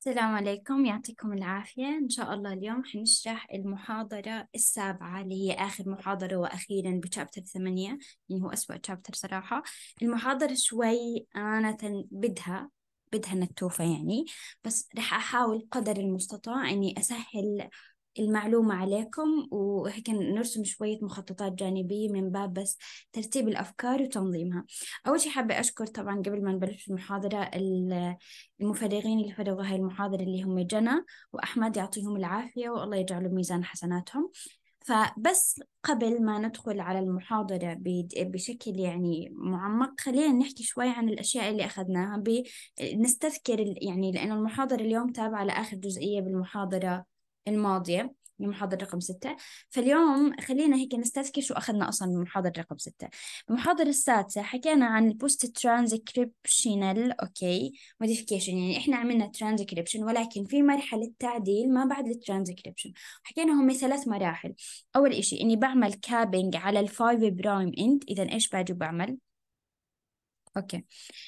السلام عليكم يعطيكم العافية إن شاء الله اليوم حنشرح المحاضرة السابعة اللي هي آخر محاضرة وأخيرا بشابتر ثمانية اللي يعني هو أسوأ شابتر صراحة المحاضرة شوي أمانة بدها بدها نتوفة يعني بس رح أحاول قدر المستطاع إني أسهل المعلومة عليكم وهيك نرسم شوية مخططات جانبية من باب بس ترتيب الأفكار وتنظيمها أول شيء حابة أشكر طبعا قبل ما نبلش المحاضرة المفرغين اللي فرغوا هاي المحاضرة اللي هم جنى وأحمد يعطيهم العافية والله يجعلوا ميزان حسناتهم فبس قبل ما ندخل على المحاضرة بشكل يعني معمق خلينا نحكي شوي عن الأشياء اللي أخذناها نستذكر يعني لأن المحاضرة اليوم تابعة لآخر جزئية بالمحاضرة الماضية المحاضرة رقم ستة فاليوم خلينا هيك نستذكر شو أخذنا أصلا من المحاضرة رقم ستة المحاضرة السادسة حكينا عن البوست ترانسكريبشنال أوكي موديفيكيشن يعني إحنا عملنا ترانسكريبشن ولكن في مرحلة تعديل ما بعد الترانسكريبشن حكينا هم ثلاث مراحل أول إشي إني بعمل كابينج على الفايف برايم إنت إذا إيش باجي بعمل اوكي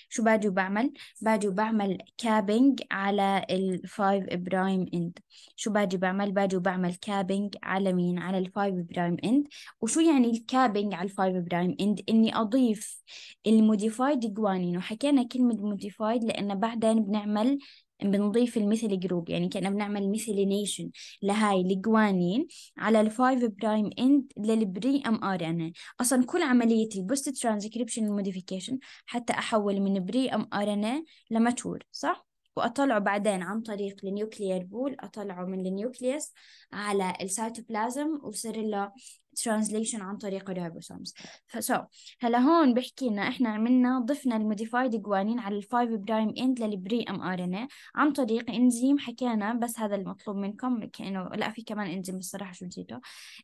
شو باجي وبعمل باجي وبعمل كابينج على الفايف برايم اند شو باجي بعمل باجي وبعمل كابينج على مين على الفايف برايم اند وشو يعني الكابينج على الفايف برايم اند اني اضيف الموديفايد جوانين وحكينا كلمة موديفايد لان بعدين بنعمل بنضيف المثل جروب يعني كنا بنعمل نيشن لهاي الجوانين على الفايف برايم اند للبري ام ار ان اي اصلا كل عملية البوست ترانسكريبشن موديفيكيشن حتى احول من بري ام ار ان اي لماتور صح؟ واطلعه بعدين عن طريق النيوكليير بول اطلعه من النيوكليس على السيتوبلازم وصير له ترانزليشن عن طريق الريبوسومز فسو هلا هون بحكي لنا احنا عملنا ضفنا الموديفايد جوانين على الفايف برايم اند للبري ام ار ان عن طريق انزيم حكينا بس هذا المطلوب منكم كانه لا في كمان انزيم الصراحه شو نسيته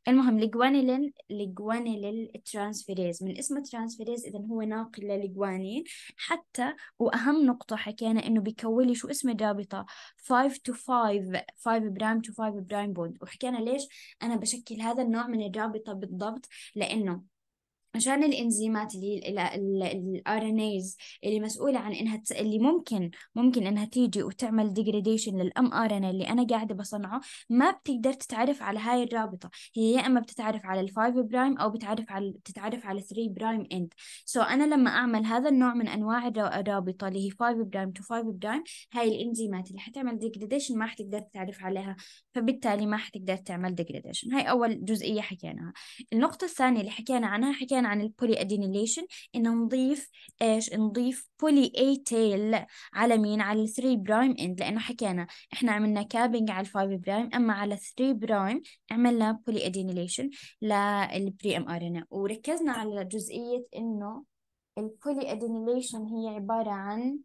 المهم الجوانيلين الجوانيلين ترانسفيريز من اسمه ترانسفيريز اذا هو ناقل للجوانين حتى واهم نقطه حكينا انه بيكون لي شو اسم الرابطه 5 تو 5 5 برايم تو 5 برايم بوند وحكينا ليش انا بشكل هذا النوع من الرابطه مرتبطه بالضبط لانه عشان الانزيمات اللي الار ان ايز اللي مسؤوله عن انها تس... اللي ممكن ممكن انها تيجي وتعمل ديجريديشن للام ار ان اللي انا قاعده بصنعه ما بتقدر تتعرف على هاي الرابطه هي يا اما بتتعرف على ال ال5 برايم او بتعرف على بتتعرف على 3 برايم اند سو انا لما اعمل هذا النوع من انواع الرابطه اللي هي 5 برايم تو 5 برايم هاي الانزيمات اللي حتعمل ديجريديشن ما حتقدر تتعرف عليها فبالتالي ما حتقدر تعمل ديجريديشن هاي اول جزئيه حكيناها النقطه الثانيه اللي حكينا عنها حكينا عن البولي ادينيليشن ان نضيف ايش نضيف بولي اي تيل على مين على 3 برايم اند لانه حكينا احنا عملنا كابينج على 5 برايم اما على 3 برايم عملنا بولي ادينيليشن للبري ام ار ان وركزنا على جزئيه انه البولي ادينيليشن هي عباره عن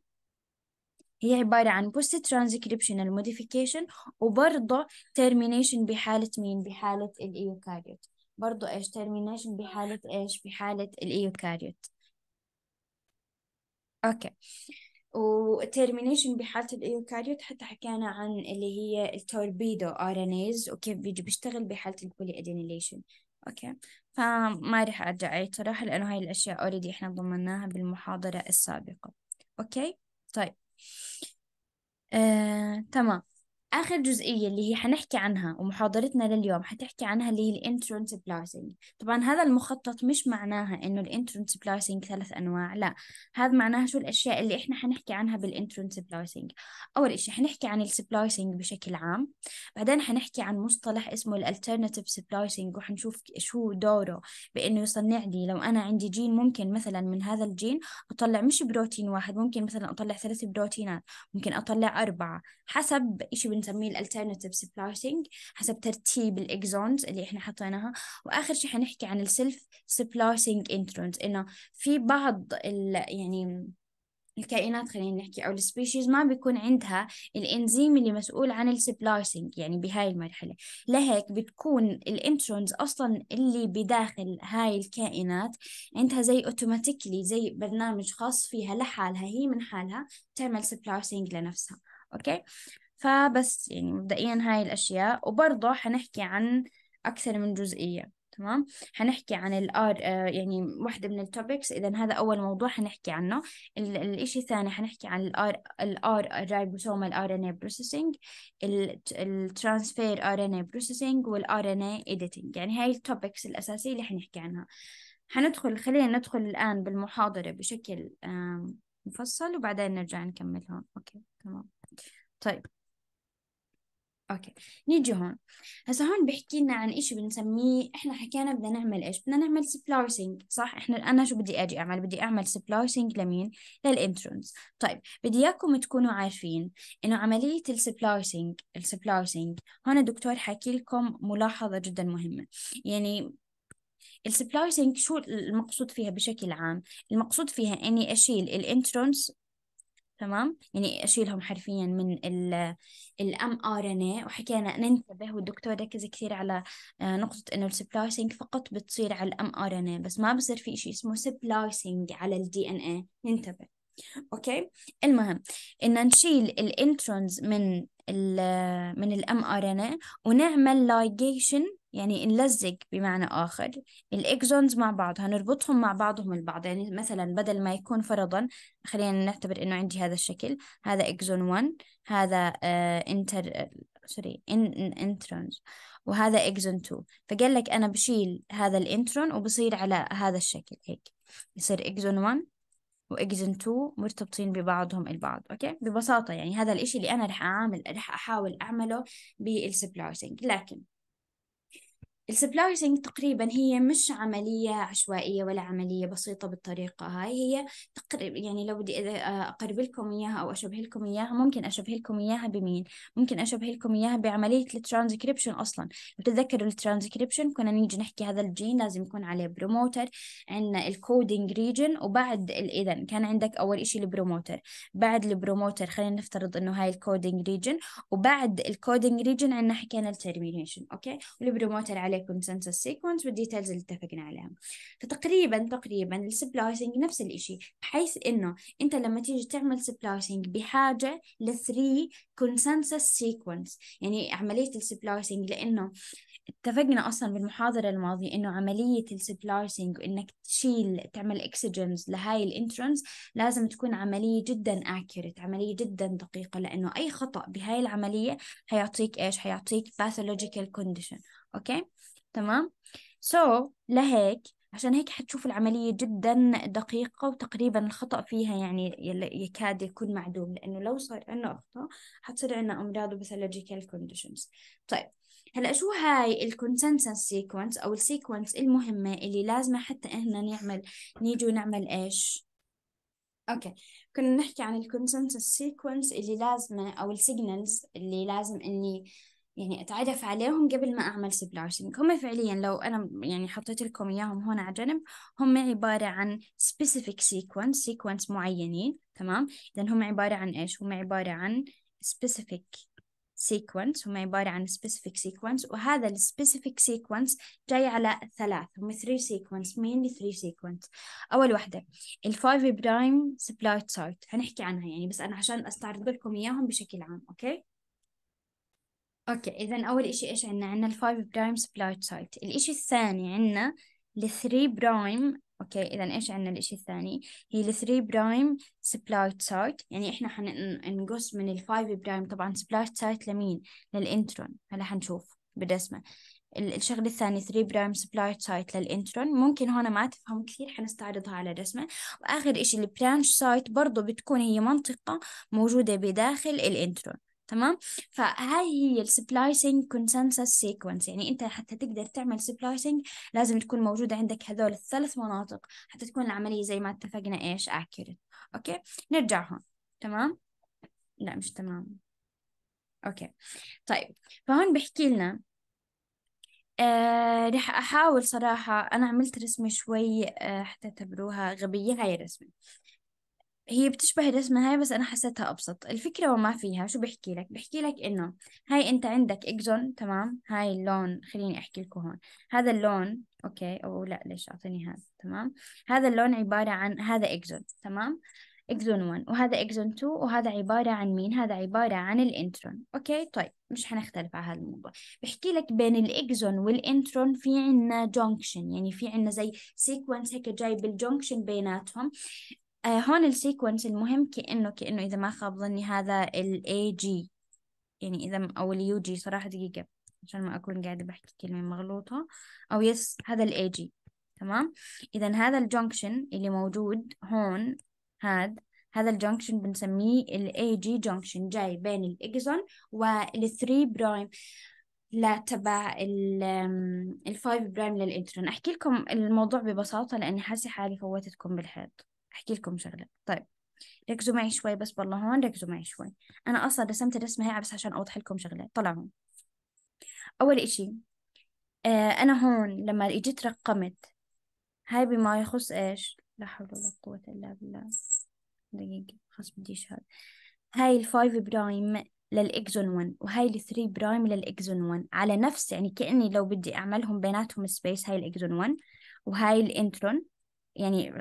هي عبارة عن بوست ترانسكريبشنال موديفيكيشن وبرضه ترمينيشن بحالة مين؟ بحالة الإيوكاريوت e برضو ايش ترمينيشن بحالة ايش بحالة الايوكاريوت اوكي وترمينيشن بحالة الايوكاريوت حتى حكينا عن اللي هي التوربيدو ايز وكيف بيجي بيشتغل بحالة البولي ادينيليشن اوكي فما رح ارجع اي صراحة لانه هاي الاشياء اوريدي احنا ضمناها بالمحاضرة السابقة اوكي طيب آه، تمام آخر جزئية اللي هي حنحكي عنها ومحاضرتنا لليوم حتحكي عنها اللي هي الانترنس بلايسنج طبعا هذا المخطط مش معناها إنه الانترنس بلايسنج ثلاث أنواع لا هذا معناها شو الأشياء اللي إحنا حنحكي عنها بالانترنس بلايسنج أول شيء حنحكي عن السبلايسنج بشكل عام بعدين حنحكي عن مصطلح اسمه الالترناتيف سبلايسنج وحنشوف شو دوره بإنه يصنع لي لو أنا عندي جين ممكن مثلا من هذا الجين أطلع مش بروتين واحد ممكن مثلا أطلع ثلاث بروتينات ممكن أطلع أربعة حسب إشي نسميه الالترناتيف سبلايتنج حسب ترتيب الاكزونز اللي احنا حطيناها واخر شيء حنحكي عن السيلف سبلايتنج انترونز انه في بعض ال يعني الكائنات خلينا نحكي او السبيشيز ما بيكون عندها الانزيم اللي مسؤول عن السبلايسنج يعني بهاي المرحله لهيك بتكون الانترونز اصلا اللي بداخل هاي الكائنات عندها زي اوتوماتيكلي زي برنامج خاص فيها لحالها هي من حالها تعمل سبلايسنج لنفسها اوكي فبس يعني مبدئيا هاي الأشياء وبرضه حنحكي عن أكثر من جزئية تمام حنحكي عن الار آه، يعني واحدة من التوبكس إذا هذا أول موضوع حنحكي عنه الإشي الثاني حنحكي عن الار الار رايبوسومال ار ان اي بروسيسنج الترانسفير ار ان اي بروسيسنج والار ان اي اديتنج يعني هاي التوبكس الأساسية اللي حنحكي عنها حندخل خلينا ندخل الآن بالمحاضرة بشكل مفصل وبعدين نرجع نكمل هون أوكي تمام طيب اوكي نيجي هون هسا هون بحكي لنا عن شيء بنسميه احنا حكينا بدنا نعمل ايش بدنا نعمل سبلايسنج صح احنا انا شو بدي اجي اعمل بدي اعمل سبلايسنج لمين للانترنس طيب بدي اياكم تكونوا عارفين انه عمليه السبلايسنج السبلايسنج هون الدكتور حكي لكم ملاحظه جدا مهمه يعني السبلايسنج شو المقصود فيها بشكل عام المقصود فيها اني اشيل الانترونس تمام يعني اشيلهم حرفيا من الام ار ان اي وحكينا ننتبه والدكتور ركز كثير على آه، نقطه انه السبلايسنج فقط بتصير على الام ار ان اي بس ما بصير في شيء اسمه سبلايسنج على الدي ان اي ننتبه اوكي المهم ان نشيل الانترونز من الـ آه، من الام ار ان اي ونعمل لايجيشن يعني نلزق بمعنى آخر الإكزونز مع بعضها نربطهم مع بعضهم البعض يعني مثلا بدل ما يكون فرضا خلينا نعتبر إنه عندي هذا الشكل هذا إكزون 1 هذا آه، انتر سوري انترونز وهذا إكزون 2 فقال لك أنا بشيل هذا الانترون وبصير على هذا الشكل هيك يصير إكزون 1 وإكزون 2 مرتبطين ببعضهم البعض أوكي ببساطة يعني هذا الإشي اللي أنا رح أعمل رح أحاول أعمله بالسبلايسنج لكن السبلايزنج تقريبا هي مش عملية عشوائية ولا عملية بسيطة بالطريقة هاي هي تقريبا يعني لو بدي أقرب لكم إياها أو أشبه لكم إياها ممكن أشبه لكم إياها بمين ممكن أشبه لكم إياها بعملية الترانسكريبشن أصلا بتتذكروا الترانسكريبشن كنا نيجي نحكي هذا الجين لازم يكون عليه بروموتر عندنا الكودينج ريجن وبعد إذا كان عندك أول إشي البروموتر بعد البروموتر خلينا نفترض إنه هاي الكودينج ريجن وبعد الكودينج ريجن عندنا حكينا الترمينيشن أوكي والبروموتر عليه consensus sequence والديتيلز اللي اتفقنا عليها فتقريبا تقريبا السبلايسنج نفس الإشي بحيث إنه أنت لما تيجي تعمل سبلايسنج بحاجة لثري consensus sequence يعني عملية السبلايسنج لأنه اتفقنا اصلا بالمحاضره الماضيه انه عمليه السبلايسنج وانك تشيل تعمل اكسجنز لهاي الانترنس لازم تكون عمليه جدا اكيوريت عمليه جدا دقيقه لانه اي خطا بهاي العمليه حيعطيك ايش حيعطيك باثولوجيكال كونديشن اوكي تمام سو so, لهيك عشان هيك حتشوف العملية جدا دقيقة وتقريبا الخطأ فيها يعني يكاد يكون معدوم لأنه لو صار عنا أخطاء حتصير عنا أمراض وباثولوجيكال كونديشنز طيب هلا شو هاي الكونسنسس سيكونس أو السيكونس المهمة اللي لازمة حتى إحنا نعمل نيجي ونعمل إيش اوكي كنا نحكي عن الكونسنسس سيكونس اللي لازمه او السيجنلز اللي لازم اني يعني أتعرف عليهم قبل ما أعمل سبلاشنج هم فعليا لو أنا يعني حطيت لكم إياهم هون على جنب هم عبارة عن سبيسيفيك سيكونس سيكونس معينين تمام إذا هم عبارة عن إيش هم عبارة عن سبيسيفيك سيكونس هم عبارة عن specific sequence وهذا ال specific sequence جاي على ثلاث هم 3 sequence mainly 3 sequence أول واحدة ال 5 prime split site هنحكي عنها يعني بس أنا عشان أستعرض لكم إياهم بشكل عام أوكي اوكي اذا اول اشي ايش عندنا عندنا الفايف برايم سبلايت سايت الاشي الثاني عندنا الثري برايم اوكي اذا ايش عندنا الاشي الثاني هي الثري برايم سبلايت سايت يعني احنا حنقص من الفايف برايم طبعا سبلايت سايت لمين للانترون هلا حنشوف بالرسمه الشغلة الثانية 3 برايم سبلايت سايت للانترون ممكن هنا ما تفهم كثير حنستعرضها على الرسمة وآخر إشي البرانش سايت برضو بتكون هي منطقة موجودة بداخل الانترون تمام فهاي هي السبلايسنج كونسنسس سيكونس يعني انت حتى تقدر تعمل سبلايسنج لازم تكون موجوده عندك هذول الثلاث مناطق حتى تكون العمليه زي ما اتفقنا ايش اكيوريت اوكي نرجع هون تمام لا مش تمام اوكي طيب فهون بحكي لنا آه رح أحاول صراحة أنا عملت رسمة شوي آه حتى اعتبروها غبية هاي الرسمة هي بتشبه الرسمة هاي بس أنا حسيتها أبسط الفكرة وما فيها شو بحكي لك بحكي لك إنه هاي أنت عندك إكزون تمام هاي اللون خليني أحكي لكم هون هذا اللون أوكي أو لا ليش أعطيني هذا تمام هذا اللون عبارة عن هذا إكزون تمام إكزون 1 وهذا إكزون 2 وهذا عبارة عن مين؟ هذا عبارة عن الإنترون أوكي طيب مش حنختلف على هذا الموضوع بحكي لك بين الإكزون والإنترون في عنا جونكشن يعني في عنا زي سيكونس هيك جاي بالجونكشن بيناتهم آه هون السيكونس المهم كأنه كأنه إذا ما خاب ظني هذا ال AG يعني إذا أو الـ جي صراحة دقيقة عشان ما أكون قاعدة بحكي كلمة مغلوطة أو يس هذا الـ جي تمام إذا هذا الجونكشن اللي موجود هون هاد هذا الجونكشن بنسميه الـ جي جونكشن جاي بين والـ 3 برايم لا تبع 5 برايم للانترون احكي لكم الموضوع ببساطة لاني حاسة حالي فوتتكم بالحيط أحكي لكم شغلة طيب ركزوا معي شوي بس بالله هون ركزوا معي شوي أنا أصلا رسمت الرسمة هي بس عشان أوضح لكم شغلة طلعوا أول إشي آه أنا هون لما إجيت رقمت هاي بما يخص إيش لا حول ولا قوة إلا بالله دقيقة خلص بدي هذا هاي الفايف برايم للإكزون 1 وهاي الثري برايم للإكزون 1 على نفس يعني كأني لو بدي أعملهم بيناتهم سبيس هاي الإكزون 1 وهاي الإنترون يعني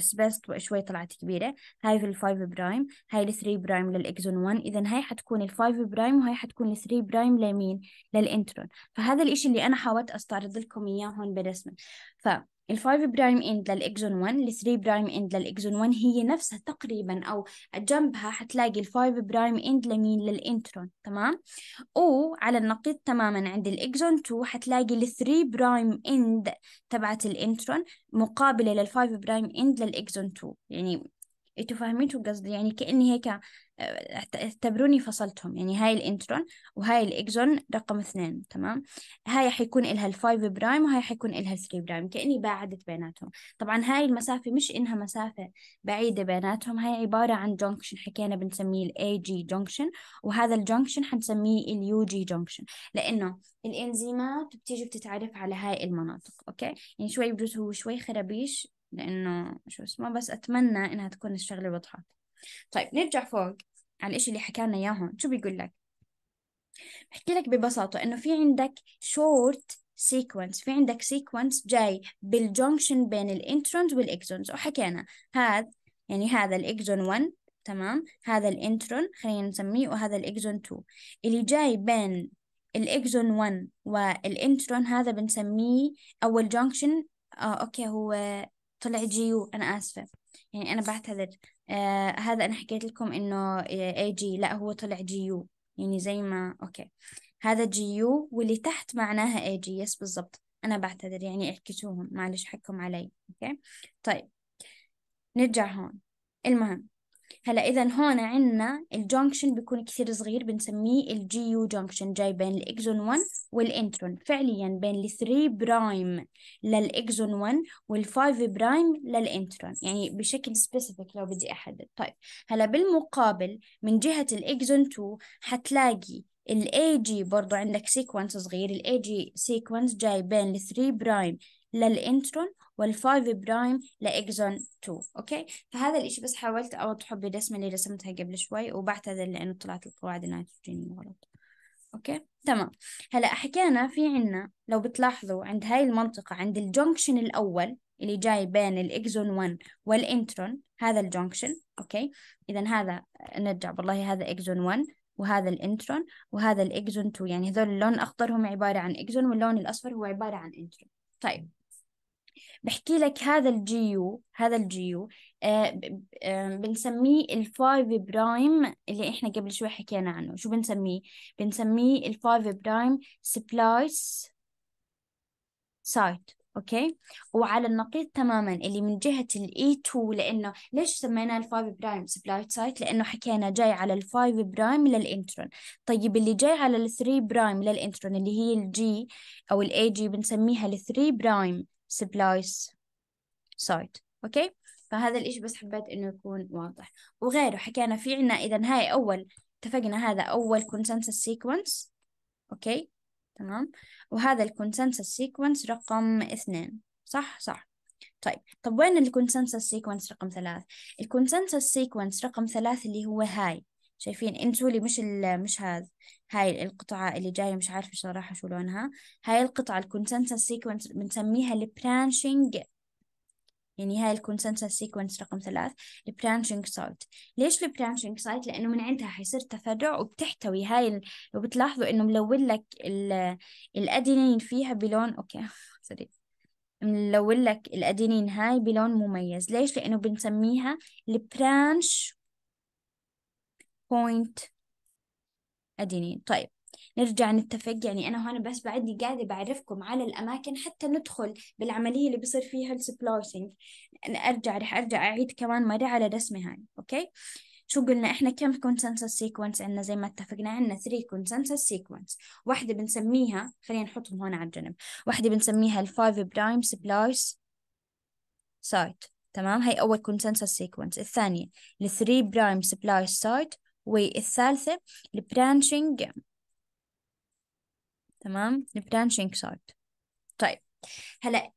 سبست شوي طلعت كبيرة هاي في الفايف برايم هاي الثري برايم للإكزون 1 إذا هاي حتكون الفايف برايم وهاي حتكون الثري برايم لمين للإنترون فهذا الإشي اللي أنا حاولت أستعرض لكم إياه هون برسمة ف الفايف برايم اند للاكزون 1 الثري برايم اند للاكزون 1 هي نفسها تقريبا او جنبها حتلاقي الفايف برايم اند لمين للانترون تمام وعلى النقيض تماما عند الاكزون 2 حتلاقي الثري برايم اند تبعت الانترون مقابلة للفايف برايم اند للاكزون 2 يعني انتوا فاهمين شو قصدي يعني كاني هيك آه، اعتبروني فصلتهم يعني هاي الانترون وهاي الاكزون رقم اثنين تمام هاي حيكون لها الفايف برايم وهاي حيكون لها الثري برايم كأني باعدت بيناتهم طبعا هاي المسافة مش إنها مسافة بعيدة بيناتهم هاي عبارة عن جونكشن حكينا بنسميه الاي جي جونكشن وهذا الجونكشن حنسميه اليو جي جونكشن لأنه الإنزيمات بتيجي بتتعرف على هاي المناطق أوكي يعني شوي بجوز هو شوي خرابيش لأنه شو اسمه بس أتمنى إنها تكون الشغلة واضحة طيب نرجع فوق على الإشي اللي حكالنا إياهم شو بيقول لك بحكي لك ببساطة إنه في عندك شورت سيكونس في عندك سيكونس جاي بالجونكشن بين الانترونز والاكزونز وحكينا هذا يعني هذا الاكزون 1 تمام هذا الانترون خلينا نسميه وهذا الاكزون 2 اللي جاي بين الاكزون 1 والانترون هذا بنسميه اول جونكشن آه اوكي هو طلع جي يو أنا آسفة يعني أنا بعتذر آه هذا أنا حكيت لكم إنه أي آه، جي لا هو طلع جي يو يعني زي ما أوكي هذا جي يو واللي تحت معناها أي جي يس بالضبط أنا بعتذر يعني احكيتوهم معلش حكم علي أوكي طيب نرجع هون المهم هلا إذا هون عندنا الجونكشن بيكون كثير صغير بنسميه الجي يو جونكشن جاي بين الإكزون 1 والإنترون فعليا بين ال 3 برايم للإكزون 1 وال 5 برايم للإنترون يعني بشكل سبيسيفيك لو بدي أحدد طيب هلا بالمقابل من جهة الإكزون 2 حتلاقي الاي جي برضه عندك سيكونس صغير الاي جي سيكونس جاي بين ال 3 برايم للانترون والفايف برايم لإكزون 2 أوكي فهذا الإشي بس حاولت أوضحه بالرسمة اللي رسمتها قبل شوي وبعتذر لأنه طلعت القواعد أنا غلط أوكي تمام هلا حكينا في عنا لو بتلاحظوا عند هاي المنطقة عند الجونكشن الأول اللي جاي بين الإكزون 1 والإنترون هذا الجونكشن أوكي إذا هذا نرجع والله هذا إكزون 1 وهذا الانترون وهذا الاكزون 2 يعني هذول اللون الاخضر هم عباره عن اكزون واللون الاصفر هو عباره عن انترون طيب بحكي لك هذا الجيو هذا الجيو آه، آه، بنسميه الفايف برايم اللي احنا قبل شوي حكينا عنه شو بنسميه بنسميه الفايف برايم سبلايس سايت اوكي وعلى النقيض تماما اللي من جهه الاي 2 e لانه ليش سميناه الفايف برايم سبلاي سايت لانه حكينا جاي على الفايف برايم للانترون طيب اللي جاي على الثري برايم للانترون اللي هي الجي او الاي جي بنسميها الثري برايم سبلايس سايت اوكي فهذا الإشي بس حبيت إنه يكون واضح وغيره حكينا في عنا إذا هاي أول اتفقنا هذا أول consensus sequence أوكي تمام وهذا الكونسنسس sequence رقم اثنين صح صح طيب طب وين الكونسنسس sequence رقم ثلاث الكونسنسس sequence رقم ثلاث اللي هو هاي شايفين انتوا اللي مش ال... مش هذا هاي القطعة اللي جاية مش عارفة صراحة شو لونها هاي القطعة الكونسنتس سيكونس بنسميها البرانشينج يعني هاي الكونسنسس سيكونس رقم ثلاث البرانشينج سايت ليش البرانشينج سايت لانه من عندها حيصير تفرع وبتحتوي هاي ال... لو بتلاحظوا انه ملون لك ال... الادينين فيها بلون اوكي سوري ملون لك الادينين هاي بلون مميز ليش لانه بنسميها البرانش بوينت أدينين طيب نرجع نتفق يعني أنا هون بس بعدني قاعدة بعرفكم على الأماكن حتى ندخل بالعملية اللي بصير فيها السبلاوسينج أرجع رح أرجع أعيد كمان مرة على الرسمة هاي أوكي شو قلنا إحنا كم كونسنسس سيكونس عندنا زي ما اتفقنا عندنا 3 كونسنسس سيكونس واحدة بنسميها خلينا نحطهم هون على الجنب واحدة بنسميها ال ال5 برايم سبلايس سايت تمام هاي أول كونسنسس سيكونس الثانية ال ال3 برايم سبلايس سايت والثالثة البرانشينج تمام البرانشينج سايت طيب هلا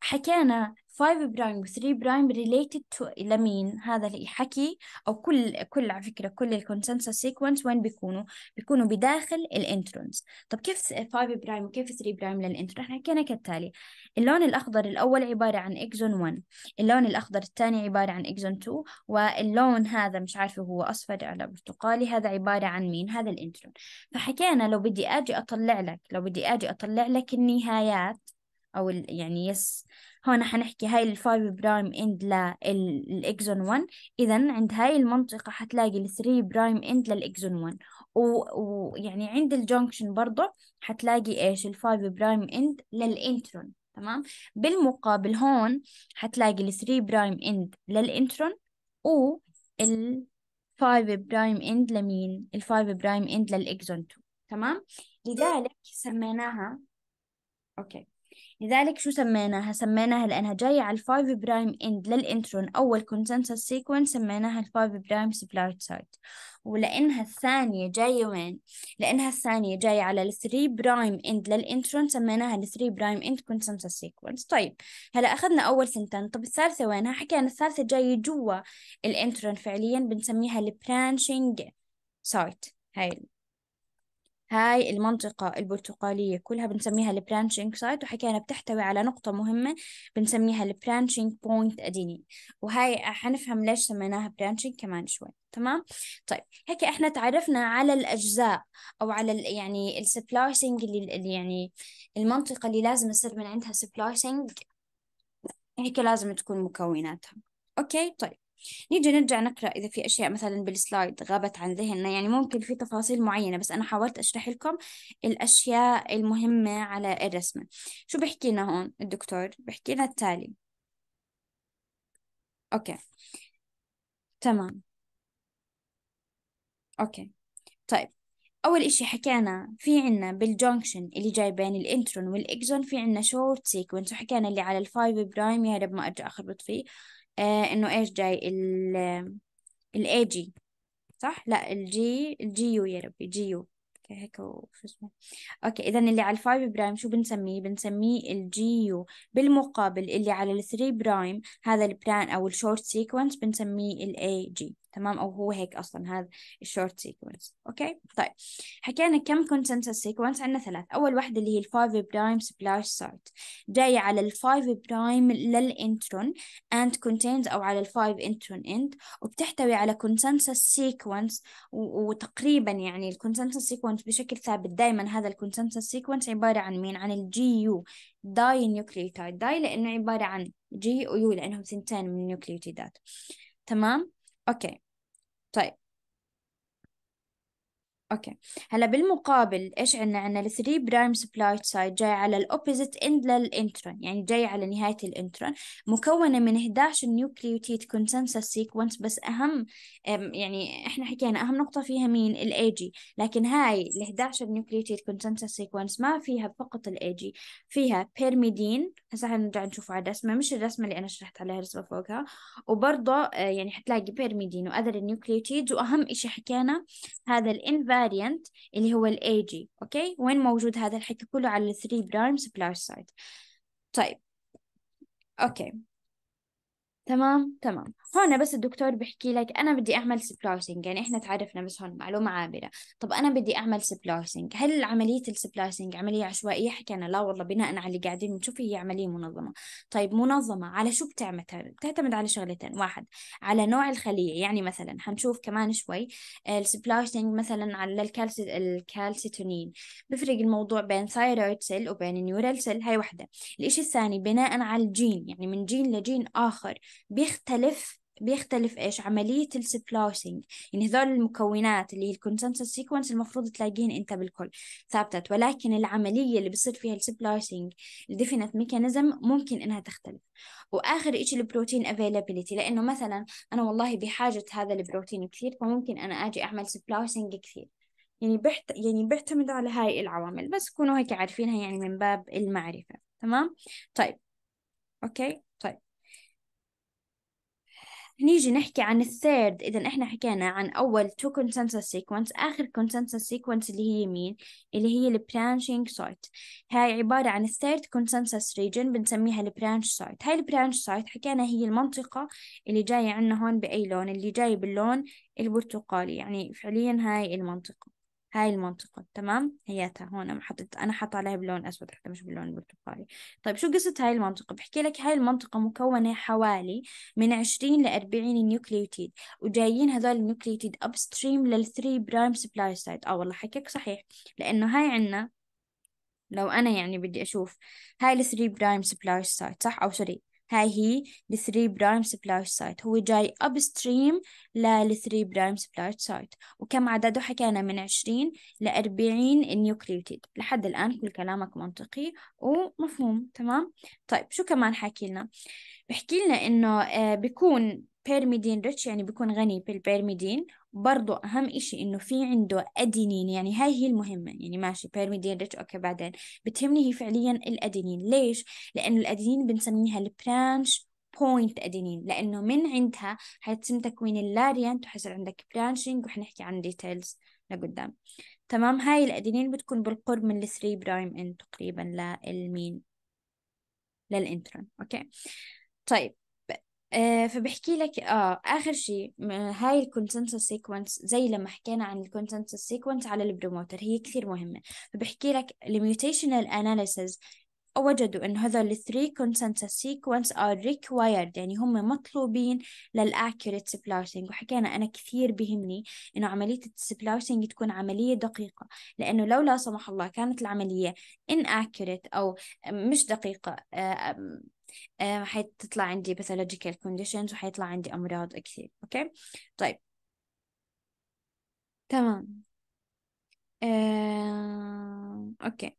حكينا 5 برايم و 3 برايم ريليتد تو لمين هذا الحكي أو كل كل على فكرة كل الكونسنسس سيكونس وين بيكونوا بيكونوا بداخل الانترونز طب كيف 5 برايم وكيف 3 برايم للانترون احنا حكينا كالتالي اللون الأخضر الأول عبارة عن إكزون 1 اللون الأخضر الثاني عبارة عن إكزون 2 واللون هذا مش عارفة هو أصفر على برتقالي هذا عبارة عن مين هذا الانترون فحكينا لو بدي أجي أطلع لك لو بدي أجي أطلع لك النهايات او يعني يس هون حنحكي هاي الفايف برايم اند للاكزون 1 اذا عند هاي المنطقه حتلاقي الثري برايم اند للاكزون 1 ويعني عند الجونكشن برضه حتلاقي ايش الفايف برايم اند للانترون تمام بالمقابل هون حتلاقي الثري برايم اند للانترون و ال 5 برايم اند لمين ال 5 برايم اند للاكزون 2 تمام لذلك سميناها اوكي لذلك شو سميناها؟ سميناها لأنها جاية على الفايف برايم إند للإنترون أول كونسنسس سيكونس سميناها الفايف برايم سبلايت سايت ولأنها الثانية جاية وين؟ لأنها الثانية جاية على الثري برايم إند للإنترون سميناها الثري برايم إند كونسنسس سيكونس طيب هلا أخذنا أول سنتين طب الثالثة وينها؟ حكينا الثالثة جاية جوا الإنترون فعليا بنسميها البرانشنج سايت هاي هاي المنطقة البرتقالية كلها بنسميها البرانشينج سايت وحكينا بتحتوي على نقطة مهمة بنسميها البرانشينج بوينت أديني وهاي حنفهم ليش سميناها برانشينج كمان شوي تمام طيب هيك احنا تعرفنا على الأجزاء أو على الـ يعني السبلايسنج اللي, اللي يعني المنطقة اللي لازم يصير من عندها سبلايسنج هيك لازم تكون مكوناتها أوكي طيب نيجي نرجع نقرأ إذا في أشياء مثلا بالسلايد غابت عن ذهننا يعني ممكن في تفاصيل معينة بس أنا حاولت أشرح لكم الأشياء المهمة على الرسمة شو بحكي لنا هون الدكتور بحكي لنا التالي أوكي تمام أوكي طيب أول إشي حكينا في عنا بالجونكشن اللي جاي بين الإنترون والإكزون في عنا شورت سيكونس وحكينا اللي على الفايف برايم يا رب ما أرجع أخربط فيه آه انه ايش جاي ال الاي جي صح لا الجي الجيو يا ربي جيو هيك شو اسمه اوكي اذا اللي على الفايف برايم شو بنسميه بنسميه الجي يو بالمقابل اللي على الثري برايم هذا البران او الشورت سيكونس بنسميه الاي جي تمام او هو هيك اصلا هذا الشورت سيكونس اوكي طيب حكينا كم كونسنسس سيكونس عندنا ثلاث اول واحده اللي هي الفايف برايم سبلاش سايت جايه على الفايف برايم للانترون اند كونتينز او على الفايف انترون اند وبتحتوي على كونسنسس سيكونس وتقريبا يعني الكونسنسس سيكونس بشكل ثابت دائما هذا الكونسنسس سيكونس عباره عن مين عن الجي يو داي نيوكليوتايد داي لانه عباره عن جي ويو لانهم ثنتين من النيوكليوتيدات تمام اوكي طيب اوكي هلا بالمقابل ايش عندنا عندنا الثري برايم سبلايت سايد جاي على الاوبوزيت اند للانترون يعني جاي على نهايه الانترون مكونه من 11 نيوكليوتيد كونسنسس سيكونس بس اهم يعني احنا حكينا اهم نقطه فيها مين الاي جي لكن هاي ال 11 نيوكليوتيد كونسنسس سيكونس ما فيها فقط الاي جي فيها بيرميدين هسه نرجع نشوف على الرسمه مش الرسمه اللي انا شرحت عليها الرسمه فوقها وبرضه آه، يعني حتلاقي بيرميدين واذر النيوكليوتيدز واهم شيء حكينا هذا الانفا variant اللي هو ال AG أوكي وين موجود هذا الحكي كله على ال 3 برايمز بلاش side طيب أوكي تمام تمام هون بس الدكتور بحكي لك انا بدي اعمل سبلايسنج يعني احنا تعرفنا بس هون معلومه عابره طب انا بدي اعمل سبلايسنج هل عمليه السبلايسنج عمليه عشوائيه حكينا لا والله بناء على اللي قاعدين بنشوفه هي عمليه منظمه طيب منظمه على شو بتعمل بتعتمد على شغلتين واحد على نوع الخليه يعني مثلا حنشوف كمان شوي السبلايسنج مثلا على الكالسيتونين بفرق الموضوع بين ثايرويد سيل وبين النيورال سيل هاي وحده الإشي الثاني بناء على الجين يعني من جين لجين اخر بيختلف بيختلف ايش عمليه السبلاوسينج يعني هذول المكونات اللي هي الكونسنسس سيكونس المفروض تلاقين انت بالكل ثابته ولكن العمليه اللي بصير فيها السبلاوسينج الديفينت ميكانيزم ممكن انها تختلف واخر اشي البروتين افيلابيليتي لانه مثلا انا والله بحاجه هذا البروتين كثير فممكن انا اجي اعمل سبلاوسينج كثير يعني بحت... يعني بيعتمدوا على هاي العوامل بس كونوا هيك عارفينها يعني من باب المعرفه تمام طيب اوكي نيجي نحكي عن الثيرد إذا إحنا حكينا عن أول تو consensus sequence آخر consensus sequence اللي هي مين؟ اللي هي البرانشينج سايت هاي عبارة عن الثيرد consensus region بنسميها البرانش سايت هاي البرانش سايت حكينا هي المنطقة اللي جاية عنا هون بأي لون اللي جاي باللون البرتقالي يعني فعليا هاي المنطقة هاي المنطقة تمام هياتها هون حطيت أنا حاطة عليها باللون أسود حتى مش باللون البرتقالي طيب شو قصة هاي المنطقة بحكي لك هاي المنطقة مكونة حوالي من 20 ل 40 نيوكليوتيد وجايين هذول النيوكليوتيد أبستريم للثري برايم سبلاي سايد آه والله حكيك صحيح لأنه هاي عنا لو أنا يعني بدي أشوف هاي الثري برايم سبلاي سايد صح أو سوري هاي هي 3 برايم سبلاش سايت هو جاي أب ستريم 3 برايم سبلاش سايت وكم عدده حكينا من 20 ل 40 نيوكليوتيد لحد الآن كل كلامك منطقي ومفهوم تمام طيب شو كمان حكي لنا بحكي لنا إنه آه، بيكون بيرميدين ريتش يعني بيكون غني بالبيرميدين برضو أهم إشي إنه في عنده أدينين يعني هاي هي المهمة يعني ماشي ريتش أوكي بعدين بتهمني هي فعليا الأدينين ليش؟ لأنه الأدينين بنسميها البرانش بوينت أدينين لأنه من عندها حيتم تكوين اللاريانت وحيصير عندك برانشينج وحنحكي عن ديتيلز لقدام تمام هاي الأدينين بتكون بالقرب من الثري برايم إن تقريبا للمين للإنترون أوكي طيب آه، فبحكي لك اه اخر شيء هاي الكونسنسس سيكونس زي لما حكينا عن الكونسنسس سيكونس على البروموتر هي كثير مهمه فبحكي لك الميوتيشنال اناليسز وجدوا انه هذول الثري كونسنسس سيكونس ار ريكوايرد يعني هم مطلوبين للاكيوريت سبلاوتنج وحكينا انا كثير بهمني انه عمليه السبلاوتنج تكون عمليه دقيقه لانه لو لا سمح الله كانت العمليه ان او مش دقيقه آه، آه، حتطلع عندي pathological conditions وحيطلع عندي أمراض كثير أوكي طيب تمام آه، أوكي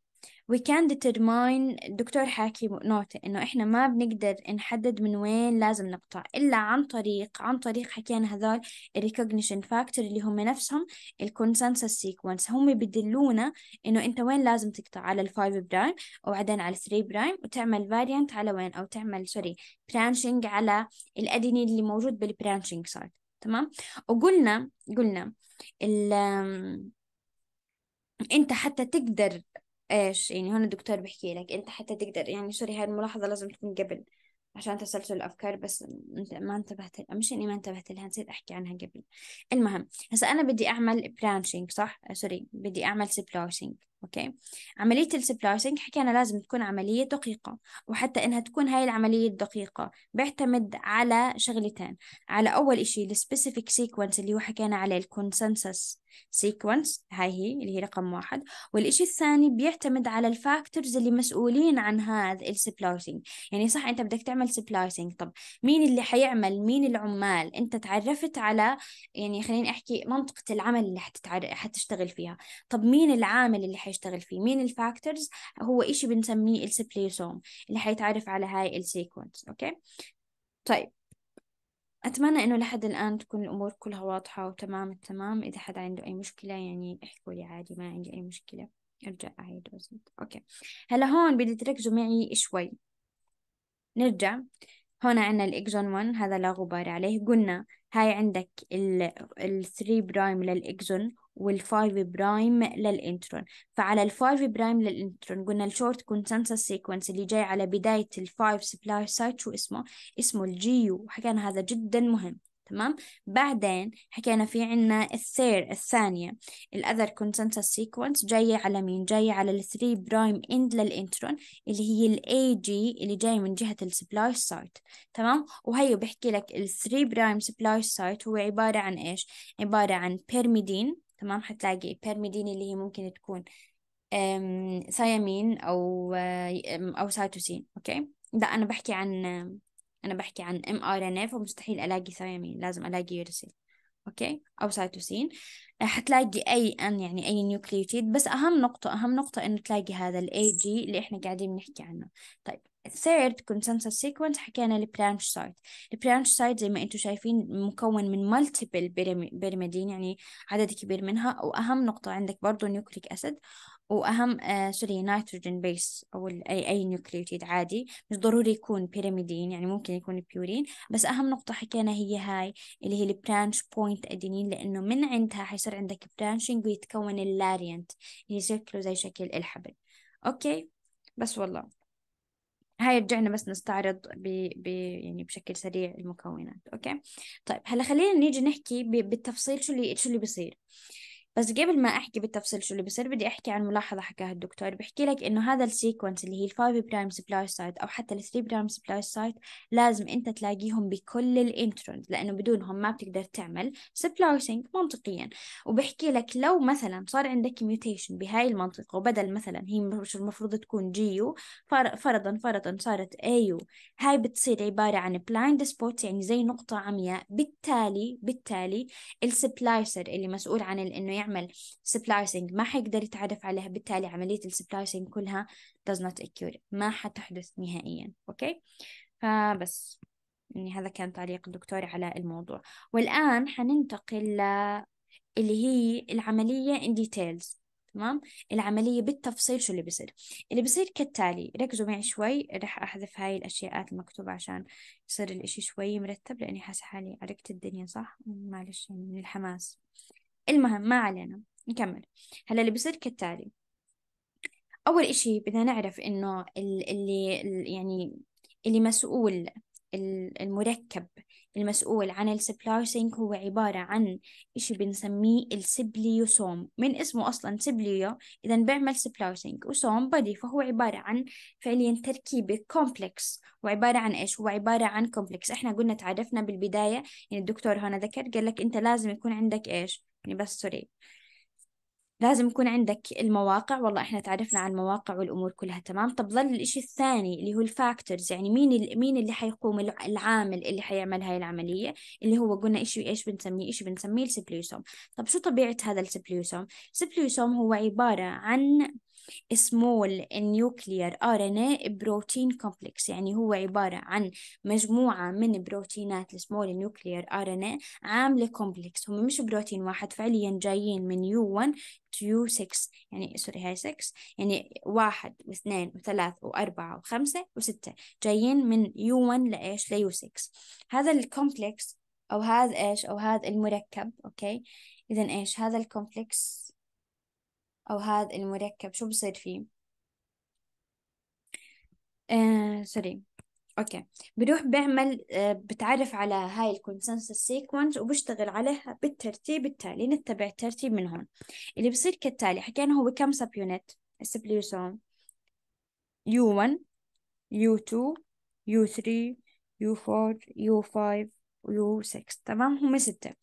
we can determine الدكتور حاكي نوتة إنه إحنا ما بنقدر نحدد من وين لازم نقطع إلا عن طريق عن طريق حكينا هذول الريكوجنيشن recognition factor اللي هم نفسهم ال consensus sequence هم بيدلونا إنه أنت وين لازم تقطع على ال 5 برايم وبعدين على 3 برايم وتعمل variant على وين أو تعمل سوري branching على الأدينين اللي موجود بال branching site تمام وقلنا قلنا ال انت حتى تقدر ايش يعني هون الدكتور بحكي لك انت حتى تقدر يعني سوري هاي الملاحظه لازم تكون قبل عشان تسلسل الافكار بس ما انتبهت لها مش اني ما انتبهت لها نسيت احكي عنها قبل المهم هسا انا بدي اعمل برانشينج صح سوري آه، بدي اعمل سبلوسينج اوكي عمليه السبلايسنج حكينا لازم تكون عمليه دقيقه وحتى انها تكون هاي العمليه الدقيقه بيعتمد على شغلتين على اول إشي السبيسيفيك سيكونس اللي هو حكينا عليه الكونسنسس سيكونس هاي هي اللي هي رقم واحد والإشي الثاني بيعتمد على الفاكتورز اللي مسؤولين عن هذا السبلايسنج يعني صح انت بدك تعمل سبلايسنج طب مين اللي حيعمل مين العمال انت تعرفت على يعني خليني احكي منطقه العمل اللي حتتعر... حتشتغل فيها طب مين العامل اللي حي حيشتغل فيه مين الفاكتورز هو إشي بنسميه السبليوسوم اللي حيتعرف على هاي السيكونس أوكي طيب أتمنى إنه لحد الآن تكون الأمور كلها واضحة وتمام التمام إذا حد عنده أي مشكلة يعني احكوا لي عادي ما عندي أي مشكلة أرجع أعيد وزيد أوكي هلا هون بدي تركزوا معي شوي نرجع هون عندنا الإكزون 1 هذا لا غبار عليه قلنا هاي عندك ال 3 برايم للإكزون والفايف برايم للانترون فعلى الفايف برايم للانترون قلنا الشورت كونسنسس سيكونس اللي جاي على بداية الفايف سبلاي سايت شو اسمه اسمه الجيو وحكينا هذا جدا مهم تمام بعدين حكينا في عنا الثير الثانية الأذر كونسنسس سيكونس جاية على مين جاية على الثري برايم إند للإنترون اللي هي الاي جي اللي جاي من جهة السبلاي سايت تمام وهي بحكي لك الثري برايم سبلاي سايت هو عبارة عن إيش عبارة عن بيرميدين تمام حتلاقي بيرميدين اللي هي ممكن تكون سيامين أو آه، أو سايتوسين أوكي لا أنا بحكي عن أنا بحكي عن ام ار ان اف فمستحيل ألاقي سيامين لازم ألاقي يوريسين أوكي أو سايتوسين آه، حتلاقي أي أن يعني أي نيوكليوتيد بس أهم نقطة أهم نقطة إنه تلاقي هذا ال جي اللي إحنا قاعدين بنحكي عنه طيب ثيرد consensus sequence حكينا البرانش سايت البرانش سايت زي ما انتم شايفين مكون من مالتيبل بيراميدين يعني عدد كبير منها واهم نقطة عندك برضه نيوكليك أسيد وأهم سوري نيتروجين بيس أو أي أي نيوكليوتيد عادي مش ضروري يكون بيراميدين يعني ممكن يكون بيورين بس أهم نقطة حكينا هي هاي اللي هي البرانش بوينت أدينين لأنه من عندها حيصير عندك برانشنج ويتكون اللاريانت اللي شكله زي شكل الحبل أوكي بس والله هاي رجعنا بس نستعرض ب... ب... يعني بشكل سريع المكونات اوكي طيب هلا خلينا نيجي نحكي ب... بالتفصيل شو اللي شو اللي بيصير بس قبل ما أحكي بالتفصيل شو اللي بصير بدي أحكي عن ملاحظة حكاها الدكتور بحكي لك إنه هذا السيكونس اللي هي الفايف برايم سبلاي سايت أو حتى الثري برايم سبلاي سايت لازم أنت تلاقيهم بكل الانترونز لأنه بدونهم ما بتقدر تعمل سبلايسنج منطقيا وبحكي لك لو مثلا صار عندك ميوتيشن بهاي المنطقة وبدل مثلا هي مش المفروض تكون جيو فرضا فرضا صارت أيو هاي بتصير عبارة عن بلايند سبوت يعني زي نقطة عمياء بالتالي بالتالي السبلايسر اللي مسؤول عن إنه يعمل تعمل سبلايسنج ما حيقدر يتعرف عليها بالتالي عملية السبلايسنج كلها does not occur ما حتحدث نهائيا أوكي فبس يعني هذا كان تعليق الدكتور على الموضوع والآن حننتقل ل اللي هي العملية in details تمام العملية بالتفصيل شو اللي بصير اللي بصير كالتالي ركزوا معي شوي رح أحذف هاي الأشياء المكتوبة عشان يصير الإشي شوي مرتب لأني حاسة حالي عرقت الدنيا صح معلش يعني من الحماس المهم ما علينا نكمل هلا اللي بيصير كالتالي أول إشي بدنا نعرف إنه اللي, يعني اللي مسؤول المركب المسؤول عن السبلايسينج هو عبارة عن إشي بنسميه السبليوسوم من اسمه أصلا سبليو إذا بيعمل سبلايسينج وسوم بادي فهو عبارة عن فعليا تركيبة كومبلكس وعبارة عن إيش هو عبارة عن كومبلكس إحنا قلنا تعرفنا بالبداية يعني الدكتور هنا ذكر قال لك أنت لازم يكون عندك إيش يعني بس سوري لازم يكون عندك المواقع والله احنا تعرفنا على المواقع والامور كلها تمام طب ظل الاشي الثاني اللي هو الفاكتورز يعني مين مين اللي حيقوم العامل اللي حيعمل هاي العمليه اللي هو قلنا ايش ايش بنسميه ايش بنسميه السبليوسوم طب شو طبيعه هذا السبليوسوم السبليوسوم هو عباره عن small nuclear RNA protein complex يعني هو عبارة عن مجموعة من بروتينات السمول نيوكلير RNA عاملة كومبلكس هم مش بروتين واحد فعليا جايين من U1 to U6 يعني سوري هاي 6 يعني واحد واثنين وثلاث وأربعة وخمسة وستة جايين من U1 لإيش ل U6 هذا الكومبلكس أو هذا إيش أو هذا المركب أوكي إذا إيش هذا الكومبلكس أو هذا المركب شو بصير فيه آه، سوري اوكي بروح بعمل آه، بتعرف على هاي الكونسنسس سيكونس وبشتغل عليها بالترتيب التالي نتبع الترتيب من هون اللي بصير كالتالي حكينا هو كم سب يونت السبليوسوم U1 U2 U3 U4 U5 ويو 6 تمام هم ستة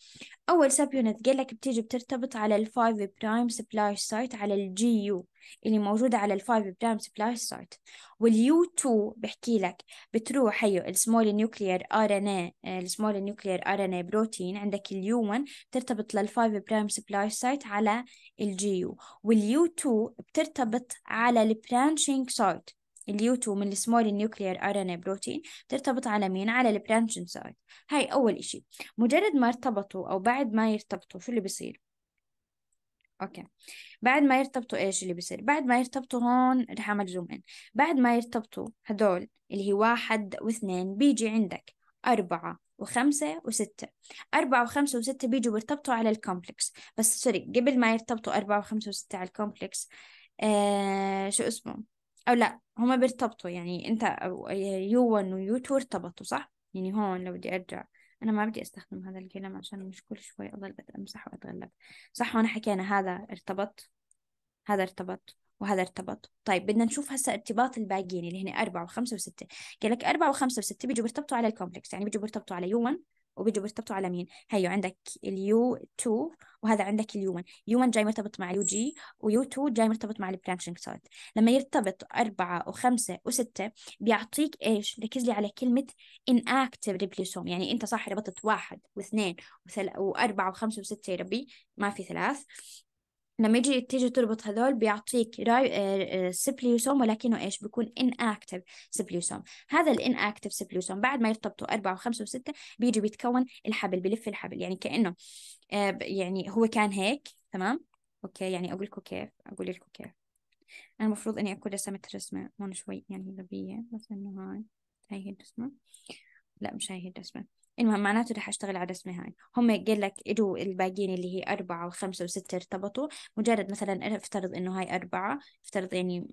أول سب يونت قال لك بتيجي بترتبط على 5 برايم سبلاي سايت على الجي يو اللي موجودة على 5 برايم سبلاي سايت واليو 2 بحكي لك بتروح هيو السمول نيوكلير ار ان اي السمول نيوكلير ار ان اي بروتين عندك اليو 1 بترتبط 5 برايم سبلاي سايت على الجي يو واليو 2 بترتبط على البرانشينج سايت اليوتو من السمول نيوكليير ار ان بروتين ترتبط على مين على البرانشن سايد هاي اول اشي مجرد ما ارتبطوا او بعد ما يرتبطوا شو اللي بصير اوكي بعد ما يرتبطوا ايش اللي بصير بعد ما يرتبطوا هون رح اعمل زوم ان بعد ما يرتبطوا هدول اللي هي واحد واثنين بيجي عندك أربعة وخمسة وستة أربعة وخمسة وستة بيجوا بيرتبطوا على الكومبلكس بس سوري قبل ما يرتبطوا أربعة وخمسة وستة على الكومبلكس آه شو اسمه أو لا هما بيرتبطوا يعني أنت أو يو 1 ويو 2 ارتبطوا صح؟ يعني هون لو بدي أرجع أنا ما بدي أستخدم هذا الكلام عشان مش كل شوي أضل أمسح وأتغلب صح هون حكينا هذا ارتبط هذا ارتبط وهذا ارتبط طيب بدنا نشوف هسا ارتباط الباقيين اللي هن أربعة وخمسة وستة قال لك أربعة وخمسة وستة بيجوا بيرتبطوا على الكومبلكس يعني بيجوا بيرتبطوا على يو 1 وبيجوا بيرتبطوا على مين هيو عندك اليو 2 وهذا عندك اليو 1 يو 1 جاي مرتبط مع اليو جي ويو 2 جاي مرتبط مع البرانشنج سايت لما يرتبط أربعة وخمسة وستة بيعطيك إيش ركز لي على كلمة inactive ريبليسوم يعني أنت صح ربطت واحد واثنين وثل... وأربعة وخمسة وستة يا ربي ما في ثلاث لما يجي تيجي تربط هذول بيعطيك راي... آه، آه، سبليوسوم ولكنه ايش بيكون ان اكتف سبليوسوم هذا الان اكتف سبليوسوم بعد ما يرتبطوا أربعة وخمسة وستة بيجي بيتكون الحبل بلف الحبل يعني كأنه آه، يعني هو كان هيك تمام اوكي يعني اقول لكم كيف اقول لكم كيف انا المفروض اني اكون رسمت رسمه هون شوي يعني غبيه بس انه هاي هاي هي الرسمه لا مش هاي هي الرسمه المهم معناته رح اشتغل على رسمي هاي هم قال لك اجوا الباقيين اللي هي أربعة وخمسة وستة ارتبطوا مجرد مثلا افترض انه هاي أربعة افترض يعني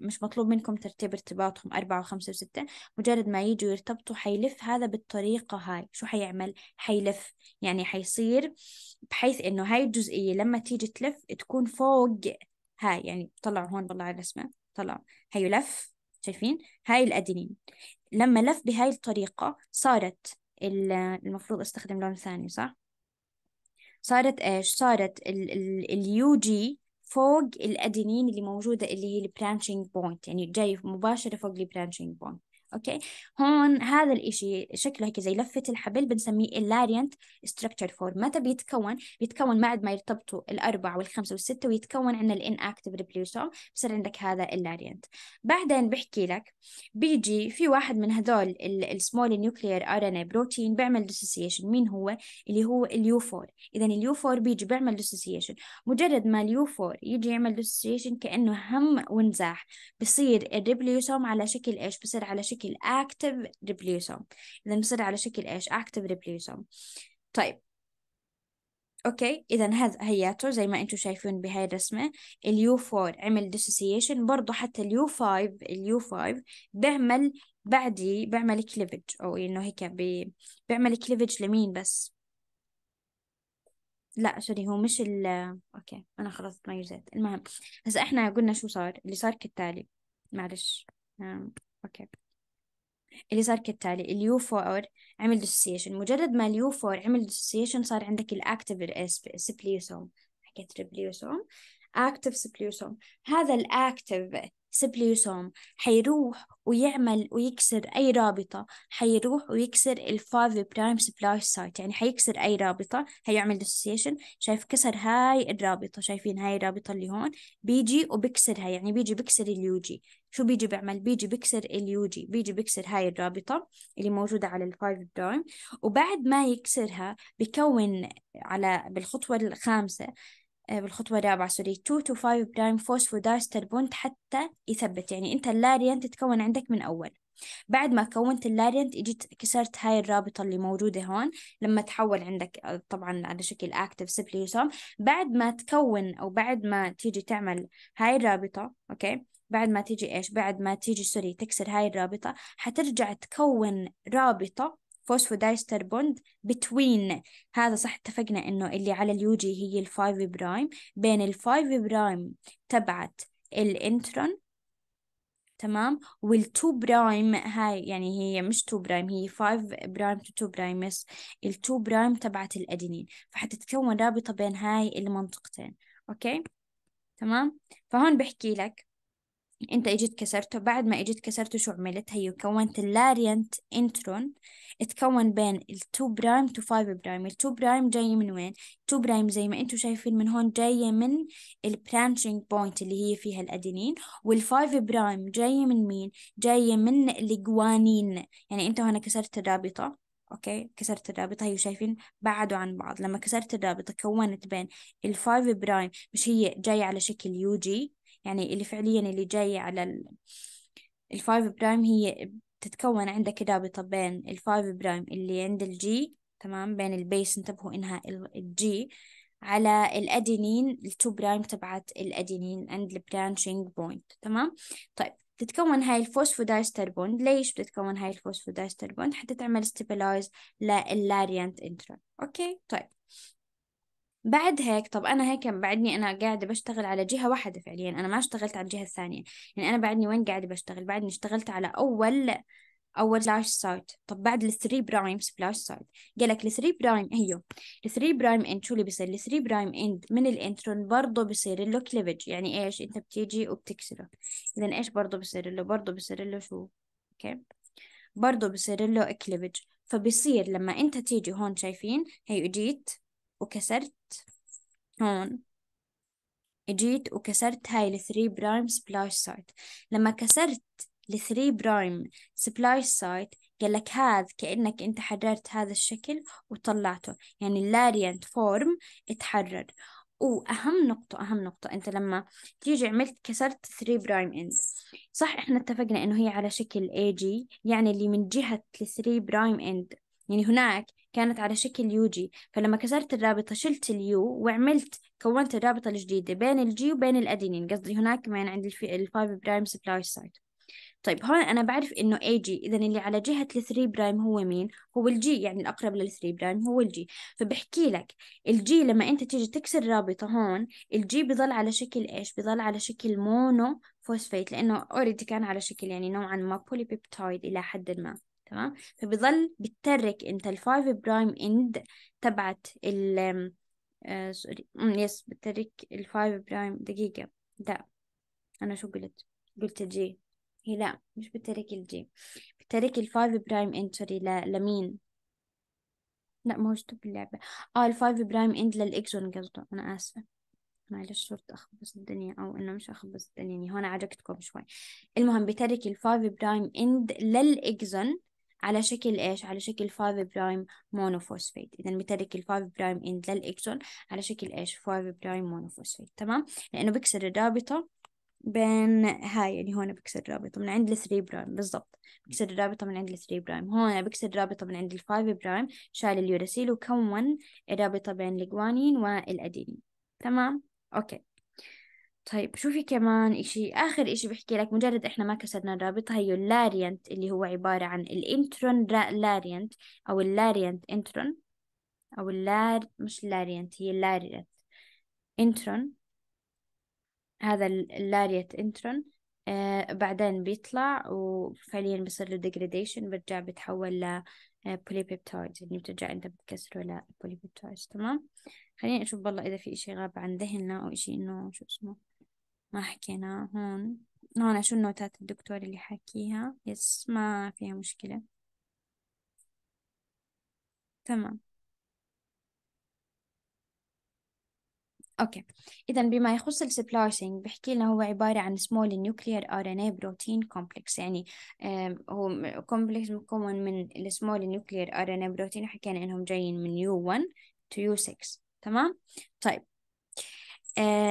مش مطلوب منكم ترتيب ارتباطهم أربعة وخمسة وستة مجرد ما يجوا يرتبطوا حيلف هذا بالطريقة هاي شو حيعمل حيلف يعني حيصير بحيث انه هاي الجزئية لما تيجي تلف تكون فوق هاي يعني طلعوا هون بالله على الرسمة طلعوا هيلف شايفين هاي الأدنين لما لف بهاي الطريقة صارت المفروض استخدم لون ثاني صح صارت ايش صارت اليو جي فوق الادينين اللي موجوده اللي هي البرانشينج بوينت يعني جاي مباشره فوق البرانشينج بوينت اوكي هون هذا الإشي شكله هيك زي لفة الحبل بنسميه اللارينت ستراكشر فورم متى بيتكون بيتكون بعد ما يرتبطوا الأربعة والخمسة والستة ويتكون عندنا الان اكتف ريبليوسوم بصير عندك هذا اللارينت بعدين بحكي لك بيجي في واحد من هذول السمول نيوكليير ار ان اي بروتين بيعمل ديسوسيشن مين هو اللي هو اليوفور اذا اليوفور بيجي بيعمل ديسوسيشن مجرد ما اليوفور يجي يعمل ديسوسيشن كانه هم وانزاح بصير الريبليوسوم على شكل ايش بصير على شكل شكل active ريبليوسوم إذا بصير على شكل إيش active ريبليوسوم طيب اوكي اذا هذا هياته زي ما انتم شايفين بهاي الرسمه اليو 4 عمل ديسوسيشن برضه حتى اليو 5 اليو 5 بعمل بعدي بعمل كليفج او انه هيك بي بيعمل كليفج لمين بس لا سوري هو مش ال اوكي انا خلاص تميزت المهم هسا احنا قلنا شو صار اللي صار كالتالي معلش اوكي اللي صار كالتالي اليو 4 عمل ديسوسيشن مجرد ما اليو 4 عمل ديسوسيشن صار عندك الاكتف سبليوسوم حكيت ريبليوسوم اكتف سبليوسوم هذا الاكتف سبليوسوم حيروح ويعمل ويكسر أي رابطة حيروح ويكسر الفايف برايم سبلاي سايت يعني حيكسر أي رابطة حيعمل ديسوسيشن شايف كسر هاي الرابطة شايفين هاي الرابطة اللي هون بيجي وبكسرها يعني بيجي بكسر اليوجي شو بيجي بيعمل بيجي بكسر اليوجي بيجي بكسر هاي الرابطة اللي موجودة على الفايف برايم وبعد ما يكسرها بكون على بالخطوة الخامسة آه، بالخطوة الرابعة سوري 2 to 5 برايم دايستر بوند حتى يثبت يعني أنت اللاريان تتكون عندك من أول بعد ما كونت اللاريانت اجيت كسرت هاي الرابطة اللي موجودة هون لما تحول عندك آه، طبعا على شكل اكتف سبليسوم بعد ما تكون أو بعد ما تيجي تعمل هاي الرابطة أوكي بعد ما تيجي إيش بعد ما تيجي سوري تكسر هاي الرابطة حترجع تكون رابطة فوسفودايستر بوند بتوين هذا صح اتفقنا انه اللي على اليوجي هي الفايف برايم بين الفايف برايم تبعت الانترون تمام والتو برايم هاي يعني هي مش تو برايم هي 5 برايم تو 2 برايم بس التو برايم تبعت الادينين فحتتكون رابطة بين هاي المنطقتين اوكي تمام فهون بحكي لك انت اجيت كسرته بعد ما اجيت كسرته شو عملت هي كونت اللاريانت انترون تكون بين ال2 برايم تو 5 برايم ال2 برايم جاي من وين 2 برايم زي ما انتم شايفين من هون جايه من البرانشنج بوينت اللي هي فيها الادينين وال5 برايم جايه من مين جايه من الجوانين يعني انت هنا كسرت الرابطه اوكي كسرت الرابطه هي شايفين بعدوا عن بعض لما كسرت الرابطه كونت بين ال5 برايم مش هي جايه على شكل يو جي يعني اللي فعليا اللي جاي على الفايف برايم هي تتكون عندك رابطة بين الفايف برايم اللي عند الجي تمام بين البيس انتبهوا انها الجي على الأدينين التو برايم تبعت الأدينين عند البرانشينج بوينت تمام طيب تتكون هاي الفوسفودايستر بوند ليش بتتكون هاي الفوسفودايستر بوند حتى تعمل ستيبلايز للاريانت انترا اوكي طيب بعد هيك طب انا هيك يعني بعدني انا قاعده بشتغل على جهه واحده فعليا انا ما اشتغلت على الجهه الثانيه يعني انا بعدني وين قاعده بشتغل بعدني اشتغلت على اول اول لاش سايت طب بعد الثري برايم سبلاش سايت قال لك الثري برايم هيو الثري برايم اند شو اللي بيصير الثري برايم اند من الانترون برضه بيصير له كليفج يعني ايش انت بتيجي وبتكسره اذا ايش برضه بيصير له برضه بيصير له شو اوكي برضه بيصير له كليفج فبيصير لما انت تيجي هون شايفين هي اجيت وكسرت هون اجيت وكسرت هاي الثري برايم سبلاش سايت لما كسرت الثري برايم سبلاش سايت قال لك هذا كأنك أنت حررت هذا الشكل وطلعته يعني اللاريانت فورم اتحرر وأهم نقطة أهم نقطة أنت لما تيجي عملت كسرت 3 برايم إند صح إحنا اتفقنا إنه هي على شكل AG يعني اللي من جهة 3 برايم إند يعني هناك كانت على شكل يو جي فلما كسرت الرابطة شلت اليو وعملت كونت الرابطة الجديدة بين الجي وبين الأدينين قصدي هناك كمان عند الفايف برايم سبلاي سايت طيب هون أنا بعرف إنه أي جي إذا اللي على جهة الثري برايم هو مين؟ هو الجي يعني الأقرب للثري برايم هو الجي فبحكي لك الجي لما أنت تيجي تكسر رابطة هون الجي بضل على شكل إيش؟ بضل على شكل مونو فوسفيت لأنه أوريدي كان على شكل يعني نوعا ما بولي بيبتايد إلى حد ما تمام فبيظل بتترك انت الفايف برايم اند تبعت ال سوري آه، يس بتترك الفايف برايم دقيقة لا انا شو قلت قلت جي هي لا مش بتترك الجي بتترك الفايف برايم اند سوري لمين لا ما هو شو اللعبة اه الفايف برايم اند للإكسون قصده أنا آسفة معلش صرت أخبص الدنيا أو إنه مش أخبص الدنيا يعني هون عرقتكم شوي المهم بترك الفايف برايم اند للإكسون على شكل إيش على شكل 5 برايم مونوفوسفيت إذا بترك ال 5 برايم إند للإكسون على شكل إيش 5 برايم مونوفوسفيت تمام لأنه بكسر الرابطة بين هاي اللي يعني هون بكسر الرابطة من عند ال3 برايم بالضبط بكسر الرابطة من عند ال3 برايم هون بكسر الرابطة من عند ال5 برايم شال اليوراسيل وكون الرابطة بين الجوانين والأدينين تمام أوكي طيب شوفي كمان إشي آخر إشي بحكي لك مجرد إحنا ما كسرنا الرابطة هي اللاريانت اللي هو عبارة عن الانترون لاريانت أو اللاريانت انترون أو اللار مش لاريانت هي اللاريانت انترون هذا اللاريانت انترون آه بعدين بيطلع وفعليا بيصير له ديجريديشن برجع بتحول لبوليبيبتويد آه، يعني بترجع انت بتكسره لبوليبيبتويد تمام خليني اشوف والله اذا في اشي غاب عن ذهننا او اشي انه شو اسمه ما حكينا هون هون شو النوتات الدكتور اللي حكيها يس ما فيها مشكلة تمام اوكي اذا بما يخص السبلايسنج بحكي لنا هو عباره عن سمول نيوكليير ار ان اي بروتين كومبلكس يعني هو كومبلكس مكون من السمول نيوكليير ار ان اي بروتين حكينا انهم جايين من يو 1 تو يو 6 تمام طيب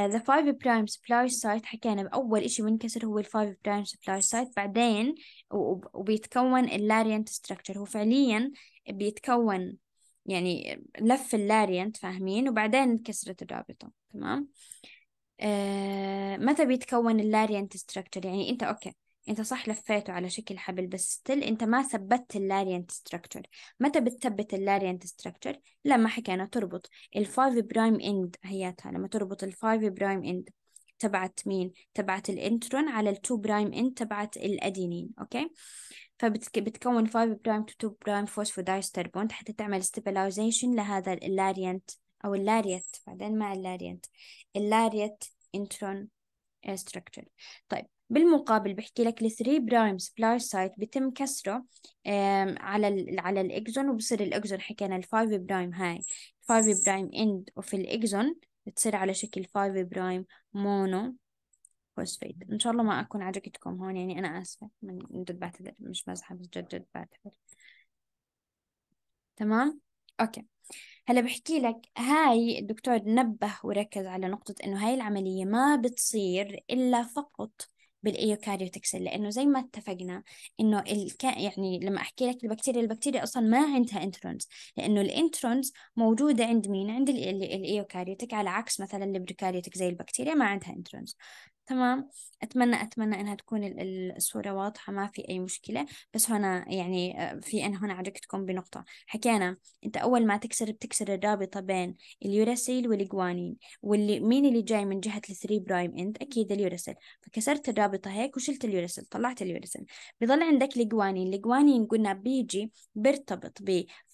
ذا فايف برايم سبلاي سايت حكينا بأول إشي بنكسر هو الفايف برايم سبلاي سايت بعدين وبيتكون اللاريانت ستراكشر هو فعليا بيتكون يعني لف اللاريانت فاهمين وبعدين انكسرت الرابطة تمام آه متى بيتكون اللاريانت ستراكشر يعني أنت أوكي انت صح لفيته على شكل حبل بس ستيل انت ما ثبتت اللارينت ستراكتشر متى بتثبت اللارينت ستراكتشر لما حكينا تربط الفايف برايم اند هياتها لما تربط الفايف برايم اند تبعت مين تبعت الانترون على التو برايم اند تبعت الادينين اوكي فبتكون 5 برايم تو 2 برايم فوسفودايستر بوند حتى تعمل ستيبلايزيشن لهذا اللارينت او اللاريت بعدين مع اللاريت اللاريت انترون ستراكتشر طيب بالمقابل بحكي لك الثري برايم سبلاي سايت بتم كسره على الـ على الاكزون وبصير الاكزون حكينا الفايف برايم هاي الفايف برايم اند اوف الاكزون بتصير على شكل فايف برايم مونو فوسفيت ان شاء الله ما اكون عجقتكم هون يعني انا اسفه من جد بعتذر مش مزحه بس جد جد بعتذر تمام اوكي هلا بحكي لك هاي الدكتور نبه وركز على نقطة إنه هاي العملية ما بتصير إلا فقط بالايوكاريوتكس لانه زي ما اتفقنا انه الك... يعني لما احكي لك البكتيريا البكتيريا اصلا ما عندها انترونز لانه الانترونز موجوده عند مين عند الايوكاريوتك على عكس مثلا البروكاريوتك زي البكتيريا ما عندها انترونز تمام أتمنى أتمنى إنها تكون الصورة واضحة ما في أي مشكلة بس هنا يعني آه، في أنا هنا عجبتكم بنقطة حكينا أنت أول ما تكسر بتكسر الرابطة بين اليوراسيل والجوانين واللي مين اللي جاي من جهة الثري برايم انت أكيد اليوراسيل فكسرت الرابطة هيك وشلت اليوراسيل طلعت اليوراسيل بضل عندك الجوانين الجوانين قلنا بيجي بيرتبط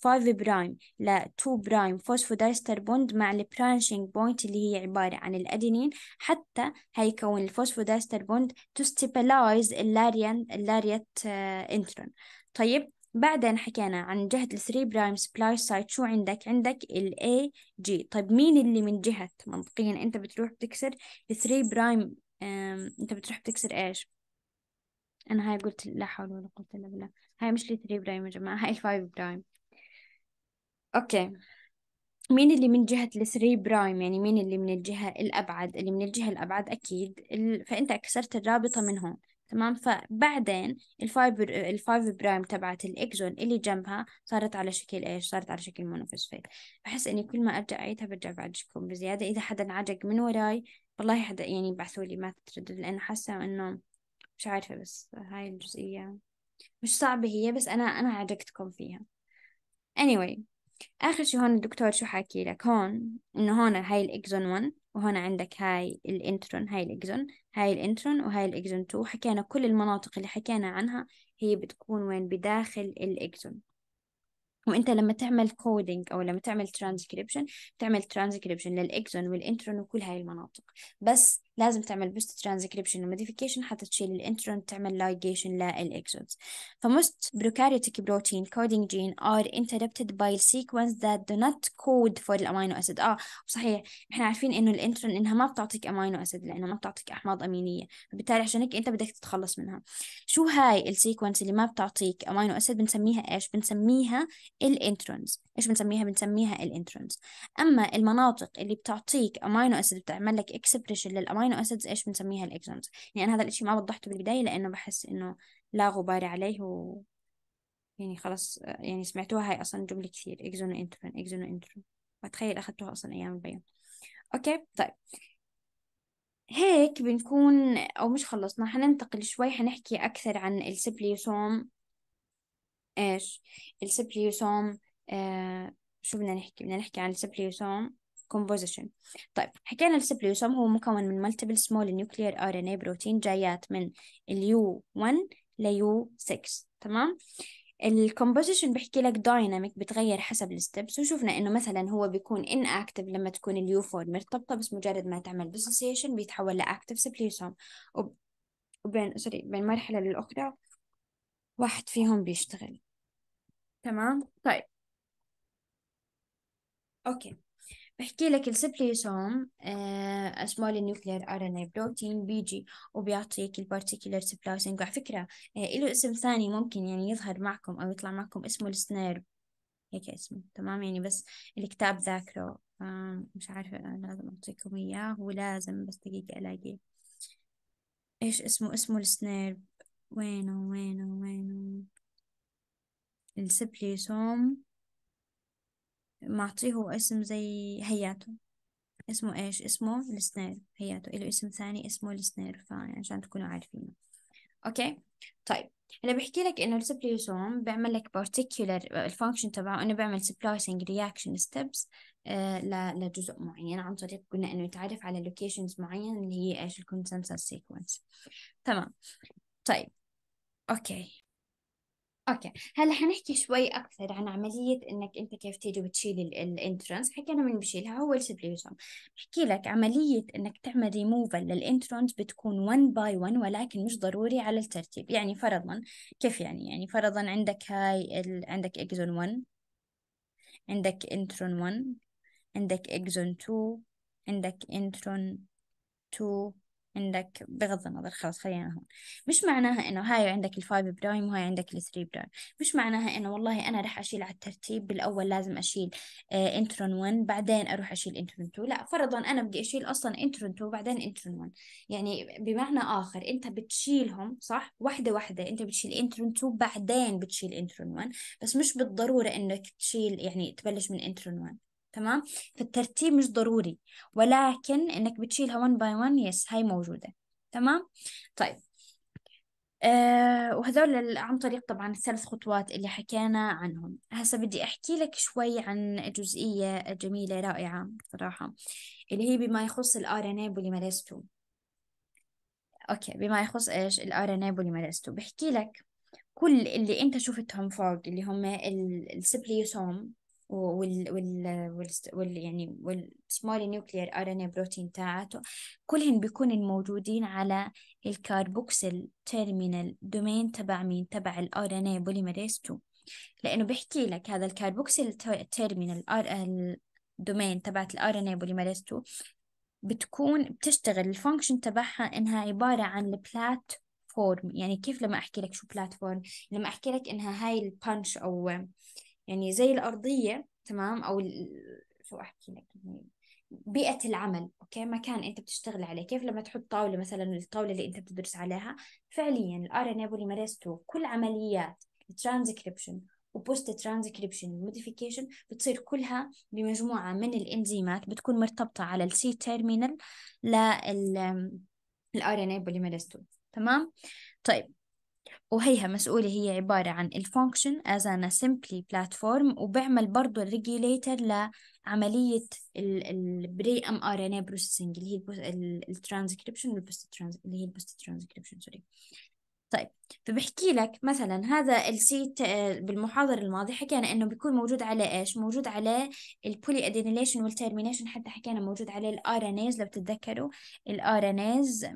5 برايم ل 2 برايم فوسفودايستر بوند مع البرانشينج بوينت اللي هي عبارة عن الأدينين حتى هيكون الفوسفودايستر بوند to stabilize اللاريان اللاريت انترون آه، طيب بعدين حكينا عن جهة ال 3 برايم سبلاي سايت شو عندك عندك ال A G طيب مين اللي من جهة منطقيا أنت بتروح بتكسر 3 برايم أنت بتروح بتكسر إيش أنا هاي قلت لا حول ولا قوة إلا بالله هاي مش 3 برايم يا جماعة هاي 5 برايم أوكي مين اللي من جهة الثري برايم يعني مين اللي من الجهة الأبعد اللي من الجهة الأبعد أكيد ال... فأنت كسرت الرابطة منهم تمام فبعدين الفايبر الفايف برايم تبعت الإكزون اللي جنبها صارت على شكل إيش صارت على شكل مونوفوسفيت بحس إني كل ما أرجع أعيدها برجع شكون بزيادة إذا حدا انعجق من وراي والله حدا يعني بعثوا لي ما تتردد لأن حاسة إنه مش عارفة بس هاي الجزئية مش صعبة هي بس أنا أنا عجقتكم فيها anyway آخر شيء هون الدكتور شو حاكي لك هون إنه هون هاي الإكزون 1 وهون عندك هاي الإنترون هاي الإكزون هاي الإنترون وهاي الإكزون 2 حكينا كل المناطق اللي حكينا عنها هي بتكون وين بداخل الإكزون وانت لما تعمل كودينج او لما تعمل ترانسكريبشن تعمل ترانسكريبشن للاكزون والانترون وكل هاي المناطق بس لازم تعمل بوست ترانسكريبشن وموديفيكيشن حتى تشيل الانترون تعمل لايجيشن للاكسونز فموست بروكاريوتيك بروتين كودينج جين ار انتربتد باي sequence ذات دو نوت كود فور الامينو اسيد اه صحيح احنا عارفين انه الانترون انها ما بتعطيك امينو اسيد لانه ما بتعطيك احماض امينيه فبالتالي عشان هيك انت بدك تتخلص منها شو هاي السيكونس اللي ما بتعطيك امينو اسيد بنسميها ايش بنسميها الانترونز ايش بنسميها بنسميها الانترونز اما المناطق اللي بتعطيك امينو اسيد بتعمل لك اكسبريشن للامينو الامينو اسيدز ايش بنسميها الاكسونز يعني انا هذا الاشي ما وضحته بالبدايه لانه بحس انه لا غبار عليه و يعني خلاص يعني سمعتوها هاي اصلا جمله كثير اكزون وانترون اكزون وانترون بتخيل اخذتوها اصلا ايام البيوم اوكي طيب هيك بنكون او مش خلصنا حننتقل شوي حنحكي اكثر عن السبليوسوم ايش السبليوسوم آه شو بدنا نحكي بدنا نحكي عن السبليوسوم composition طيب حكينا السبليوسوم هو مكون من multiple small nuclear RNA بروتين جايات من اليو 1 ليو 6 تمام الكومبوزيشن بحكي لك دايناميك بتغير حسب الستبس وشفنا انه مثلا هو بيكون ان اكتف لما تكون 4 مرتبطه بس مجرد ما تعمل ديسوسيشن بيتحول لاكتف سبليوسوم وبين سوري بين مرحله للاخرى واحد فيهم بيشتغل تمام طيب اوكي بحكي لك السبليسوم آه، اسمه النيوكلير ار ان اي بروتين بيجي وبيعطيك البارتيكولر سبلاوسينج وعلى فكره آه، له اسم ثاني ممكن يعني يظهر معكم او يطلع معكم اسمه السنير هيك اسمه تمام يعني بس الكتاب ذاكره آه، مش عارفه انا لازم اعطيكم اياه هو لازم بس دقيقه الاقيه ايش اسمه اسمه السنير وينه وينه وينه السبليسوم معطيه اسم زي هياته اسمه ايش اسمه السنير هياته له اسم ثاني اسمه السنير فعشان يعني تكونوا عارفينه اوكي طيب انا بحكي لك انه السبليوسوم بيعمل لك particular الفانكشن تبعه انه بيعمل سبلايسنج رياكشن ستيبس لجزء معين عن طريق قلنا انه يتعرف على لوكيشنز معين اللي هي ايش الكونسنسس سيكونس تمام طيب اوكي اوكي هلا حنحكي شوي اكثر عن عمليه انك انت كيف تيجي وتشيل الانترنس حكينا من بشيلها هو السبليوزوم بحكي لك عمليه انك تعمل ريموفال للانترونز بتكون 1 باي 1 ولكن مش ضروري على الترتيب يعني فرضا كيف يعني يعني فرضا عندك هاي ال... عندك اكزون 1 عندك انترون 1 عندك اكزون 2 عندك انترون 2 عندك بغض النظر خلاص خلينا هون مش معناها انه هاي عندك الفايف برايم وهاي عندك الثري برايم مش معناها انه والله انا رح اشيل على الترتيب بالاول لازم اشيل آه انترون 1 بعدين اروح اشيل انترون 2 لا فرضا انا بدي اشيل اصلا انترون 2 بعدين انترون 1 يعني بمعنى اخر انت بتشيلهم صح واحده واحده انت بتشيل انترون 2 بعدين بتشيل انترون 1 بس مش بالضروره انك تشيل يعني تبلش من انترون 1 تمام فالترتيب مش ضروري ولكن انك بتشيلها 1 باي 1 يس هاي موجوده تمام طيب أه وهذول عن طريق طبعا الثلاث خطوات اللي حكينا عنهم هسا بدي أحكي لك شوي عن جزئية جميلة رائعة صراحة اللي هي بما يخص ال RNA بوليمارستو أوكي بما يخص إيش ال RNA بوليمارستو بحكي لك كل اللي أنت شفتهم فوق اللي هم السبليوسوم وال وال وال, وال يعني والسمول نيوكلير ار ان بروتين تاعته كلهم بيكون موجودين على الكاربوكسل تيرمينال دومين تبع مين تبع الار ان اي بوليميريز 2 لانه بيحكي لك هذا الكاربوكسل تيرمينال ار الدومين تبعت الار ان اي بوليميريز 2 بتكون بتشتغل الفانكشن تبعها انها عباره عن البلات فورم يعني كيف لما احكي لك شو بلاتفورم لما احكي لك انها هاي البانش او يعني زي الأرضية تمام أو شو أحكي لك يعني بيئة العمل أوكي مكان أنت بتشتغل عليه كيف لما تحط طاولة مثلا الطاولة اللي أنت بتدرس عليها فعليا الار ان بوليميريز 2 كل عمليات الترانسكريبشن وبوست ترانسكريبشن موديفيكيشن بتصير كلها بمجموعة من الإنزيمات بتكون مرتبطة على السي تيرمينال لل الار ان بوليميريز 2 تمام طيب وهيها مسؤولة هي عبارة عن الفانكشن as an assembly platform وبعمل برضو الريجيليتر لعملية البري ام ار ان اي بروسيسنج اللي هي الترانسكريبشن والبوست اللي هي البوست ترانسكريبشن سوري طيب فبحكي لك مثلا هذا السيت بالمحاضرة الماضية حكينا انه بيكون موجود على ايش؟ موجود على البولي ادينيليشن والترمينيشن حتى حكينا موجود عليه الار ان ايز لو بتتذكروا الار ان ايز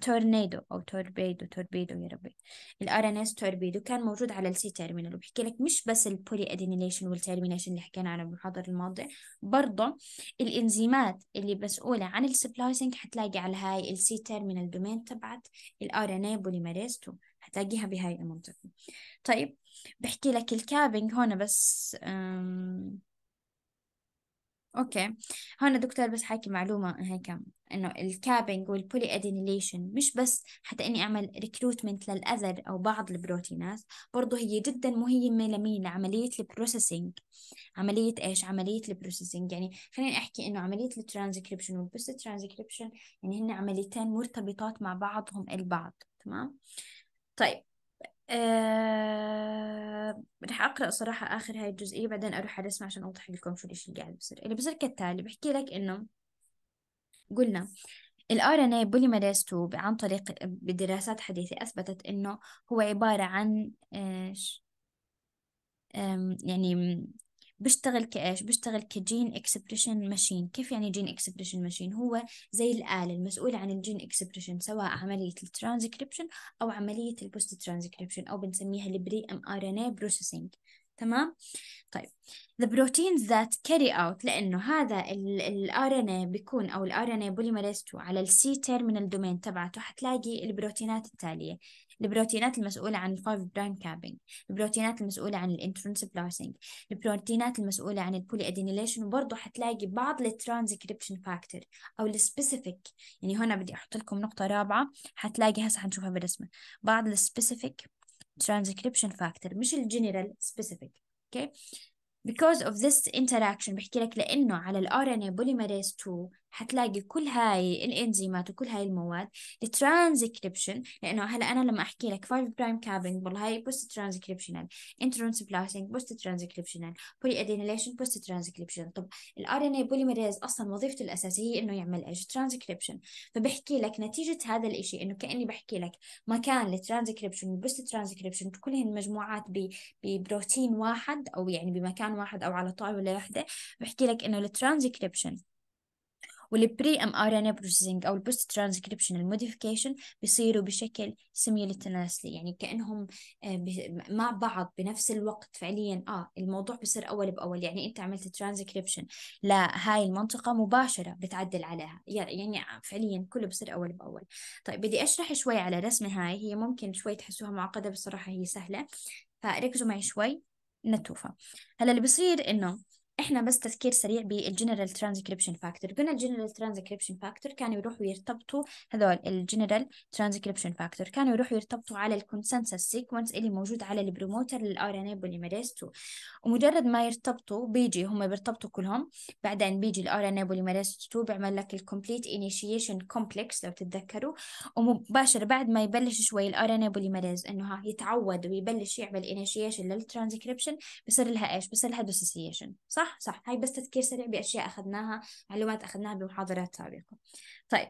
تورنيدو آه، او توربيدو توربيدو يا ربي الار ان اس توربيدو كان موجود على السي تيرمينال وبحكي لك مش بس البولي ادينيليشن والتيرمينيشن اللي حكينا عنها بالمحاضره الماضيه برضه الانزيمات اللي مسؤوله عن السبلايسنج حتلاقي على هاي السي تيرمينال دومين تبعت الار ان اي بوليماريز تو حتلاقيها بهاي المنطقه طيب بحكي لك الكابينج هون بس أم... اوكي هون دكتور بس حاكي معلومه هيك انه الكابينج والبولي ادينيليشن مش بس حتى اني اعمل ريكروتمنت للاذر او بعض البروتينات برضه هي جدا مهمه لمين لعمليه البروسيسنج عمليه ايش عمليه البروسيسنج يعني خليني احكي انه عمليه الترانسكريبشن والبوست ترانسكريبشن يعني هن عمليتين مرتبطات مع بعضهم البعض تمام طيب آه، رح أقرأ صراحة آخر هاي الجزئية بعدين أروح على الرسم عشان أوضح لكم شو الإشي اللي قاعد بصير اللي بصير كالتالي بحكي لك إنه قلنا ال اي بوليمريز 2 عن طريق بدراسات حديثة أثبتت إنه هو عبارة عن إيش آه، يعني بشتغل كايش بشتغل كجين اكسبريشن ماشين كيف يعني جين اكسبريشن ماشين هو زي الآلة المسؤولة عن الجين اكسبريشن سواء عملية الترانسكريبشن أو عملية البوست ترانسكريبشن أو بنسميها البري ام ار ان اي بروسيسنج تمام طيب the proteins that carry out لأنه هذا ال اي بيكون أو ال ان اي 2 على السي تيرمينال دومين تبعته حتلاقي البروتينات التالية البروتينات المسؤولة عن الفايف برايم كابينج البروتينات المسؤولة عن الانترنس سبلاسينج البروتينات المسؤولة عن البولي ادينيليشن وبرضه حتلاقي بعض للترانسكريبشن فاكتور أو السبيسيفيك يعني هنا بدي أحط لكم نقطة رابعة حتلاقي هسه حنشوفها بالرسمة بعض السبيسيفيك transcription فاكتور مش الجنرال سبيسيفيك اوكي because of this interaction بحكي لك لأنه على ال RNA polymerase 2 حتلاقي كل هاي الانزيمات وكل هاي المواد الترانسكريبشن لانه هلا انا لما احكي لك 5 برايم كابين والله هاي بوست ترانسكريبشنال انترونس بلاسينج بوست ترانسكريبشنال بولي ادينيليشن بوست ترانسكريبشن طب الار ان اي بوليميريز اصلا وظيفته الاساسيه هي انه يعمل ايش ترانسكريبشن فبحكي لك نتيجه هذا الإشي انه كاني بحكي لك مكان الترانسكريبشن والبوست ترانسكريبشن كلهن مجموعات ببروتين واحد او يعني بمكان واحد او على طاوله واحده بحكي لك انه الترانسكريبشن والبري ام ار ان بروسيسنج او البوست ترانسكريبشن الموديفيكيشن بيصيروا بشكل سيميلتنسلي يعني كانهم آه، مع بعض بنفس الوقت فعليا اه الموضوع بصير اول باول يعني انت عملت ترانسكريبشن لهاي المنطقه مباشره بتعدل عليها يعني فعليا كله بصير اول باول طيب بدي اشرح شوي على رسمه هاي هي ممكن شوي تحسوها معقده بصراحه هي سهله فركزوا معي شوي نتوفى هلا اللي بصير انه احنا بس تذكير سريع بالجنرال ترانسكريبشن فاكتور قلنا الجنرال ترانسكريبشن فاكتور كانوا يروحوا يرتبطوا هذول الجنرال ترانسكريبشن فاكتور كانوا يروحوا يرتبطوا على الكونسنسس سيكونس اللي موجود على البروموتر للار ان اي بوليميريز 2 ومجرد ما يرتبطوا بيجي هم بيرتبطوا كلهم بعدين بيجي الار ان اي بوليميريز 2 بيعمل لك الكومبليت انيشيشن كومبلكس لو تتذكروا ومباشر بعد ما يبلش شوي الار ان اي بوليميريز انه ها يتعود ويبلش يعمل انيشيشن للترانسكريبشن بصير لها ايش بصير لها ديسوسيشن صح صح صح هاي بس تذكير سريع بأشياء أخذناها معلومات أخذناها بمحاضرات سابقة طيب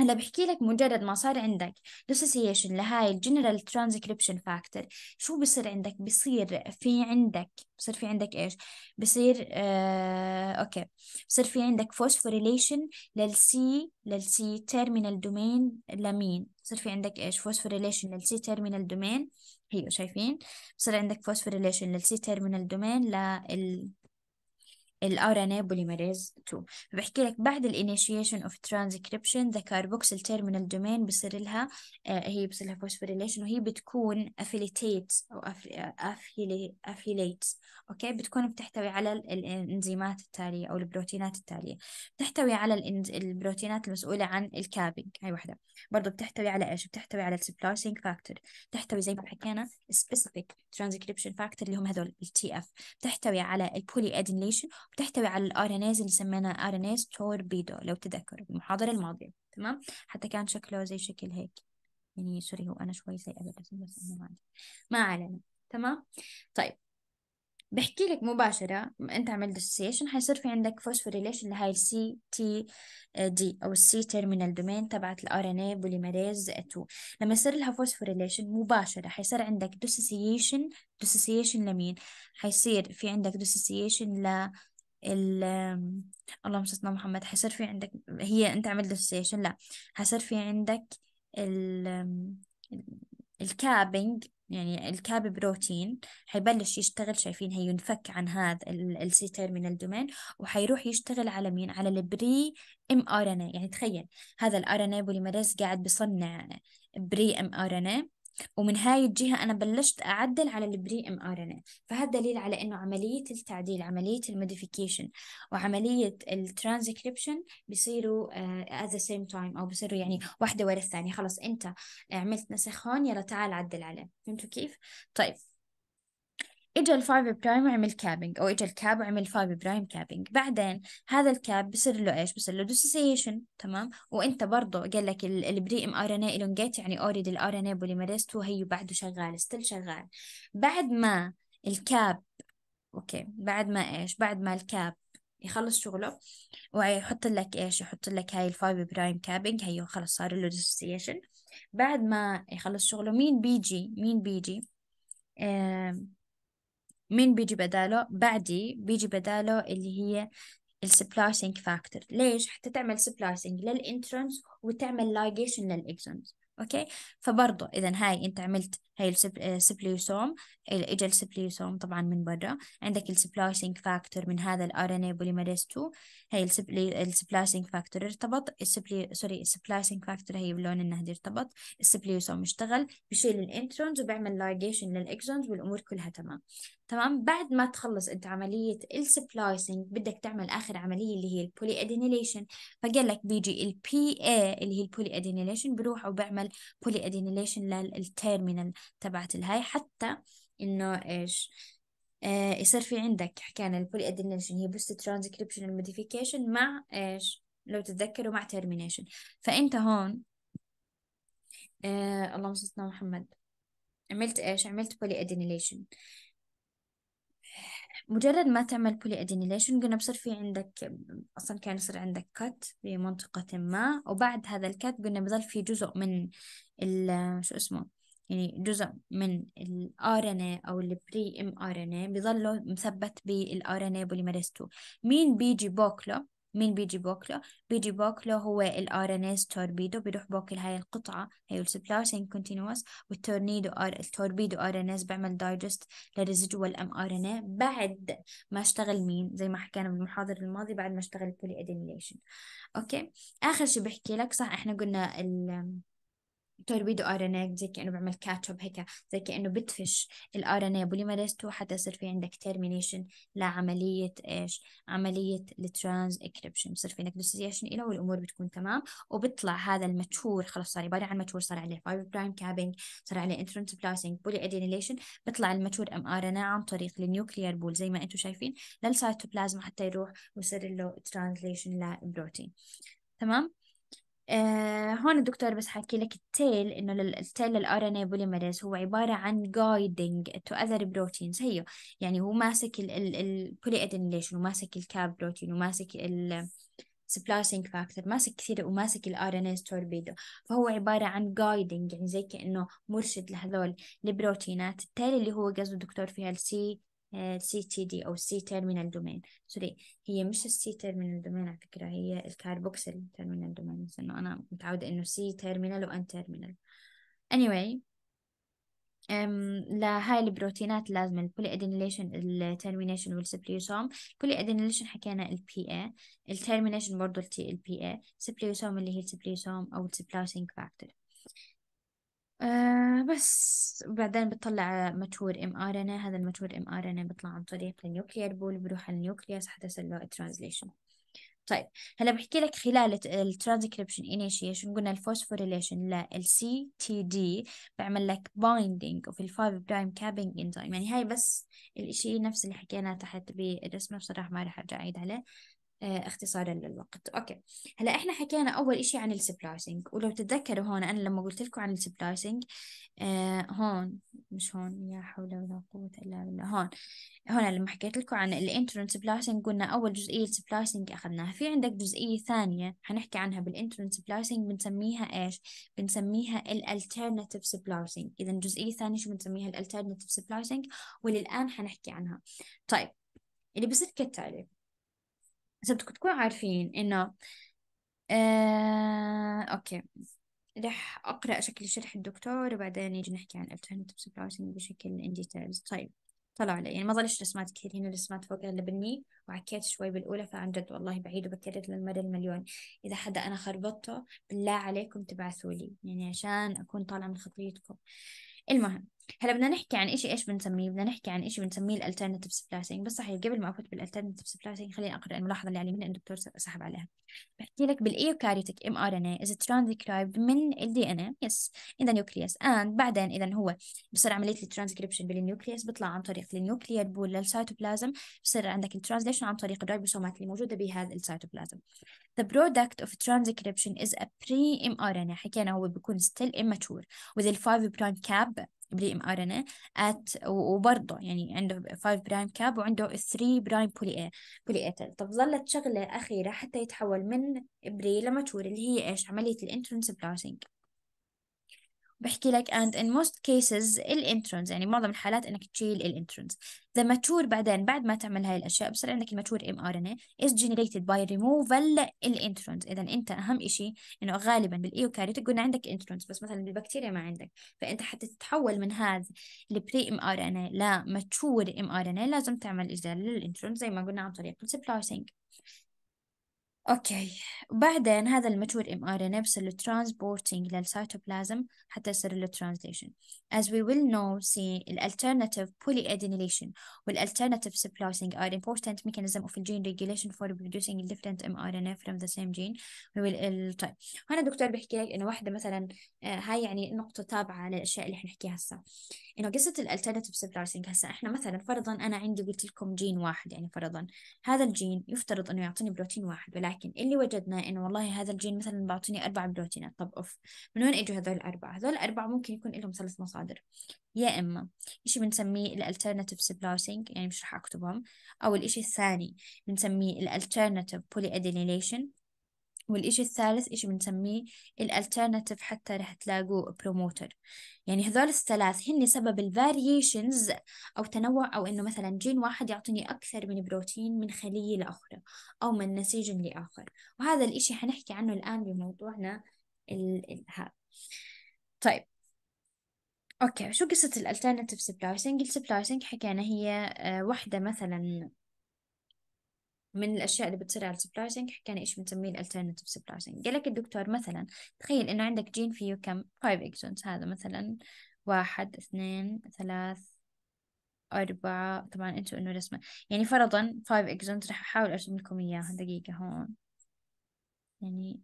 هلا بحكي لك مجرد ما صار عندك dissociation لهاي الجنرال ترانسكريبشن فاكتور شو بصير عندك بصير في عندك بصير في عندك ايش بصير آه اوكي بصير في عندك فوسفوريليشن للسي للسي تيرمينال دومين لمين بصير في عندك ايش فوسفوريليشن للسي تيرمينال دومين هيو شايفين بصير عندك فوسفوريليشن للسي تيرمينال دومين لل الار ان اي بوليميريز 2 فبحكي لك بعد الانيشيشن اوف ترانسكريبشن ذا كاربوكسيل تيرمينال دومين بصير لها آه، هي بصير لها فوسفوريليشن وهي بتكون افيليتيت او افيليت آه، اوكي بتكون بتحتوي على الانزيمات التاليه او البروتينات التاليه بتحتوي على البروتينات المسؤوله عن الكابينج هاي وحده برضه بتحتوي على ايش بتحتوي على السبلايسنج فاكتور بتحتوي زي ما حكينا سبيسيفيك ترانسكريبشن فاكتور اللي هم هذول التي اف بتحتوي على البولي ادينيشن بتحتوي على ايز اللي سميناه ايز توربيدو لو تذكر المحاضرة الماضية تمام حتى كان شكله زي شكل هيك يعني سوري هو أنا شوي سيئة بالرسم بس إنه ما ما علينا تمام طيب بحكي لك مباشرة أنت عملت ديسوسيشن حيصير في عندك فوسفوريليشن لهي السي تي دي أو السي تيرمينال دومين تبعت الار ان اي بوليمريز 2 لما يصير لها فوسفوريليشن مباشرة حيصير عندك ديسوسيشن ديسوسيشن لمين؟ حيصير في عندك ديسوسيشن ل ال اللهم صل على محمد حيصير في عندك هي انت عملت السيشن لا حيصير في عندك ال الكابينج يعني الكاب بروتين حيبلش يشتغل شايفين هينفك عن هذا السي تيرمينال دومين وحيروح يشتغل على مين على البري ام ار ان يعني تخيل هذا الار ان اي بوليميريز قاعد بصنع بري ام ار ان اي ومن هاي الجهة أنا بلشت أعدل على البري ام ار ان فهذا دليل على إنه عملية التعديل عملية الموديفيكيشن وعملية الترانسكريبشن بيصيروا ات ذا سيم تايم أو بيصيروا يعني واحدة ورا الثانية خلص أنت عملت نسخ هون يلا تعال عدل عليه فهمتوا كيف؟ طيب اجى الفايف برايم وعمل كابينج او اجى الكاب وعمل فايف برايم كابينج بعدين هذا الكاب بصير له ايش بصير له ديسوسيشن تمام وانت برضه قال لك البري ام ار ان اي الونجيت يعني اوريدي الار ان اي بوليمريز 2 هي بعده شغال ستيل شغال بعد ما الكاب اوكي بعد ما ايش بعد ما الكاب يخلص شغله ويحط لك ايش يحط لك هاي الفايف برايم كابينج هي خلص صار له ديسوسيشن بعد ما يخلص شغله مين بيجي مين بيجي آه مين بيجي بداله بعدي بيجي بداله اللي هي السبلايسنج فاكتور ليش حتى تعمل سبلايسنج للانترنس وتعمل لايجيشن للاكسونز اوكي فبرضه اذا هاي انت عملت هاي السبليوسوم اجى السبليوسوم طبعا من برا عندك السبلايسنج فاكتور من هذا الار ان اي بوليميريز 2 هي السبلايسينج فاكتور ارتبط السبلي سوري السبلايسنج فاكتور هي باللون النهدي ارتبط السبليوسوم اشتغل بشيل الانترونز وبعمل لايجيشن للاكزونز والامور كلها تمام تمام بعد ما تخلص انت عمليه السبلايسنج بدك تعمل اخر عمليه اللي هي البولي ادينيليشن فقال لك بيجي البي اي اللي هي البولي ادينيليشن بروح وبعمل بولي ادينيليشن للتيرمينال تبعت الهاي حتى انه ايش آه يصير في عندك حكينا البولي ادينيشن هي بوست ترانسكريبشن موديفيكيشن مع ايش لو تتذكروا مع تيرمينيشن فانت هون آه اللهم صل محمد عملت ايش عملت بولي ادينيليشن مجرد ما تعمل بولي ادينيليشن قلنا بصير في عندك اصلا كان يصير عندك كت في منطقة ما وبعد هذا الكت قلنا بضل في جزء من ال شو اسمه يعني جزء من ال RNA أو ال pre mRNA بيظلوا مثبت بال RNA polymerase 2 مين بيجي باكله مين بيجي باكله بيجي باكله هو ال RNA توربيدو بيروح باكل هاي القطعة هي splicing كونتينوس والتورنيدو ار التوربيدو RNA بيعمل دايجست لريزيدوال mRNA بعد ما اشتغل مين زي ما حكينا بالمحاضرة الماضية بعد ما اشتغل البولي ادينيليشن اوكي اخر شي بحكي لك صح احنا قلنا ال ترويض طيب ار ان إيه زي كانه بعمل كاتشب هيك زي كانه بدفش الار ان اي بوليماريزته حتى يصير في عندك تيرمينيشن لعمليه ايش عمليه الترانز اكريبشن بصير في عندك ديسوسيشن له والامور بتكون تمام وبيطلع هذا المتشور خلص صار عباره عن متشور صار عليه فايبر برايم كابينج صار عليه انترنت بلاسينج بولي ادينيليشن بيطلع المتشور ام ار ان إيه عن طريق النيوكليير بول زي ما انتم شايفين للسايتوبلازم حتى يروح ويصير له ترانزليشن للبروتين تمام آه هون الدكتور بس حكي لك التيل انه التيل للار ان اي بوليمرز هو عباره عن جايدنج تو اذر بروتينز هيو يعني هو ماسك البولي ادينيليشن وماسك الكاب بروتين وماسك ال فاكتور ماسك كثير وماسك الار ان اي توربيدو فهو عباره عن جايدنج يعني زي كانه مرشد لهذول البروتينات التالي اللي هو قصده الدكتور فيها السي السي تي دي او السي تيرمينال دومين سوري هي مش السي تيرمينال دومين على فكره هي الكاربوكسيل تيرمينال دومين بس انه انا متعوده انه سي تيرمينال وان تيرمينال anyway لهاي البروتينات لازم البولي ادينيليشن التيرمينيشن والسبليوسوم البولي ادينيليشن حكينا البي اي التيرمينيشن برضه التي البي اي سبليوسوم اللي هي السبليوسوم او السبلاسينج فاكتور آه، بس بعدين بتطلع متور ام ار ان هذا المتور ام ار ان بيطلع عن طريق النيوكليير بول بروح على النيوكليوس حتى يصير له ترانزليشن طيب هلا بحكي لك خلال الترانسكريبشن انيشيشن قلنا الفوسفوريليشن للسي تي دي بعمل لك بايندينج وفي الفايف برايم كابينج انزيم يعني هاي بس الاشي نفس اللي حكيناه تحت بالرسمه بصراحه ما راح ارجع اعيد عليه آه، اختصارا للوقت اوكي هلا احنا حكينا اول إشي عن السبلايسنج ولو تتذكروا هون انا لما قلت لكم عن السبلايسنج آه هون مش هون يا حول ولا قوه الا بالله هون هون لما حكيت لكم عن الانترن سبلايسنج قلنا اول جزئيه السبلايسنج اخذناها في عندك جزئيه ثانيه حنحكي عنها بالانترن سبلايسنج بنسميها ايش بنسميها الالتيرناتيف سبلايسنج اذا جزئيه ثانيه شو بنسميها الالتيرناتيف سبلايسنج واللي الان حنحكي عنها طيب اللي بصير كالتالي بس بدكم تكونوا عارفين انه آه... اوكي رح اقرا شكل شرح الدكتور وبعدين نيجي نحكي عن الالترناتيف سبلاي بشكل ان ديتيلز طيب طلعوا علي يعني ما ظلش رسمات كثير هنا رسمات فوق اللي بني وعكيت شوي بالاولى فعن جد والله بعيد وبكرر للمره المليون اذا حدا انا خربطته بالله عليكم تبعثوا لي يعني عشان اكون طالعه من خطيتكم المهم هلا بدنا نحكي عن إشي إيش بنسميه بدنا نحكي عن إشي بنسميه الالترنتيف سبلايسنج بس صحيح قبل ما أفوت بالالترنتيف سبلايسنج خليني أقرأ الملاحظة اللي علي من الدكتور سحب عليها بحكي لك بالايوكاريوتيك ام ار ان اي از ترانسكرايبد من الدي ان اي يس ان ذا نيوكليس اند بعدين اذا هو بصير عمليه الترانسكريبشن بالنيوكليس بيطلع عن طريق النيوكليير بول للسيتوبلازم بصير عندك الترانزليشن عن طريق الريبوسومات اللي موجوده بهذا السيتوبلازم The product of transcription is a pre-mRNA حكينا هو بيكون still immature with a 5 prime cap ام ار ان اي ات وبرضه يعني عنده 5 برايم كاب وعنده 3 برايم بولي اي بولي اي طب ظلت شغله اخيره حتى يتحول من بري لماتور اللي هي ايش عمليه الانترنس بلاسينج بحكي لك and in most cases الانترنز يعني معظم الحالات انك تشيل الانترنز the mature بعدين بعد ما تعمل هاي الاشياء بصير عندك الماتور اي از جينيريتد باي ريموفال الانترنز اذا انت اهم شيء انه غالبا بالايوكاريوت قلنا عندك انترنز بس مثلا بالبكتيريا ما عندك فانت حتى تتحول من هذا البري ام ار ان اي لماتور ام ار ان اي لازم تعمل ازاله للانترنز زي ما قلنا عن طريق السبلايسنج اوكي بعدين هذا المتور ام ار ان بس بصير له ترانسبورتنج للسيتوبلازم حتى يصير له ترانزليشن as we will know see الالترناتيف polyadrenylation والالترناتيف splicing are important mechanism of gene regulation for producing different mRNA from the same gene we will uh, طيب هنا دكتور بيحكي لك انه واحده مثلا آه، هاي يعني نقطه تابعه للاشياء اللي حنحكيها هسه انه قصه الالترناتيف splicing هسه احنا مثلا فرضا انا عندي قلت لكم جين واحد يعني فرضا هذا الجين يفترض انه يعطيني بروتين واحد ولكن لكن اللي وجدنا انه والله هذا الجين مثلا بعطيني اربع بروتينات طب اوف من وين اجوا هذول الاربعه هذول الاربعه ممكن يكون لهم ثلاث مصادر يا اما شيء بنسميه الالترناتيف سبلاوسينج يعني مش راح اكتبهم او الشيء الثاني بنسميه الالترناتيف بولي ادينيليشن والإشي الثالث إشي بنسميه الالترناتيف حتى رح تلاقوا بروموتر يعني هذول الثلاث هن سبب الفاريشنز أو تنوع أو إنه مثلا جين واحد يعطيني أكثر من بروتين من خلية لأخرى أو من نسيج لآخر وهذا الإشي حنحكي عنه الآن بموضوعنا هذا طيب اوكي شو قصة الالترناتيف سبلايسنج؟ السبلايسنج حكينا هي آه، واحدة مثلا من الاشياء اللي بتصير على السبلاي حكينا ايش بنسميه الالترناتيف سبلاي قال لك الدكتور مثلا تخيل انه عندك جين فيه كم 5 اكسونز هذا مثلا واحد اثنين ثلاث أربعة طبعا انتوا انه رسمة يعني فرضا 5 اكسونز راح احاول ارسم لكم اياها دقيقة هون يعني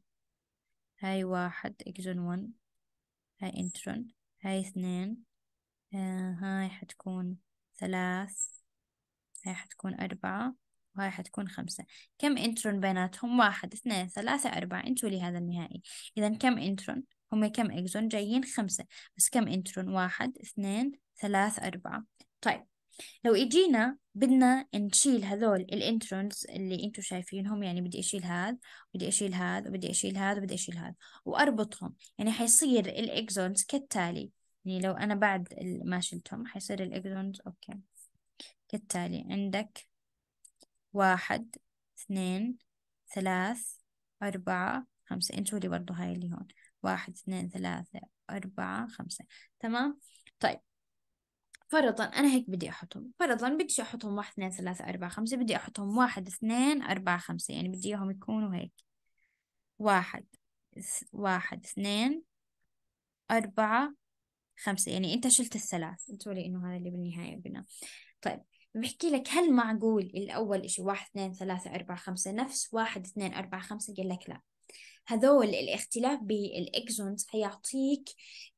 هاي واحد اكسون 1 هاي انترون هاي اثنين آه، هاي حتكون ثلاث هاي حتكون أربعة وهاي حتكون خمسة كم إنترون بيناتهم واحد اثنين ثلاثة أربعة انتوا لي هذا النهائي إذا كم إنترون هم كم إكزون جايين خمسة بس كم إنترون واحد اثنين ثلاثة أربعة طيب لو إجينا بدنا نشيل هذول الانترونز اللي انتم شايفينهم يعني بدي أشيل هذا بدي أشيل هذا وبدي أشيل هذا وبدي أشيل هذا وأربطهم يعني حيصير الإكزونز كالتالي يعني لو أنا بعد ما شلتهم حيصير الإكزونز أوكي كالتالي عندك واحد اثنين ثلاث أربعة خمسة انتوا لي برضو هاي اللي هون واحد اثنين ثلاثة أربعة خمسة تمام طيب فرضا أنا هيك بدي أحطهم فرضا بديش أحطهم واحد اثنين ثلاثة أربعة خمسة بدي أحطهم واحد اثنين أربعة خمسة يعني بدي إياهم يكونوا هيك واحد واحد اثنين أربعة خمسة يعني أنت شلت الثلاث قلتولي لي إنه هذا اللي بالنهاية بنا طيب بحكي لك هل معقول الأول إشي واحد اثنين ثلاثة أربعة خمسة نفس واحد اثنين أربعة خمسة قال لك لا هذول الاختلاف بالإكزونز حيعطيك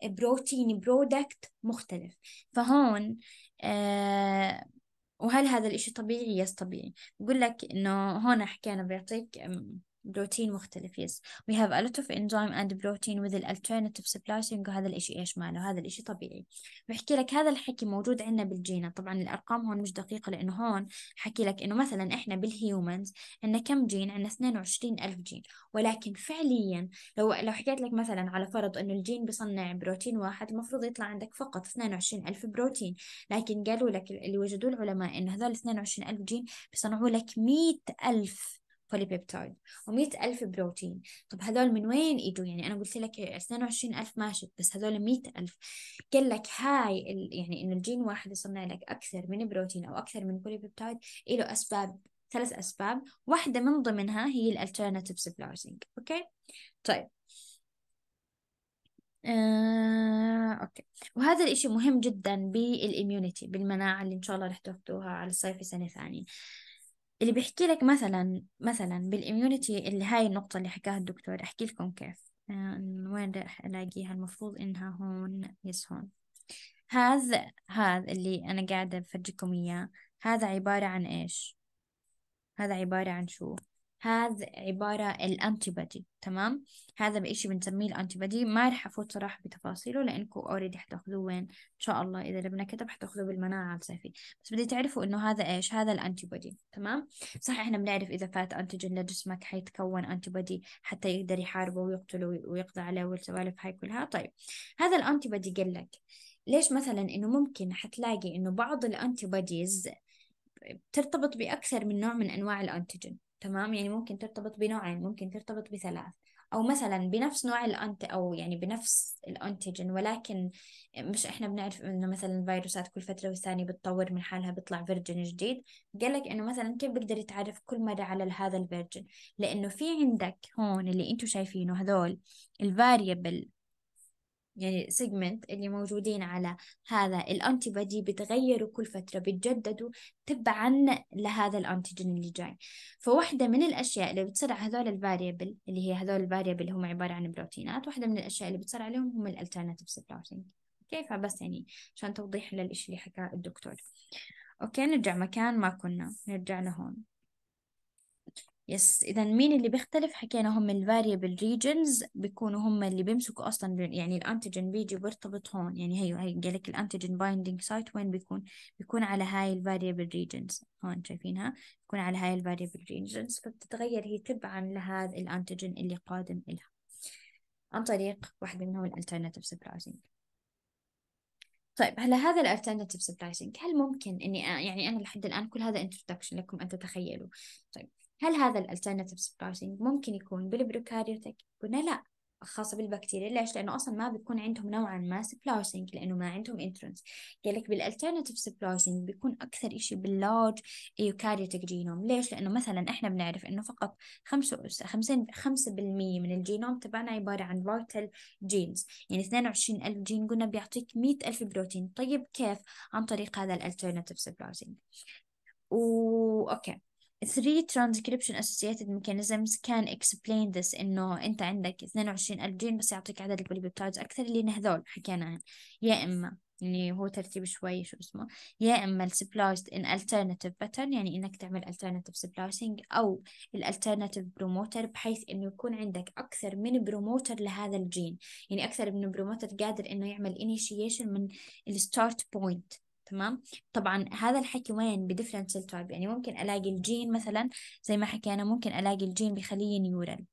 بروتين برودكت مختلف فهون آه وهل هذا الإشي طبيعي؟ يس طبيعي بقول لك إنه هون حكينا بيعطيك بروتين مختلف يس وي هاف ا لوت اوف enzyme اند بروتين وذ الالترناتيف alternative وهذا الإشي إيش ماله هذا الإشي طبيعي بحكي لك هذا الحكي موجود عندنا بالجينة طبعا الأرقام هون مش دقيقة لأنه هون حكي لك إنه مثلا إحنا بالهيومنز عندنا كم جين عندنا 22 ألف جين ولكن فعليا لو لو حكيت لك مثلا على فرض إنه الجين بصنع بروتين واحد المفروض يطلع عندك فقط 22 ألف بروتين لكن قالوا لك اللي وجدوه العلماء إنه هذول 22 ألف جين بصنعوا لك 100 ألف بوليبيبتايد و100 ألف بروتين طب هذول من وين يجوا يعني أنا قلت لك 22 ألف ماشت بس هذول 100 ألف قال لك هاي يعني إنه الجين واحد يصنع لك أكثر من بروتين أو أكثر من بوليبيبتايد له أسباب ثلاث أسباب واحدة من ضمنها هي الالترناتيف سبلايزنج أوكي طيب آه، اوكي وهذا الاشي مهم جدا بالاميونيتي بالمناعة اللي ان شاء الله رح تاخذوها على الصيف سنة ثانية اللي بيحكي لك مثلا مثلا بالاميونيتي اللي هاي النقطة اللي حكاها الدكتور أحكي لكم كيف آه، وين راح ألاقيها المفروض إنها هون يس هون هذا هذا اللي أنا قاعدة بفرجيكم إياه هذا عبارة عن إيش هذا عبارة عن شو هذا عبارة الأنتي بادي تمام هذا بإشي بنسميه الأنتي بادي ما رح أفوت صراحة بتفاصيله لأنكم أوريدي حتاخذوه وين إن شاء الله إذا لبنا كتب حتاخذوه بالمناعة الصيفي بس بدي تعرفوا إنه هذا إيش هذا الأنتي بادي تمام صح إحنا بنعرف إذا فات أنتيجين لجسمك حيتكون أنتي بادي حتى يقدر يحاربه ويقتله ويقضي عليه والسوالف هاي كلها طيب هذا الأنتي بادي قال لك ليش مثلا إنه ممكن حتلاقي إنه بعض الأنتي باديز بترتبط بأكثر من نوع من أنواع الأنتيجين تمام يعني ممكن ترتبط بنوعين ممكن ترتبط بثلاث أو مثلا بنفس نوع الأنت أو يعني بنفس الأنتيجن ولكن مش إحنا بنعرف إنه مثلا الفيروسات كل فترة والثانية بتطور من حالها بيطلع فيرجن جديد قال لك إنه مثلا كيف بقدر يتعرف كل مرة على هذا الفيرجن لأنه في عندك هون اللي أنتم شايفينه هذول الفاريبل يعني سيجمنت اللي موجودين على هذا الانتيبادي بتغيروا كل فترة بتجددوا تبعا لهذا الأنتيجين اللي جاي فواحدة من الأشياء اللي بتصير على هذول الفاريبل اللي هي هذول الفاريبل اللي هم عبارة عن بروتينات واحدة من الأشياء اللي بتصير عليهم هم الالترناتيف سبلاوتينج كيف بس يعني عشان توضيح للإشي اللي حكاه الدكتور أوكي نرجع مكان ما كنا نرجع لهون يس إذا مين اللي بيختلف حكينا هم ال variable regions بيكونوا هم اللي بيمسكوا أصلا يعني الأنتيجين بيجي بيرتبط هون يعني هي هي قال لك الأنتيجين binding site وين بيكون؟ بيكون على هاي ال variable regions هون شايفينها بيكون على هاي ال variable regions فبتتغير هي تبعا لهذا الأنتيجين اللي قادم إلها عن طريق واحدة منهم ال alternative طيب هلا هذا الالترناتيف سبرايزنج هل ممكن اني يعني انا لحد الان كل هذا انترودكشن لكم ان تتخيلوا طيب هل هذا الالترناتيف سبراوتنج ممكن يكون بالبروكاريوتك قلنا لا خاصة بالبكتيريا ليش؟ لأنه أصلا ما بيكون عندهم نوعا ما سبلاوسنج لأنه ما عندهم انترنس قال لك بالالترناتيف سبلاوسنج بيكون أكثر إشي باللارج ايوكاريوتك جينوم ليش؟ لأنه مثلا إحنا بنعرف إنه فقط خمسة خمسين خمسة بالمية من الجينوم تبعنا عبارة عن فيتال جينز يعني اثنين وعشرين ألف جين قلنا بيعطيك مية ألف بروتين طيب كيف؟ عن طريق هذا الالترناتيف سبلاوسنج و... أوكي three transcription associated mechanisms can explain this إنه أنت عندك 22 ألف جين بس يعطيك عدد البوليبيبتايدز أكثر اللي هذول حكينا عن يا إما يعني هو ترتيب شوي شو اسمه يا إما ال إن alternative pattern يعني إنك تعمل alternative splicing أو الالترناتيف بروموتر بحيث إنه يكون عندك أكثر من بروموتر لهذا الجين يعني أكثر من بروموتر قادر إنه يعمل initiation من الستارت بوينت point تمام طبعا هذا الحكي وين بديفرنشال تايب يعني ممكن الاقي الجين مثلا زي ما حكينا ممكن الاقي الجين بخليه نيورال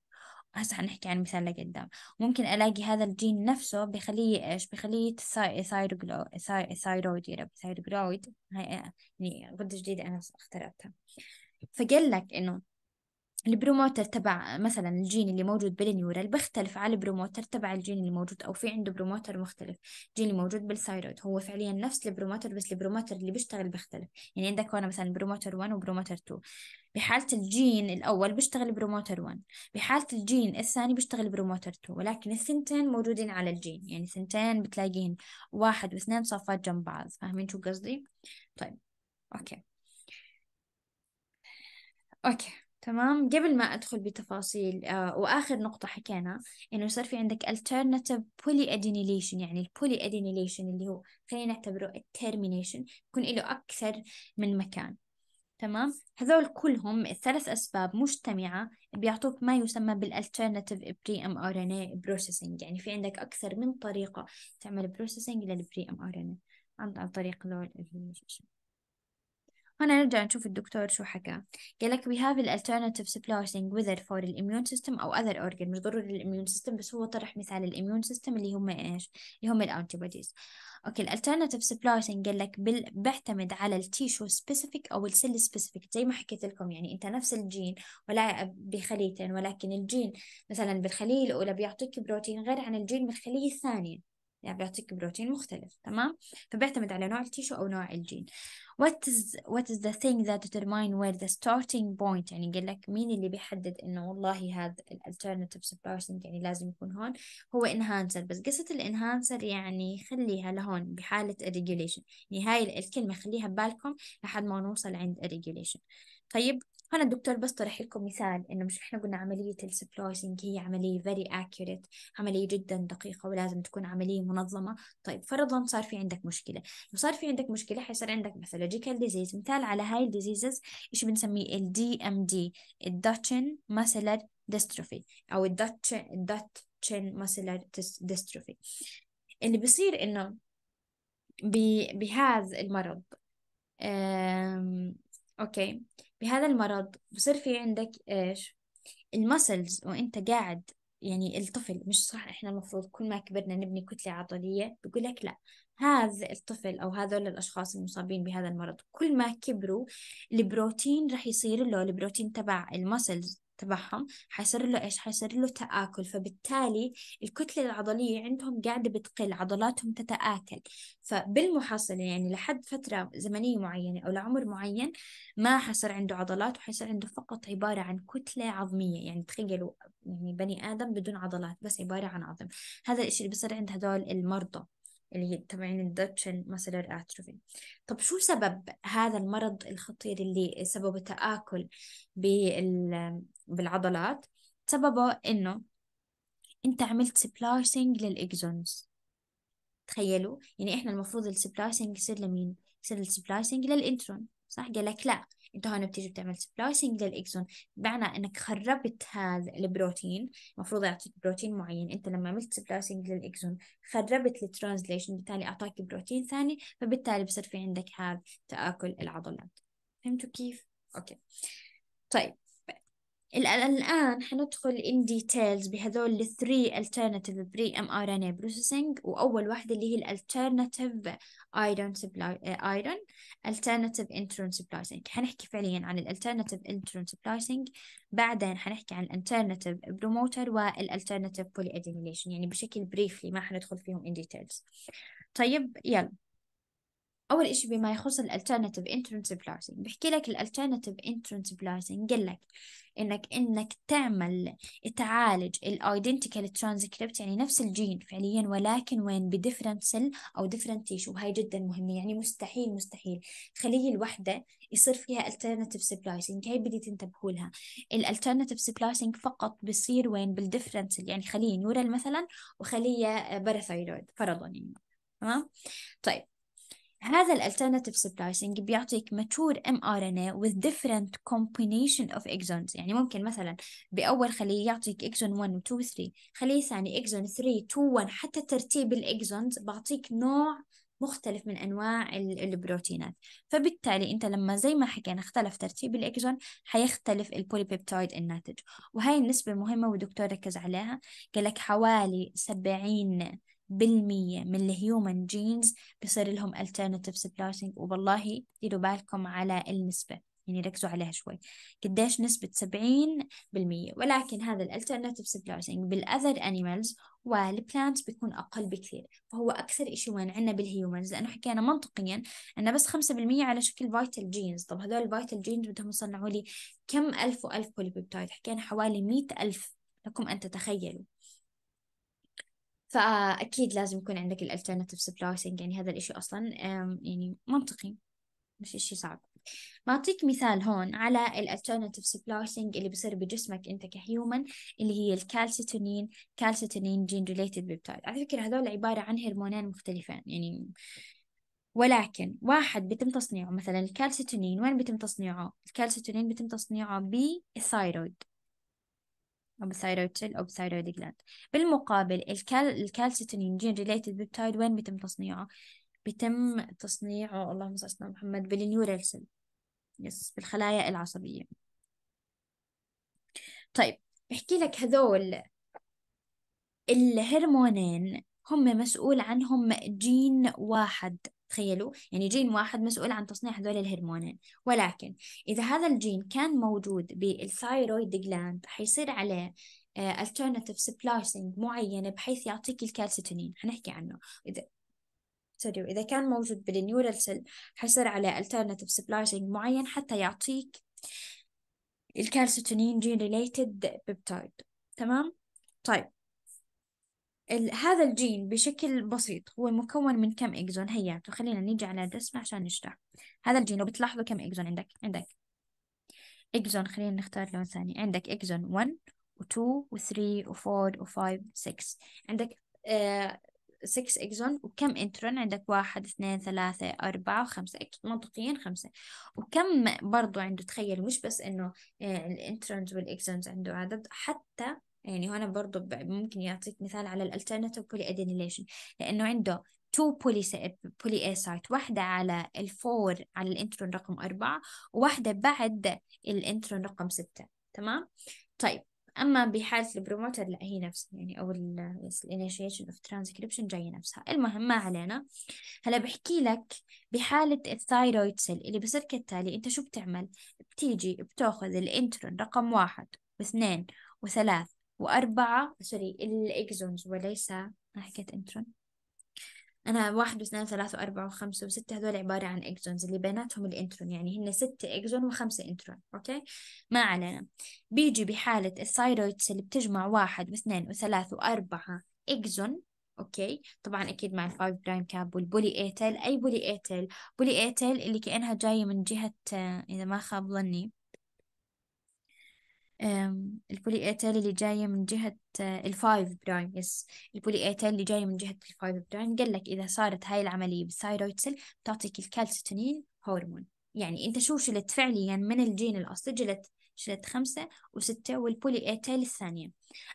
هسه حنحكي عن مثال لقدام ممكن الاقي هذا الجين نفسه بخليه ايش بخليه سايروجلو ثايرويد يا رب يعني غدة جديدة انا اخترعتها فقال لك انه البروموتر تبع مثلا الجين اللي موجود بالنيورال بيختلف على البروموتر تبع الجين اللي موجود او في عنده بروموتر مختلف الجين اللي موجود بالثايرويد هو فعليا نفس البروموتر بس البروموتر اللي بيشتغل بيختلف يعني عندك هون مثلا بروموتر 1 وبروموتر 2 بحالة الجين الأول بيشتغل بروموتر 1 بحالة الجين الثاني بيشتغل بروموتر 2 ولكن الثنتين موجودين على الجين يعني ثنتين بتلاقيهم واحد واثنين صفات جنب بعض فاهمين شو قصدي؟ طيب أوكي أوكي تمام قبل ما أدخل بتفاصيل آه وآخر نقطة حكينا إنه يصير في عندك alternative polyadynylation يعني البولي adynylation اللي هو خلينا نعتبره الترمينيشن يكون له أكثر من مكان تمام هذول كلهم الثلاث أسباب مجتمعة بيعطوك ما يسمى بالالترناتيف بري ام ار ان اي بروسيسنج يعني في عندك أكثر من طريقة تعمل بروسيسنج للبري ام ار ان اي عن طريق ذول هنا نرجع نشوف الدكتور شو حكى قال لك we have alternative splicing whether for immune system أو other organ مش ضروري للإميون سيستم بس هو طرح مثال الإميون سيستم اللي هم إيش اللي هم الأنتي بوديز أوكي الالترناتيف splicing قال لك بال... بيعتمد على التيشو سبيسيفيك أو السيل سبيسيفيك زي ما حكيت لكم يعني أنت نفس الجين ولا بخليتين ولكن الجين مثلا بالخلية الأولى بيعطيك بروتين غير عن الجين بالخلية الثانية يعني بيعطيك بروتين مختلف تمام فبيعتمد على نوع التيشو أو نوع الجين what is what is the thing that determine where the starting point يعني قال لك مين اللي بيحدد انه والله هذا alternative suppressant يعني لازم يكون هون هو انهانسر بس قصة الانهانسر يعني خليها لهون بحالة الريجوليشن يعني هاي الكلمة خليها ببالكم لحد ما نوصل عند الريجوليشن طيب هنا الدكتور بس طرح لكم مثال انه مش احنا قلنا عمليه السبلوسنج هي عمليه فيري اكيوريت عمليه جدا دقيقه ولازم تكون عمليه منظمه طيب فرضا صار في عندك مشكله لو صار في عندك مشكله حيصير عندك جيكال ديزيز مثال على هاي الديزيزز ايش بنسميه الدي ام دي الداتشن مثلا ديستروفي او الداتشن الداتشن مثلا ديستروفي اللي بصير انه بهذا المرض أم... اوكي بهذا المرض بصير في عندك إيش المسلز وأنت قاعد يعني الطفل مش صح إحنا المفروض كل ما كبرنا نبني كتلة عضلية بيقول لك لا هذا الطفل أو هذول الأشخاص المصابين بهذا المرض كل ما كبروا البروتين رح يصير له البروتين تبع المسلز تبعهم حيصير له ايش حيصير له تآكل فبالتالي الكتلة العضلية عندهم قاعدة بتقل عضلاتهم تتآكل فبالمحصلة يعني لحد فترة زمنية معينة أو لعمر معين ما حصير عنده عضلات وحيصير عنده فقط عبارة عن كتلة عظمية يعني تخيلوا يعني بني آدم بدون عضلات بس عبارة عن عظم هذا الشيء اللي بصير عند هدول المرضى اللي هي تبعين الداتشن ماسلر اتروفي طب شو سبب هذا المرض الخطير اللي سببه تآكل بالعضلات سببه انه انت عملت سبلايسنج للاكزونز تخيلوا يعني احنا المفروض السبلايسنج يصير لمين يصير السبلايسنج للانترون صح قال لك لا انت هون بتيجي بتعمل سبلايسنج للاكسون بمعنى انك خربت هذا البروتين المفروض يعطيك بروتين معين انت لما عملت سبلايسنج للاكسون خربت الترانزليشن بالتالي اعطاك بروتين ثاني فبالتالي بصير في عندك هذا تاكل العضلات فهمتوا كيف اوكي طيب الآن حندخل in details بهذول ال 3 alternative pre mRNA processing وأول واحدة اللي هي ال alternative iron supply iron alternative intron splicing حنحكي فعليا عن ال alternative intron splicing بعدين حنحكي عن ال alternative promoter وال alternative polyadenylation يعني بشكل briefly ما حندخل فيهم in details طيب يلا أول إشي بما يخص الالترناتيف إنترنس بلايسنج بحكي لك الالترناتيف إنترنس بلايسنج قال لك إنك إنك تعمل تعالج الايدنتيكال ترانسكريبت يعني نفس الجين فعليا ولكن وين بديفرنت سيل أو ديفرنت تيشو وهي جدا مهمة يعني مستحيل مستحيل خلية الوحدة يصير فيها alternative splicing هي بدي تنتبهوا لها الالترناتيف splicing فقط بصير وين بالديفرنت يعني خلية نورال مثلا وخلية باراثايرويد آه، فرضا يعني تمام طيب هذا الالترناتيف سبلايسنج بيعطيك ماتور ام ار ان اي with different combination of exons يعني ممكن مثلا باول خليه يعطيك اكزون 1 و 2 و 3 خليه ثاني اكزون 3 2 1 حتى ترتيب الاكزونز بعطيك نوع مختلف من انواع البروتينات فبالتالي انت لما زي ما حكينا اختلف ترتيب الاكزون حيختلف البوليبيبتايد الناتج وهي النسبه مهمه والدكتور ركز عليها قال لك حوالي 70 بالمية من الهيومن جينز بيصير لهم alternative splicing وبالله ديروا بالكم على النسبة يعني ركزوا عليها شوي قديش نسبة سبعين بالمية ولكن هذا الالترناتيف سبلايسنج بالأذر أنيمالز والبلانتس بيكون أقل بكثير فهو أكثر إشي وين عندنا بالهيومنز لأنه حكينا منطقيا أنه بس خمسة بالمية على شكل فايتال جينز طب هذول الفايتال جينز بدهم يصنعوا لي كم ألف وألف بوليبيبتايد حكينا حوالي مئة ألف لكم أن تتخيلوا فأكيد لازم يكون عندك الالترناتيف سبلايسنج يعني هذا الإشي أصلا يعني منطقي مش إشي صعب بعطيك مثال هون على الالترناتيف سبلايسنج اللي بصير بجسمك انت كهيومن اللي هي الكالسيتونين كالسيتونين جين ريليتد بيبتايد على فكره هذول عباره عن هرمونين مختلفين يعني ولكن واحد بيتم تصنيعه مثلا الكالسيتونين وين بيتم تصنيعه الكالسيتونين بيتم تصنيعه بالثايرويد أو بالثايرويد أو بالثايرويد جلاند بالمقابل الكال الكالسيتونين ريليتد بيبتايد وين بيتم تصنيعه؟ بيتم تصنيعه اللهم صل على محمد بالنيورال سيل يس بالخلايا العصبية طيب بحكي لك هذول الهرمونين هم مسؤول عنهم جين واحد تخيلوا يعني جين واحد مسؤول عن تصنيع هذول الهرمونين ولكن إذا هذا الجين كان موجود بالثايرويد جلاند حيصير عليه آه، alternative سبلايسنج معينة بحيث يعطيك الكالسيتونين حنحكي عنه إذا سوري وإذا كان موجود بالنيورال سيل حيصير عليه alternative سبلايسنج معين حتى يعطيك الكالسيتونين جين ريليتد بيبتايد تمام؟ طيب هذا الجين بشكل بسيط هو مكون من كم إكزون هيا خلينا نيجي على الرسمة عشان نشرح هذا الجين لو بتلاحظوا كم إكزون عندك عندك إكزون خلينا نختار لون ثاني عندك إكزون 1 و2 و3 و4 و5 6 عندك 6 آه، إكزون وكم إنترون عندك واحد اثنين ثلاثة أربعة وخمسة منطقيا خمسة وكم برضو عنده تخيل مش بس إنه آه، الإنترونز والإكزونز عنده عدد حتى يعني هنا برضو ممكن يعطيك مثال على الالترناتيف بولي ادينيليشن لانه عنده تو بولي بولي سايت واحدة على الفور على الانترون رقم أربعة وواحدة بعد الانترون رقم ستة تمام طيب أما بحالة البروموتر لا هي نفسها يعني أو الانيشيشن اوف ترانسكريبشن جاية نفسها المهم ما علينا هلا بحكي لك بحالة الثايرويد سيل اللي بصير كالتالي أنت شو بتعمل بتيجي بتاخذ الانترون رقم واحد واثنين وثلاث وأربعة سوري الإكزونز وليس أنا حكيت إنترون أنا واحد واثنين وثلاثة وأربعة وخمسة وستة هذول عبارة عن إكزونز اللي بيناتهم الإنترون يعني هن ستة إكزون وخمسة إنترون أوكي ما علينا بيجي بحالة الثايرويدس اللي بتجمع واحد واثنين وثلاثة وأربعة إكزون اوكي طبعا اكيد مع الفايف برايم كاب والبولي ايتل اي بولي ايتل بولي ايتل اللي كانها جايه من جهه آه، اذا ما خاب ظني البولي ايتال اللي جاية من جهة الفايف برايم يس البولي ايتال اللي جاية من جهة الفايف برايم قال لك إذا صارت هاي العملية بالثايرويد سيل بتعطيك الكالسيتونين هرمون يعني أنت شو شلت فعليا يعني من الجين الأصلي شلت شلت خمسة وستة والبولي ايتال الثانية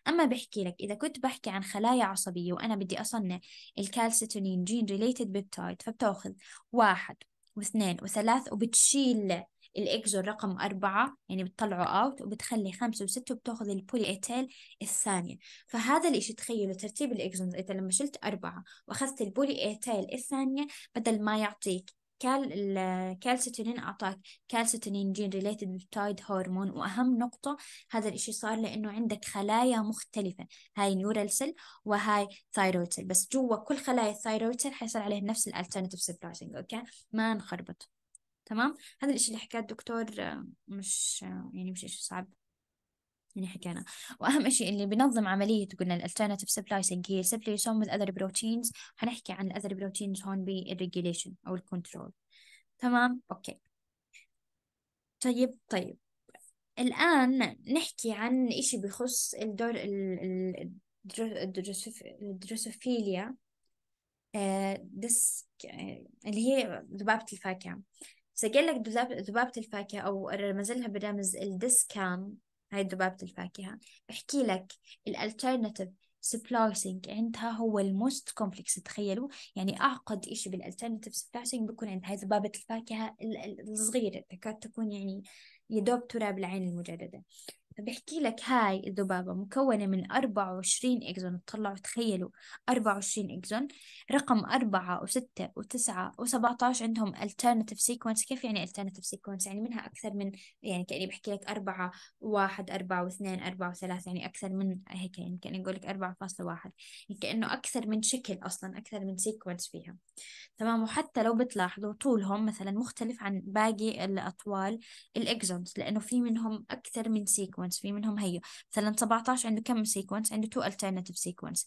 أما بحكي لك إذا كنت بحكي عن خلايا عصبية وأنا بدي أصنع الكالسيتونين جين ريليتد بيبتايد فبتاخذ واحد واثنين وثلاث وبتشيل الإكزون رقم أربعة يعني بتطلعه أوت وبتخلي خمسة وستة وبتاخذ البولي إيتيل الثانية فهذا الإشي تخيلوا ترتيب الإكزونز إذا لما شلت أربعة وأخذت البولي إيتيل الثانية بدل ما يعطيك كال الكالسيتونين أعطاك كالسيتونين جين ريليتد بيبتايد هرمون وأهم نقطة هذا الإشي صار لأنه عندك خلايا مختلفة هاي نيورال سيل وهاي ثايرويد سيل بس جوا كل خلايا الثايرويد سيل حيصير عليه نفس الالترناتيف سيل أوكي ما نخربط تمام هذا الاشي اللي حكاه الدكتور آه، مش آه، يعني مش اشي صعب يعني حكينا واهم اشي اللي بينظم عمليه قلنا الالترناتيف سبلايسنج هي سبلايسون with other proteins حنحكي عن other proteins هون regulation او الكنترول تمام اوكي طيب طيب الآن نحكي عن إشي بخص الدور الدروسوفيليا ديسك آه، اللي هي ذبابة الفاكهة سجل لك ذبابة الفاكهة أو رمزلها برمز الديسكام هاي ذبابة الفاكهة بحكي لك الالترناتيف سبلايسنج عندها هو الموست كومبلكس تخيلوا يعني اعقد إشي بالالترناتيف سبلايسنج بكون عند هاي ذبابه الفاكهه الصغيره تكاد تكون يعني يا دوب تراب العين المجرده بحكي لك هاي الذبابة مكونة من 24 إكزون تطلعوا تخيلوا 24 إكزون رقم 4 و6 و9 و17 عندهم الترناتيف سيكونس كيف يعني الترناتيف سيكونس يعني منها أكثر من يعني كأني بحكي لك 4 و1 4 و2 4 و3 يعني أكثر من هيك يعني كأني أقول لك 4.1 يعني كأنه أكثر من شكل أصلا أكثر من سيكونس فيها تمام وحتى لو بتلاحظوا طولهم مثلا مختلف عن باقي الأطوال الإكزونز لأنه في منهم أكثر من سيكونس سيكونس في منهم هيو مثلا 17 عنده كم سيكونس عنده 2 alternative sequence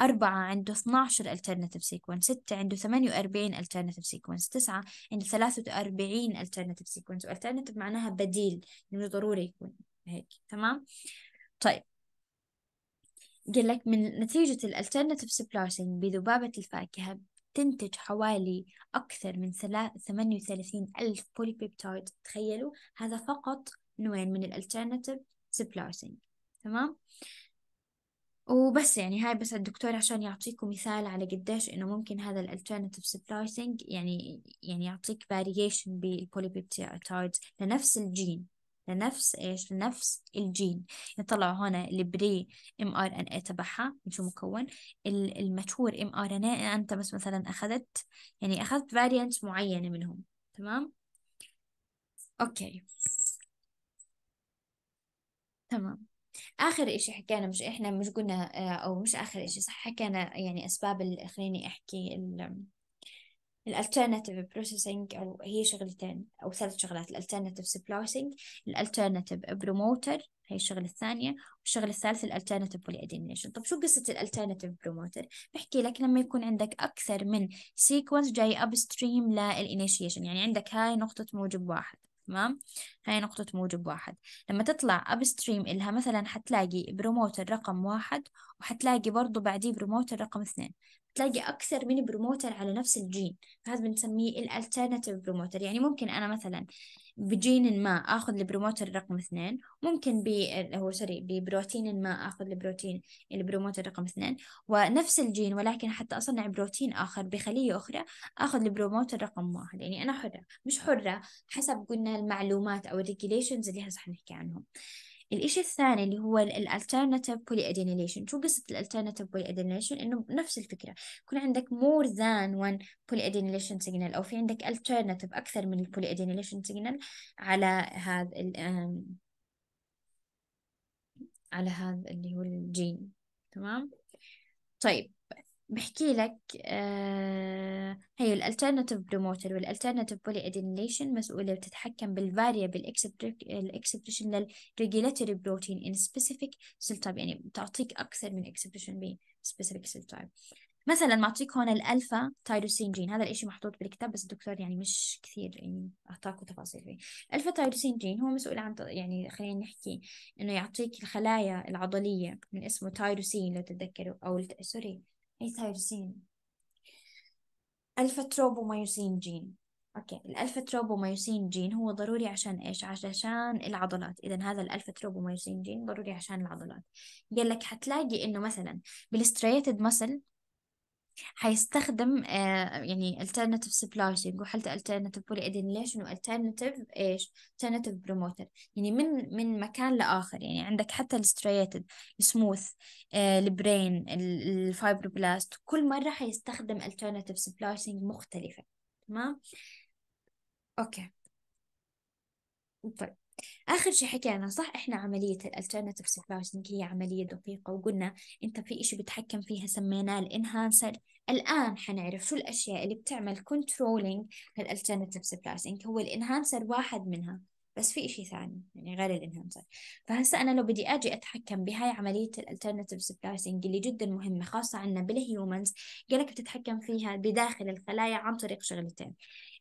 4 عنده 12 alternative sequence 6 عنده 48 alternative sequence 9 عنده 43 alternative sequence والternative معناها بديل إنه ضروري يكون هيك تمام طيب قال لك من نتيجة الالترناتيف splicing بذبابة الفاكهة تنتج حوالي أكثر من ثمانية وثلاثين ألف بوليبيبتايد تخيلوا هذا فقط من وين من الالترناتيف سبلاوسينج تمام وبس يعني هاي بس الدكتور عشان يعطيكم مثال على قديش انه ممكن هذا الالترناتيف سبلايسنج يعني يعني يعطيك فاريشن بالبوليبيبتيدز لنفس الجين لنفس ايش لنفس الجين نطلع يعني هنا البري ام ار ان اي تبعها من شو مكون المشهور ام ار ان اي انت بس مثلا اخذت يعني اخذت فاريانت معينه منهم تمام اوكي تمام آخر إشي حكينا مش إحنا مش قلنا آه، أو مش آخر إشي صح حكينا يعني أسباب خليني أحكي ال الالترناتيف بروسيسنج او هي شغلتين او ثلاث شغلات الالترناتيف سبلايسنج الالترناتيف بروموتر هي الشغله الثانيه والشغله الثالثه الالترناتيف والادينيشن طب شو قصه الالترناتيف بروموتر بحكي لك لما يكون عندك اكثر من سيكونس جاي اب ستريم للانيشيشن يعني عندك هاي نقطه موجب واحد تمام هاي نقطة موجب واحد لما تطلع أبستريم إلها مثلا حتلاقي بروموتر رقم واحد وحتلاقي برضو بعديه بروموتر رقم اثنين تلاقي أكثر من بروموتر على نفس الجين فهذا بنسميه الالترناتيف بروموتر يعني ممكن أنا مثلا بجين ما آخذ البروموتر رقم اثنين ممكن ب هو سوري ببروتين ما آخذ البروتين البروموتر رقم اثنين ونفس الجين ولكن حتى أصنع بروتين آخر بخلية أخرى آخذ البروموتر رقم واحد يعني أنا حرة مش حرة حسب قلنا المعلومات أو الريجيليشنز اللي هسه حنحكي عنهم الإشي الثاني اللي هو الالترناتيف بولي ادينيليشن شو قصة الالترناتيف بولي ادينيليشن إنه نفس الفكرة يكون عندك more than one بولي ادينيليشن signal أو في عندك alternative أكثر من البولي ادينيليشن signal على هذا ال على هذا اللي هو الجين تمام طيب بحكي لك آه هي الالترناتيف بروموتر والالترناتيف بولي ادينيليشن مسؤوله بتتحكم بالفاريبل اكسبريشن للريجيلاتوري بروتين ان سبيسيفيك سيل تايب يعني بتعطيك اكثر من اكسبريشن ب سبيسيفيك سيل تايب مثلا معطيك هون الالفا تايروسين جين هذا الاشي محطوط بالكتاب بس الدكتور يعني مش كثير يعني اعطاكم تفاصيل فيه الالفا تايروسين جين هو مسؤول عن يعني خلينا نحكي انه يعطيك الخلايا العضليه من اسمه تايروسين لو تتذكروا او سوري لثايروسين الفا تروبومايوسين جين اوكي الالفا تروبومايوسين جين هو ضروري عشان ايش عشان العضلات اذا هذا الالفا تروبومايوسين جين ضروري عشان العضلات قال لك حتلاقي انه مثلا بالستريتد مسل حيستخدم آه، يعني alternative splicing وحلت alternative polyethylene ليش انه alternative ايش alternative promoter يعني من من مكان لاخر يعني عندك حتى الستريتد السموث البرين الفايبروبلاست كل مره حيستخدم alternative splicing مختلفه تمام اوكي طيب آخر شيء حكينا صح إحنا عملية الالترناتيف سيرفايسنج هي عملية دقيقة وقلنا أنت في إشي بتحكم فيها سميناه الإنهانسر الآن حنعرف شو الأشياء اللي بتعمل كنترولينج للالترناتيف سيرفايسنج هو الإنهانسر واحد منها بس في إشي ثاني يعني غير الإنهانسر فهسا أنا لو بدي أجي أتحكم بهاي عملية الالترناتيف سبلايسنج اللي جدا مهمة خاصة عنا بالهيومنز قالك بتتحكم فيها بداخل الخلايا عن طريق شغلتين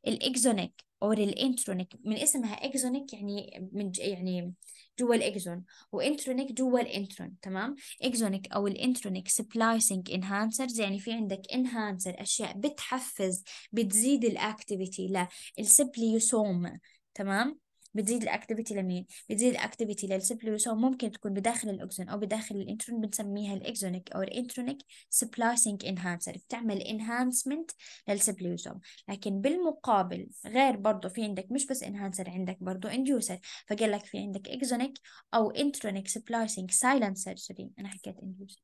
الإكزونيك اور الانترونيك من اسمها اكزونيك يعني من ج... يعني جوا الاكزون وانترونيك جوا الانترون تمام اكزونيك او الانترونيك سبلايسنج انهانسرز يعني في عندك انهانسر اشياء بتحفز بتزيد الاكتيفيتي للسبليوسوم تمام بتزيد الاكتيفيتي لمين بتزيد الاكتيفيتي للسبلوسوم ممكن تكون بداخل الاكسون او بداخل الانترون بنسميها الاكسونيك او الانترونيك سبلايسنج انهانسر بتعمل انهانسمنت للسبلوسوم لكن بالمقابل غير برضه في عندك مش بس انهانسر عندك برضه انديوسر فقال لك في عندك اكسونيك او انترونيك سبلايسنج سايلنسر سوري انا حكيت انديوسر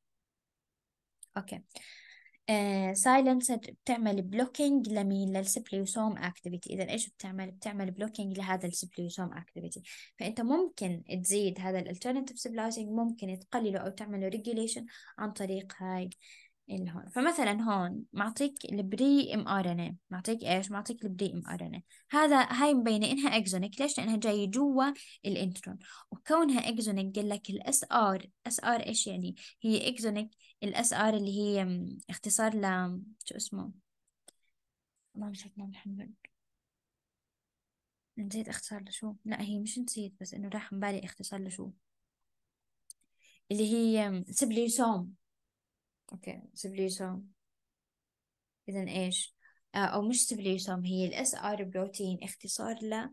اوكي okay. سايلنسر آه، بتعمل بلوكينج لمين للسبليوسوم اكتيفيتي اذا ايش بتعمل بتعمل بلوكينج لهذا السبليوسوم اكتيفيتي فانت ممكن تزيد هذا الالترناتيف سبلايزنج ممكن تقلله او تعمله ريجوليشن عن طريق هاي اللي هون فمثلا هون معطيك البري ام ار ان اي معطيك ايش معطيك البري ام ار ان اي هذا هاي مبينه انها اكزونيك ليش لانها جايه جوا الانترون وكونها اكزونيك قال لك الاس ار اس ار ايش يعني هي اكزونيك الاس ار اللي هي اختصار ل شو اسمه ما صل على محمد نسيت اختصار لشو لا هي مش نسيت بس انه راح مبالي اختصار لشو اللي هي سبليوسوم اوكي سبليوسوم اذا ايش آه، او مش سبليوسوم هي الاس ار بروتين اختصار ل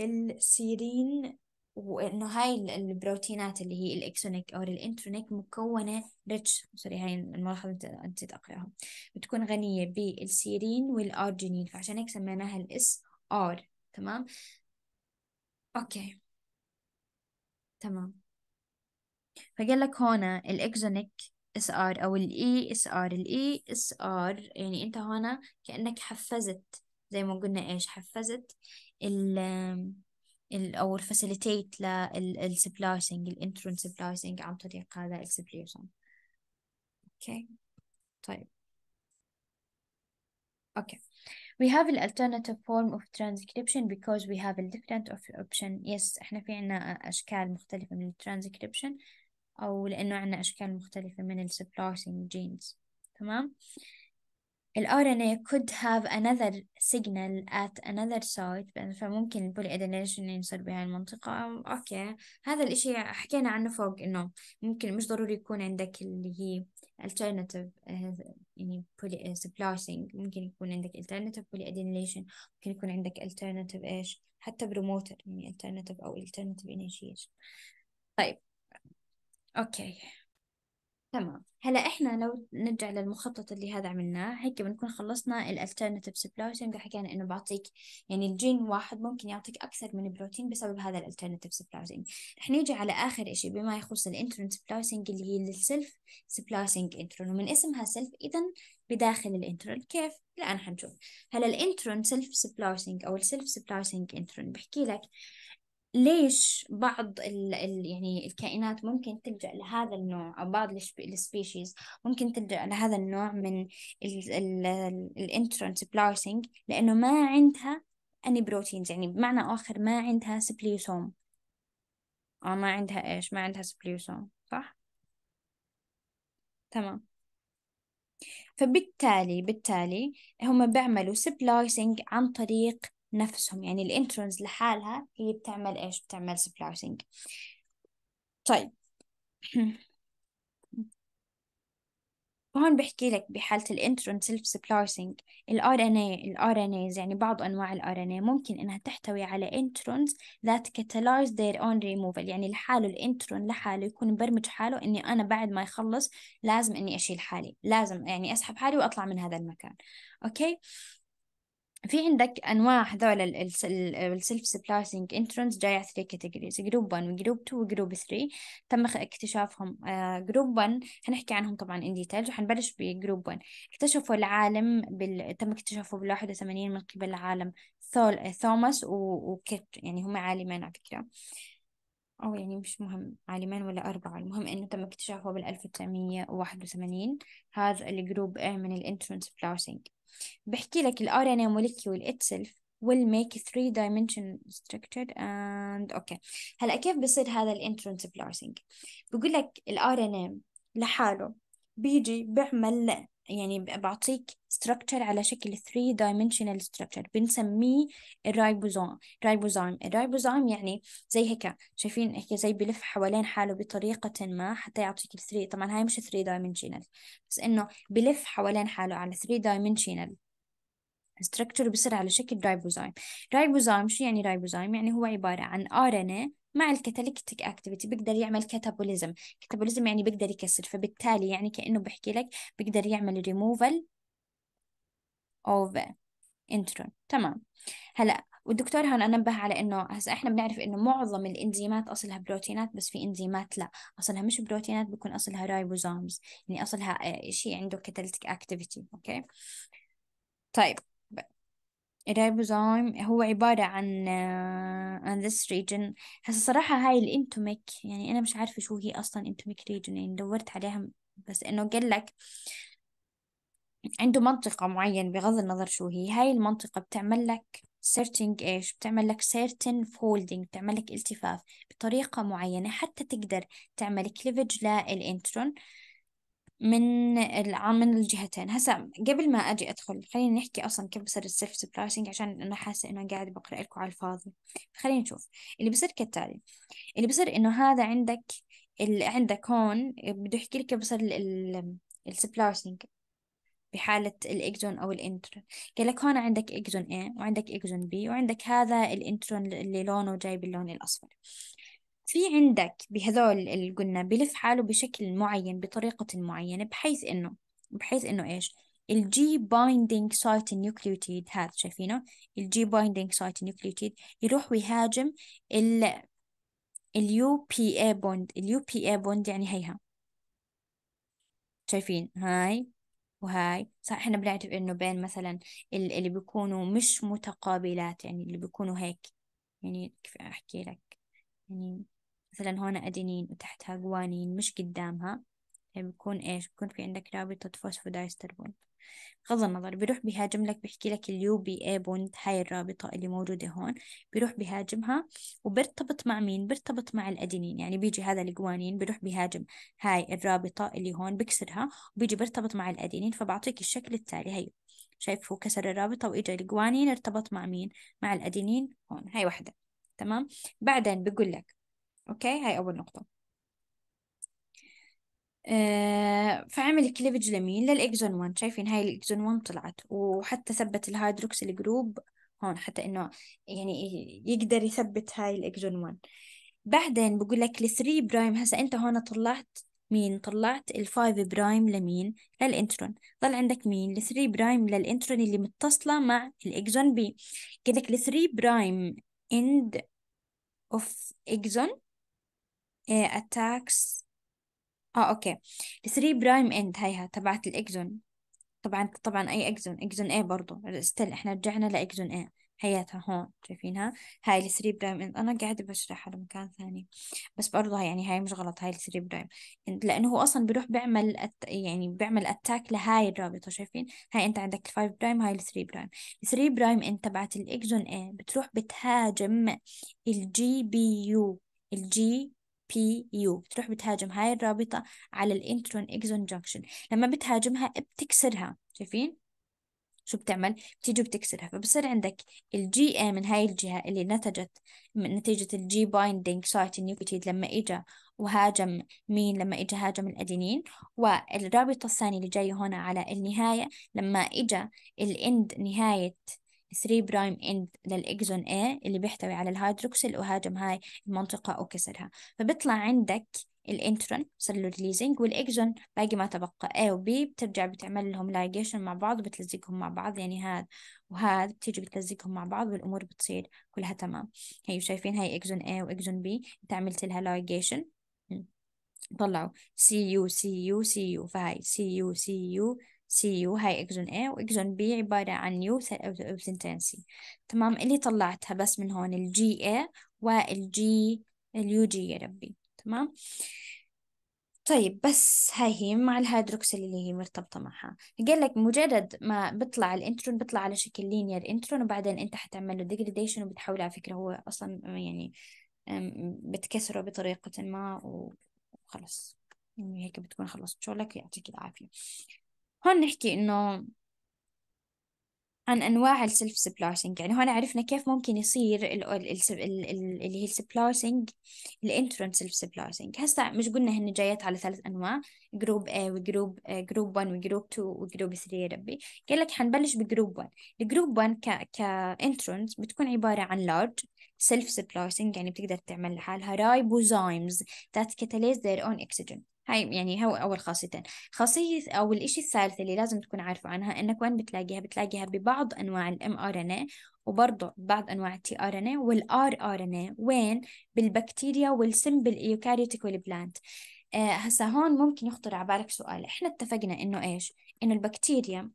السيرين وانه هاي البروتينات اللي هي الاكسونيك او الانترونيك مكونه ريتش سوري هاي الملاحظه انت انت تقراها بتكون غنيه بالسيرين والارجينين فعشان هيك سميناها الاس ار تمام اوكي تمام فقال لك هون الاكزونيك اس ار او الاي e، اس ار الاي e، اس ار يعني انت هنا كانك حفزت زي ما قلنا ايش حفزت ال ال او الفاسيليتيت للسبلايسنج الانترون سبلايسنج عن طريق هذا السبليوسوم اوكي طيب اوكي We have an alternative form of transcription because we have a different option. Yes, احنا في عنا أشكال مختلفة من الترانسكريبشن أو لأنه عندنا أشكال مختلفة من الـ السبلاسينج genes تمام الـ RNA could have another signal at another site فممكن البولي أدينيشن يصير بهاي المنطقة أوكي هذا الإشي حكينا عنه فوق إنه ممكن مش ضروري يكون عندك اللي هي alternative آه، يعني poly آه، splicing ممكن يكون عندك alternative polyadenylation ممكن يكون عندك alternative إيش حتى بروموتر يعني alternative أو alternative initiation طيب اوكي تمام هلا احنا لو نرجع للمخطط اللي هذا عملناه هيك بنكون خلصنا الالترناتيف سبلاي تشين حكينا انه بعطيك يعني الجين واحد ممكن يعطيك اكثر من بروتين بسبب هذا الالترناتيف سبلاي رح نيجي على اخر شيء بما يخص الانترن سبلاي اللي هي السيلف سبلاي انترن ومن اسمها سيلف اذا بداخل الانترن كيف الان حنشوف هلا الانترن سيلف سبلاي او السيلف سبلاي انترن بحكي لك ليش بعض ال الـ يعني الكائنات ممكن تلجأ لهذا النوع أو بعض السبيشيز ممكن تلجأ لهذا النوع من الانترنت بلاسينج لأنه ما عندها أني بروتينز يعني بمعنى آخر ما عندها سبليوسوم أو ما عندها إيش ما عندها سبليوسوم صح؟ تمام فبالتالي بالتالي هم بيعملوا سبلايسنج عن طريق نفسهم يعني الانترنز لحالها هي بتعمل ايش بتعمل سبلاوسينج طيب هون بحكي لك بحالة الانترون سيلف سبلايسنج ال ان اي RNAs ان ايز يعني بعض انواع ال ان اي ممكن انها تحتوي على انترونز ذات كاتالايز ذير اون ريموفل يعني لحاله الانترون لحاله يكون مبرمج حاله اني انا بعد ما يخلص لازم اني اشيل حالي لازم يعني اسحب حالي واطلع من هذا المكان اوكي في عندك انواع هذول السيلف سبلايسنج انترنس جاي على 3 كاتيجوريز جروب 1 وجروب 2 وجروب 3 تم اكتشافهم جروب آه، 1 حنحكي عنهم طبعا ان ديتيلز وحنبلش بجروب 1 اكتشفوا العالم بال... تم اكتشافه بال 81 من قبل العالم ثول... ثوماس و... وكيت يعني هم عالمين على فكره أو يعني مش مهم عالمين ولا أربعة المهم إنه تم اكتشافه بال 1981 هذا الجروب A من الانترنس بلاوسينج بحكي لك ال RNA molecule itself will make three dimension structured and okay هلا كيف بصير هذا الانترنس بلارسينج بقول لك ال RNA لحاله بيجي بيعمل يعني بعطيك ستراكشر على شكل 3 dimensional ستراكشر بنسميه الرايبوزوم رايبوزوم الرايبوزوم يعني زي هيك شايفين هيك زي بلف حوالين حاله بطريقة ما حتى يعطيك 3 طبعا هاي مش 3 dimensional بس انه بلف حوالين حاله على 3 dimensional ستراكشر بصير على شكل رايبوزوم رايبوزوم شو يعني رايبوزوم يعني هو عبارة عن ار ان RNA مع الكاتاليكتيك اكتيفيتي بيقدر يعمل كاتابوليزم كاتابوليزم يعني بيقدر يكسر فبالتالي يعني كأنه بحكي لك بيقدر يعمل ريموفال اوف انترون تمام هلا والدكتور هون انبه على انه هسا احنا بنعرف انه معظم الانزيمات اصلها بروتينات بس في انزيمات لا اصلها مش بروتينات بيكون اصلها رايبوزومز يعني اصلها آه، شيء عنده كاتاليتيك اكتيفيتي اوكي طيب الريبوزوم هو عبارة عن on آه، this region هسا صراحة هاي الانتوميك يعني أنا مش عارفة شو هي أصلا انتوميك region يعني دورت عليها بس إنه قال لك عنده منطقة معينة بغض النظر شو هي هاي المنطقة بتعمل لك certain إيش بتعمل لك certain folding بتعمل لك التفاف بطريقة معينة حتى تقدر تعمل كليفج للإنترون من آه، من الجهتين هسا قبل ما أجي أدخل خلينا نحكي أصلا كيف بصير السيلف سبرايسنج عشان أنا حاسة إنه قاعد بقرأ لكم على الفاضي خلينا نشوف اللي بصير كالتالي اللي بصير إنه هذا عندك ال... عندك هون بده يحكي لك كيف بصير ال... بحالة الإكزون أو الإنترون قال لك هون عندك إكزون A وعندك إكزون B وعندك هذا الإنترون اللي لونه جاي باللون الأصفر في عندك بهذول اللي قلنا بلف حاله بشكل معين بطريقة معينة بحيث إنه بحيث إنه إيش الجي بايندينج سايت نيوكليوتيد هذا شايفينه الجي بايندينج سايت نيوكليوتيد يروح ويهاجم ال اليو بي اي بوند اليو بي اي بوند يعني هيها شايفين هاي وهاي صح احنا بنعرف انه بين مثلا اللي بيكونوا مش متقابلات يعني اللي بيكونوا هيك يعني كيف احكي لك يعني مثلا هون أدينين وتحتها جوانين مش قدامها يعني بيكون إيش بيكون في عندك رابطة فوسفودايستر بوند بغض النظر بيروح بيهاجم لك بيحكي لك اليو بي اي بوند هاي الرابطة اللي موجودة هون بيروح بيهاجمها وبيرتبط مع مين بيرتبط مع الأدينين يعني بيجي هذا الجوانين بيروح بيهاجم هاي الرابطة اللي هون بكسرها وبيجي بيرتبط مع الأدينين فبعطيك الشكل التالي هي شايف هو كسر الرابطة وإجا الجوانين ارتبط مع مين مع الأدينين هون هاي واحدة تمام بعدين بقول لك اوكي هاي اول نقطه ااا فعمل كليفج لمين للاكزون 1 شايفين هاي الاكزون 1 طلعت وحتى ثبت الهيدروكسيل جروب هون حتى انه يعني يقدر يثبت هاي الاكزون 1 بعدين بقول لك ال3 برايم هسا انت هون طلعت مين طلعت الفايف برايم لمين للانترون ضل عندك مين الثري برايم للانترون اللي متصلة مع الاكزون بي قال لك الثري برايم اند اوف اكزون اتاكس اه اوكي الثري برايم اند هيها تبعت الاكزون طبعا طبعا اي اكزون اكزون اي برضو ستيل احنا رجعنا لاكزون اي هيتها هون شايفينها هاي الثري برايم اند انا قاعده بشرحها لمكان ثاني بس برضو هاي يعني هاي مش غلط هاي الثري برايم اند لانه هو اصلا بيروح بيعمل أت... يعني بيعمل اتاك لهاي الرابطه شايفين هاي انت عندك الفايف برايم هاي الثري برايم الثري برايم اند تبعت الاكزون اي بتروح بتهاجم الجي بي يو الجي بي يو e بتروح بتهاجم هاي الرابطة على الانترون اكزون جنكشن لما بتهاجمها بتكسرها شايفين شو بتعمل بتيجي بتكسرها فبصير عندك الجي اي من هاي الجهة اللي نتجت من نتيجة الجي بايندينج سايت النيوكليتيد لما اجى وهاجم مين لما اجى هاجم الأدينين والرابطة الثانية اللي جاية هنا على النهاية لما اجى الإند نهاية 3 برايم اند للإكزون A اللي بيحتوي على الهيدروكسيل وهاجم هاي المنطقة وكسرها فبيطلع عندك الانترون صار له ريليزنج والاكزون باقي ما تبقى A و B بترجع بتعمل لهم لايجيشن مع بعض وبتلزقهم مع بعض يعني هذا وهذا بتيجي بتلزقهم مع بعض والامور بتصير كلها تمام هي شايفين هاي اكزون A واكزون B انت عملت لها لايجيشن طلعوا سي يو سي يو سي يو فهاي سي يو سي يو سي يو هاي اكزون A واكزون B عبارة عن يو أو ثنتين سي تمام اللي طلعتها بس من هون الجي اي والجي اليو جي يا ربي تمام طيب بس هاي هي مع الهيدروكسيل اللي هي مرتبطة معها قال لك مجرد ما بطلع الانترون بطلع على شكل لينير انترون وبعدين انت حتعمل له ديجريديشن وبتحوله على فكرة هو اصلا يعني بتكسره بطريقة ما وخلص يعني هيك بتكون خلصت شغلك يعطيك العافية هون نحكي إنه عن أنواع السلف سبلاسينج يعني هون عرفنا كيف ممكن يصير ال ال ال اللي هي السبلاسينج الانترن سلف سبلاسينج هسا مش قلنا هن جايات على ثلاث أنواع جروب A وجروب جروب 1 وجروب 2 وجروب 3 يا ربي قال لك حنبلش بجروب 1 الجروب 1 ك كانترنز بتكون عبارة عن لارج سيلف splicing يعني بتقدر تعمل لحالها رايبوزايمز ذات كاتاليز ذير اون اكسجين هاي يعني هو أول خاصيتين خاصية أو الإشي الثالث اللي لازم تكون عارفة عنها إنك وين بتلاقيها بتلاقيها ببعض أنواع الام ار ان وبرضه بعض أنواع التي ار ان والار ار ان وين بالبكتيريا والسمبل إيوكاريوتيك والبلانت هسا هون ممكن يخطر على بالك سؤال احنا اتفقنا انه ايش انه البكتيريا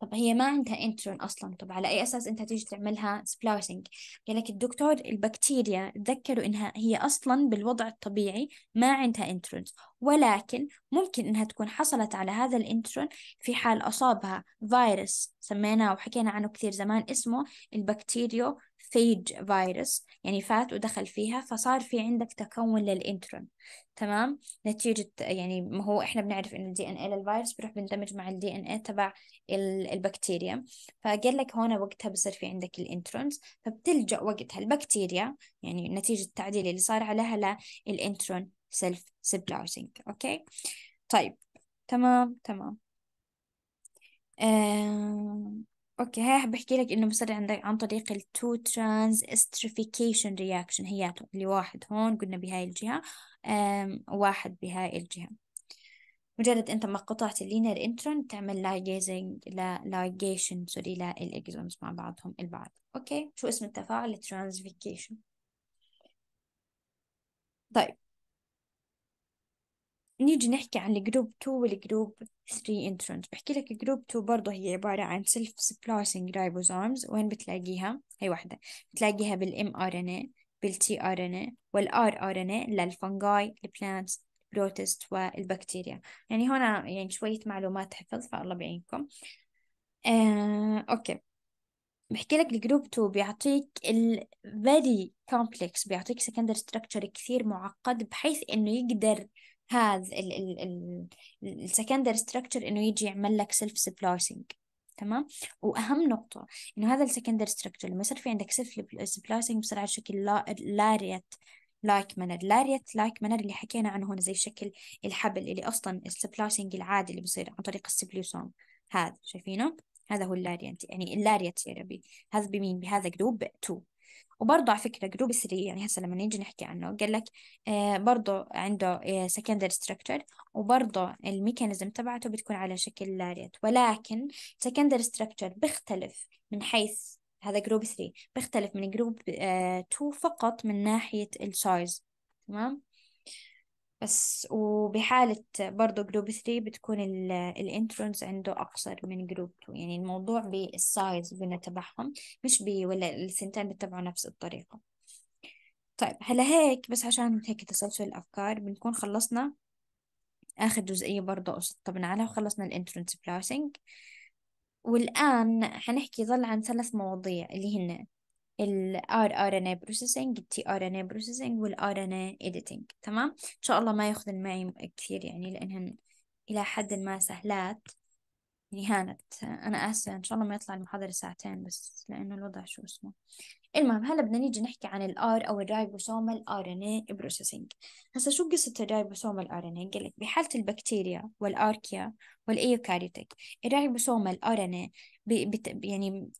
طب هي ما عندها انترون اصلا طب على اي اساس انت تيجي تعملها سبلاوسنج قال لك الدكتور البكتيريا تذكروا انها هي اصلا بالوضع الطبيعي ما عندها انترن ولكن ممكن انها تكون حصلت على هذا الانترون في حال اصابها فيروس سميناه وحكينا عنه كثير زمان اسمه البكتيريو فيج فيروس يعني فات ودخل فيها فصار في عندك تكون للإنترون تمام نتيجة يعني ما هو إحنا بنعرف إنه الدي إن إيه للفيروس بيروح بيندمج مع الدي إن إيه تبع البكتيريا فقال لك هون وقتها بصير في عندك الإنترونز فبتلجأ وقتها البكتيريا يعني نتيجة التعديل اللي صار عليها للإنترون سيلف سبلاوسينج أوكي طيب تمام تمام آه... اوكي هاي حاب احكي لك انه بصير عندك عن طريق التو ترانز استريفيكيشن رياكشن هي اللي واحد هون قلنا بهاي الجهة واحد بهاي الجهة مجرد انت ما قطعت اللينير انترون تعمل لايجيزنج لايجيشن سوري للاكزونز مع بعضهم البعض اوكي شو اسم التفاعل الترانزفيكيشن طيب نيجي نحكي عن الجروب 2 والجروب 3 انترونز بحكي لك الجروب 2 برضه هي عبارة عن سيلف سبلايسنج رايبوزومز وين بتلاقيها هي واحدة بتلاقيها بالام ار ان اي بالتي ار ان اي والار ار ان اي للفنجاي البلانتس البروتست والبكتيريا يعني هنا يعني شوية معلومات حفظ فالله بعينكم آه، اوكي بحكي لك الجروب 2 بيعطيك ال very complex بيعطيك secondary structure كثير معقد بحيث انه يقدر هذا السكندر ستراكشر انه يجي يعمل لك سيلف سبلايسنج تمام واهم نقطه انه هذا السكندر ستراكشر لما يصير في عندك سيلف سبلايسنج بصير على شكل لاريت لايك مانر لاريت لايك مانر اللي حكينا عنه هون زي شكل الحبل اللي اصلا السبلايسنج العادي اللي بصير عن طريق السبليوسوم هذا شايفينه هذا هو اللاريت يعني اللاريت يا ربي هذا بمين بهذا جروب 2 وبرضه على فكرة جروب 3 يعني هسه لما نيجي نحكي عنه قال لك آه، برضه عنده سكندري آه، ستراكشر وبرضه الميكانيزم تبعته بتكون على شكل لاريت ولكن سكندري ستراكشر بيختلف من حيث هذا جروب 3 بيختلف من جروب 2 آه، فقط من ناحية السايز تمام بس وبحالة برضو جروب 3 بتكون الانترونز عنده أقصر من جروب 2 يعني الموضوع بالسايز بنا تبعهم مش بي ولا السنتين بتبعوا نفس الطريقة طيب هلا هيك بس عشان هيك تسلسل الأفكار بنكون خلصنا آخر جزئية برضو طبنا عليها وخلصنا الانترونز بلايسنج والآن حنحكي ظل عن ثلاث مواضيع اللي هن ال ار processing اي tRNA processing ان RNA editing تمام إن شاء الله ما ياخذن معي كثير يعني لأنهن إلى حد ما سهلات يعني هانت أنا آسفة إن شاء الله ما يطلع المحاضرة ساعتين بس لأنه الوضع شو اسمه المهم هلا بدنا نيجي نحكي عن الآر أو الرايبوسومال ار ان اي بروسيسنج هسا شو قصة الرايبوسومال ار ان اي قلت بحالة البكتيريا والأركيا والإيوكاريوتيك الرايبوسومال ار ان اي يعني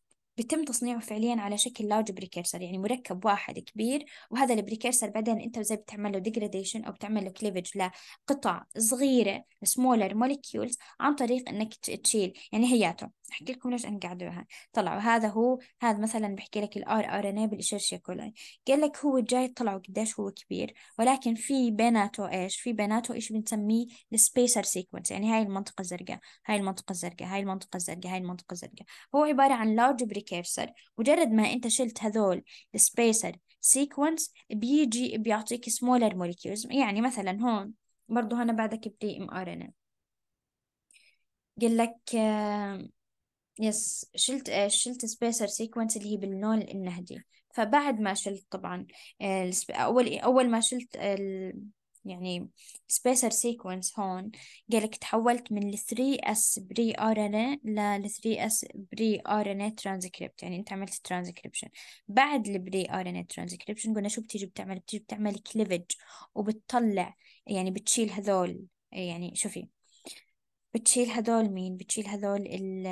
بيتم تصنيعه فعليا على شكل لارج بريكيرسر يعني مركب واحد كبير وهذا البريكيرسر بعدين انت زي بتعمل له ديجراديشن او بتعمل له كليفج لقطع صغيره سمولر موليكيولز عن طريق انك تشيل يعني هياته احكي لكم ليش انا قاعده طلعوا هذا هو هذا مثلا بحكي لك الار ار ان اي بالاشيرشيا كولاي قال لك هو جاي طلعوا قديش هو كبير ولكن في بيناته ايش في بيناته ايش بنسميه السبيسر سيكونس يعني هاي المنطقه الزرقاء هاي المنطقه الزرقاء هاي المنطقه الزرقاء هاي المنطقه الزرقاء هو عباره عن لارج بريك الكيرسر مجرد ما انت شلت هذول السبيسر سيكونس بيجي بيعطيك سمولر موليكيولز يعني مثلا هون برضو هنا بعدك بري ام ار ان قال لك يس آه، شلت آه، شلت سبيسر سيكونس اللي هي باللون النهدي فبعد ما شلت طبعا آه، اول اول ما شلت يعني سبيسر سيكونس هون قالك تحولت من ال 3 اس بري ار ان اي لل 3 اس بري ار ان اي ترانسكريبت يعني انت عملت ترانسكريبشن بعد البري ار ان اي ترانسكريبشن قلنا شو بتيجي بتعمل بتيجي بتعمل كليفج وبتطلع يعني بتشيل هذول يعني شوفي بتشيل هذول مين بتشيل هذول ال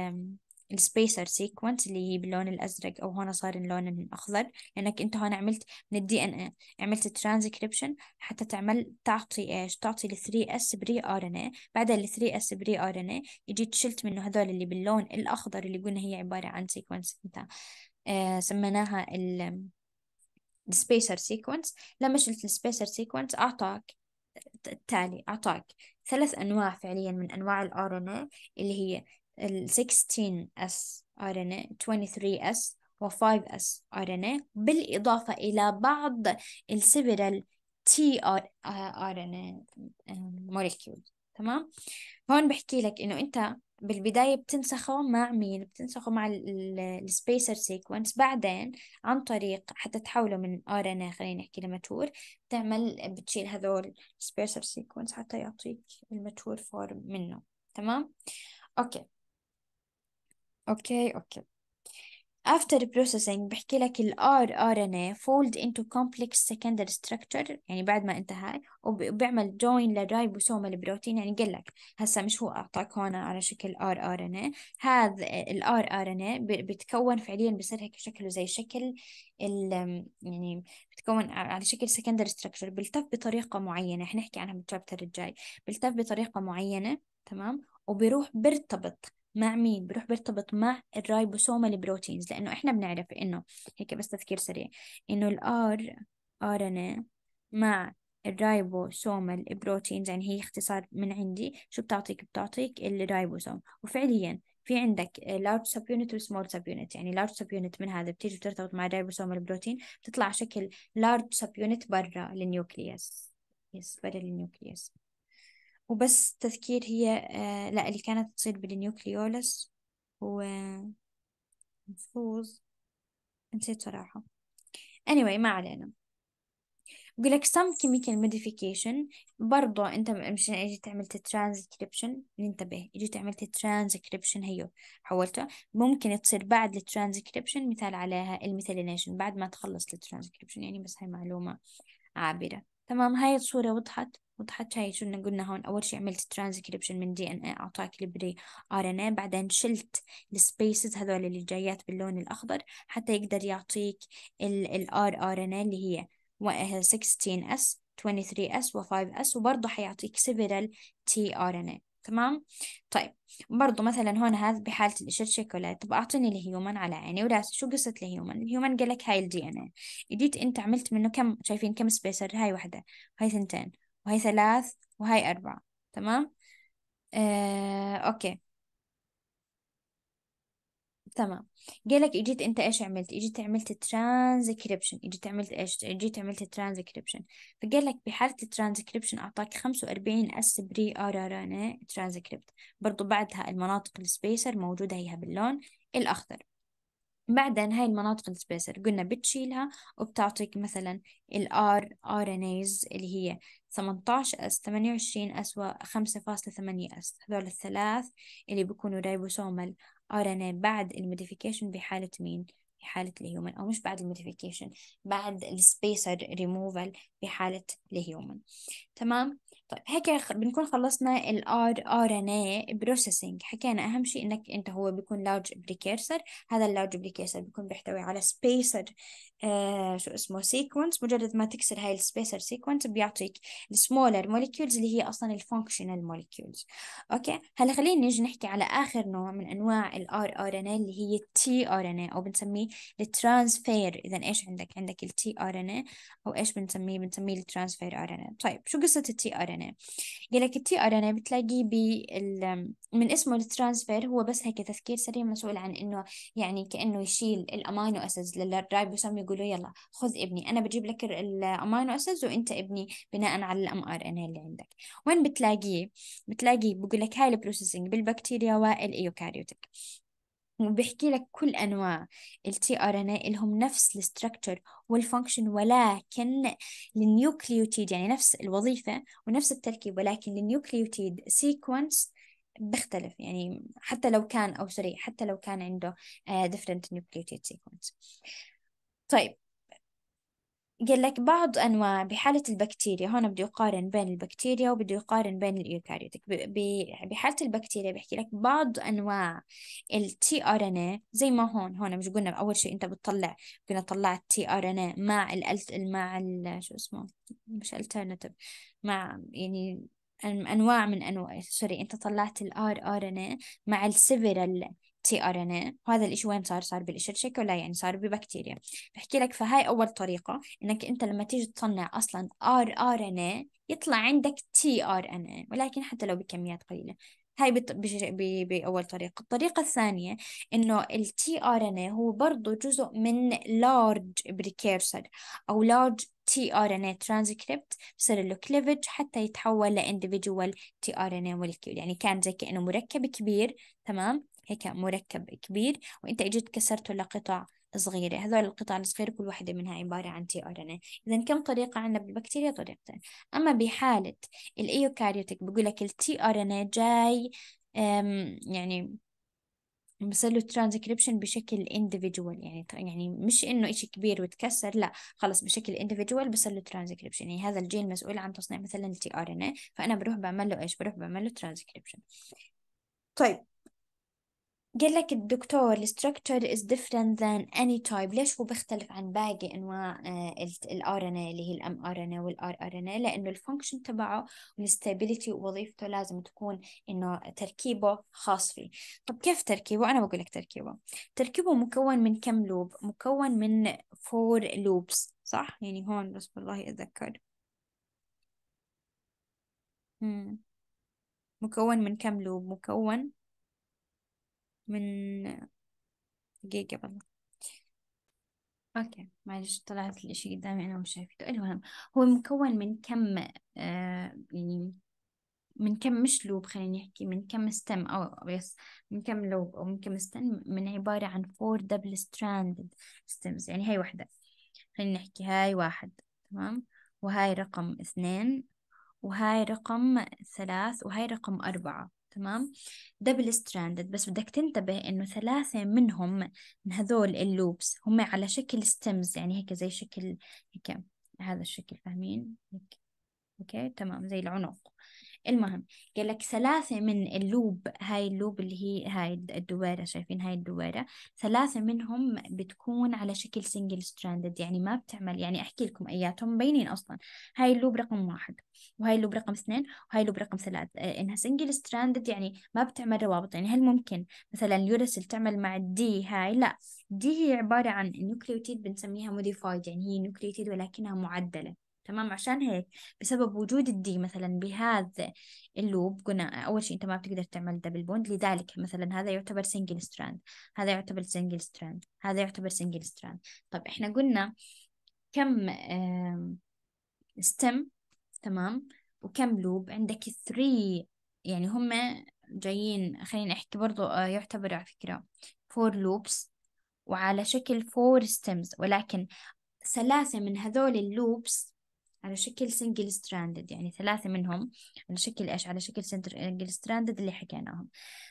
السبيسر سيكونس اللي هي باللون الازرق او هون صار اللون الاخضر لانك انت هون عملت من الدي ان اي عملت ترانسكريبشن حتى تعمل تعطي ايش تعطي ال 3 اس بري ار ان اي بعد ال 3 اس بري ار ان اي اجيت شلت منه هذول اللي باللون الاخضر اللي قلنا هي عباره عن سيكونس انت آه سميناها ال السبيسر سيكونس لما شلت السبيسر سيكونس اعطاك التالي اعطاك ثلاث انواع فعليا من انواع الار ان اللي هي ال 16S RNA 23S و 5S RNA بالإضافة إلى بعض السبرال تي ار ان موليكيول تمام هون بحكي لك انه انت بالبدايه بتنسخه مع مين بتنسخه مع السبيسر سيكونس بعدين عن طريق حتى تحوله من ار ان إيه، خلينا نحكي لماتور بتعمل بتشيل هذول السبيسر سيكونس حتى يعطيك الماتور فورم منه تمام اوكي اوكي اوكي after processing بحكي لك ال RNA fold into complex secondary structure يعني بعد ما انتهى وبيعمل join للرايبوسوم البروتين يعني قال لك هسا مش هو أعطاك هون على شكل rRNA هذا ال rRNA بتكون فعليا بصير هيك شكله زي شكل ال يعني بتكون على شكل secondary structure بلتف بطريقة معينة حنحكي عنها بالشابتر الجاي بلتف بطريقة معينة تمام وبيروح بيرتبط مع مين بروح بيرتبط مع الرايبوسومال بروتينز لانه احنا بنعرف انه هيك بس تذكير سريع انه الار ار ان مع الرايبوسومال بروتينز يعني هي اختصار من عندي شو بتعطيك بتعطيك الرايبوسوم وفعليا في عندك لارج سب يونت وسمول سب يونت يعني لارج سب يونت من هذا بتيجي بترتبط مع الرايبوسوم البروتين بتطلع شكل لارج سب يونت برا النيوكليوس يس برا النيوكليوس وبس تذكير هي آه، لا اللي كانت تصير بالنيوكليولس هو مفروض نسيت صراحة anyway ما علينا بقول لك some chemical modification برضو انت مش اجي تعمل transcription ننتبه اجي تعمل transcription هيو حولته ممكن تصير بعد transcription مثال عليها الميثيلينيشن بعد ما تخلص ال transcription يعني بس هاي معلومة عابرة تمام هاي الصورة وضحت وضحت هاي شو قلنا هون أول شيء عملت ترانسكريبشن من دي إن اي أعطاك البري آر إن اي بعدين شلت السبيسز هذول اللي جايات باللون الأخضر حتى يقدر يعطيك الآر آر إن اي اللي هي 16 اس 23 اس و 5 اس وبرضه حيعطيك تي ار ان اي تمام طيب برضه مثلا هون هذا بحالة الإشر شيكولاي طب أعطيني الهيومن على عيني وراسي شو قصة الهيومن الهيومن قال لك هاي الدي إن اي جيت أنت عملت منه كم شايفين كم سبيسر هاي واحدة هاي ثنتين وهي ثلاث وهي أربعة تمام آه، أوكي تمام قالك اجيت انت ايش عملت اجيت عملت ترانسكريبشن اجيت عملت ايش اجيت عملت ترانسكريبشن فقال لك بحالة ترانسكريبشن اعطاك 45 اس بري ار ار ان ترانسكريبت برضو بعدها المناطق السبيسر موجودة هيها باللون الاخضر بعدين هاي المناطق السبيسر قلنا بتشيلها وبتعطيك مثلا الار ار ان ايز اللي هي 18 اس 28 اس و 5.8 اس هذول الثلاث اللي بيكونوا ريبوسومال ار ان اي بعد الموديفيكيشن بحالة مين في حالة الهيومن أو مش بعد الموديفيكيشن بعد السبيسر ريموفال في حالة الهيومن تمام طيب هيك بنكون خلصنا ال RNA إيه processing حكينا أهم شيء إنك أنت هو بيكون large precursor هذا large precursor بيكون بيحتوي على spacer آه شو اسمه سيكونس مجرد ما تكسر هاي السبيسر سيكونس بيعطيك السمولر موليكيولز اللي هي اصلا الفانكشنال موليكيولز اوكي هلا خلينا نيجي نحكي على اخر نوع من انواع الار ار ان اللي هي التي ار ان او بنسميه الترانسفير اذا ايش عندك عندك التي ار ان او ايش بنسميه بنسميه الترانسفير ار ان طيب شو قصه التي ار ان قال لك التي ار ان بتلاقيه بال من اسمه الترانسفير هو بس هيك تذكير سريع مسؤول عن انه يعني كانه يشيل الامينو اسيدز للرايبوسوم اقول له يلا خذ ابني انا بجيب لك الامينو اسيدز وانت ابني بناء على الام ار ان اللي عندك وين بتلاقيه بتلاقيه بقول لك هاي البروسيسنج بالبكتيريا والايوكاريوتك وبيحكي لك كل انواع التي ار ان اي لهم نفس الستركتشر والفانكشن ولكن النيوكليوتيد يعني نفس الوظيفه ونفس التركيب ولكن النيوكليوتيد سيكونس بيختلف يعني حتى لو كان او سوري حتى لو كان عنده ديفرنت نيوكليوتيد سيكونس طيب قال لك بعض أنواع بحالة البكتيريا هون بده يقارن بين البكتيريا وبده يقارن بين الإيوكاريوتك بحالة البكتيريا بحكي لك بعض أنواع التي ار ان زي ما هون هون مش قلنا أول شيء أنت بتطلع قلنا طلعت تي ار ان مع ال مع ال شو اسمه مش الترناتيف مع يعني أنواع من أنواع سوري أنت طلعت الآر ار ان مع السيفرال سي ار ان اي وهذا الإشي وين صار صار بالإشرشكة ولا يعني صار ببكتيريا بحكي لك فهاي أول طريقة إنك أنت لما تيجي تصنع أصلا ار ار ان اي يطلع عندك تي ار ان اي ولكن حتى لو بكميات قليلة هاي بط... بج... ب... بأول طريقة الطريقة الثانية إنه ال tRNA إيه هو برضو جزء من large precursor أو large tRNA إيه transcript بصير له cleavage حتى يتحول ل individual tRNA إيه molecule يعني كان زي كأنه مركب كبير تمام هيك مركب كبير وانت اجيت كسرته لقطع صغيرة هذول القطع الصغيرة كل واحدة منها عبارة عن تي ار ان اي إذا كم طريقة عندنا بالبكتيريا طريقتين أما بحالة الإيوكاريوتك بقول لك التي ار ان اي جاي يعني بصير له ترانسكريبشن بشكل اندفجوال يعني يعني مش انه إشي كبير وتكسر لا خلص بشكل اندفجوال بصير له ترانسكريبشن يعني هذا الجين مسؤول عن تصنيع مثلا التي ار ان اي فانا بروح بعمل له ايش بروح بعمل له ترانسكريبشن طيب قال لك الدكتور الستركتشر is different than any type ليش هو بيختلف عن باقي انواع آه، الار ان اللي هي الام ار ان والار ار ان لانه الفانكشن تبعه والستابيليتي ووظيفته لازم تكون انه تركيبه خاص فيه طب كيف تركيبه انا بقول لك تركيبه تركيبه مكون من كم لوب مكون من فور لوبس صح يعني هون بس والله اتذكر مكون من كم لوب مكون من دقيقة والله اوكي معلش طلعت الاشي قدامي انا مش شايفته المهم هو مكون من كم آه، يعني من كم مش لوب خلينا نحكي من كم ستم او يس من كم لوب او من كم ستم من عبارة عن فور دبل ستراند ستمز يعني هاي وحدة خلينا نحكي هاي واحد تمام وهاي رقم اثنين وهاي رقم ثلاث وهاي رقم أربعة تمام دبل ستراندد بس بدك تنتبه انه ثلاثة منهم من هذول اللوبس هم على شكل ستيمز يعني هيك زي شكل هيك هذا الشكل فاهمين هيك اوكي تمام زي العنق المهم قال لك ثلاثة من اللوب هاي اللوب اللي هي هاي الدويرة شايفين هاي الدويرة ثلاثة منهم بتكون على شكل سنجل ستراندد يعني ما بتعمل يعني أحكي لكم إياتهم مبينين أصلا هاي اللوب رقم واحد وهاي اللوب رقم اثنين وهاي اللوب رقم ثلاث آه، إنها سنجل ستراندد يعني ما بتعمل روابط يعني هل ممكن مثلا اليورسل تعمل مع الدي هاي لا دي هي عبارة عن النوكليوتيد بنسميها موديفايد يعني هي نوكليوتيد ولكنها معدلة تمام عشان هيك بسبب وجود الدي مثلا بهذا اللوب قلنا أول شيء أنت ما بتقدر تعمل دبل بوند لذلك مثلا هذا يعتبر سنجل ستراند هذا يعتبر سنجل ستراند هذا يعتبر سنجل ستراند طب إحنا قلنا كم ستيم تمام وكم لوب عندك 3 يعني هم جايين خلينا أحكي برضو آه، يعتبر على فكرة 4 لوبس وعلى شكل 4 ستيمز ولكن ثلاثة من هذول اللوبس على شكل سنجل ستراندد يعني ثلاثة منهم على شكل إيش على شكل سنجل ستراندد اللي حكيناهم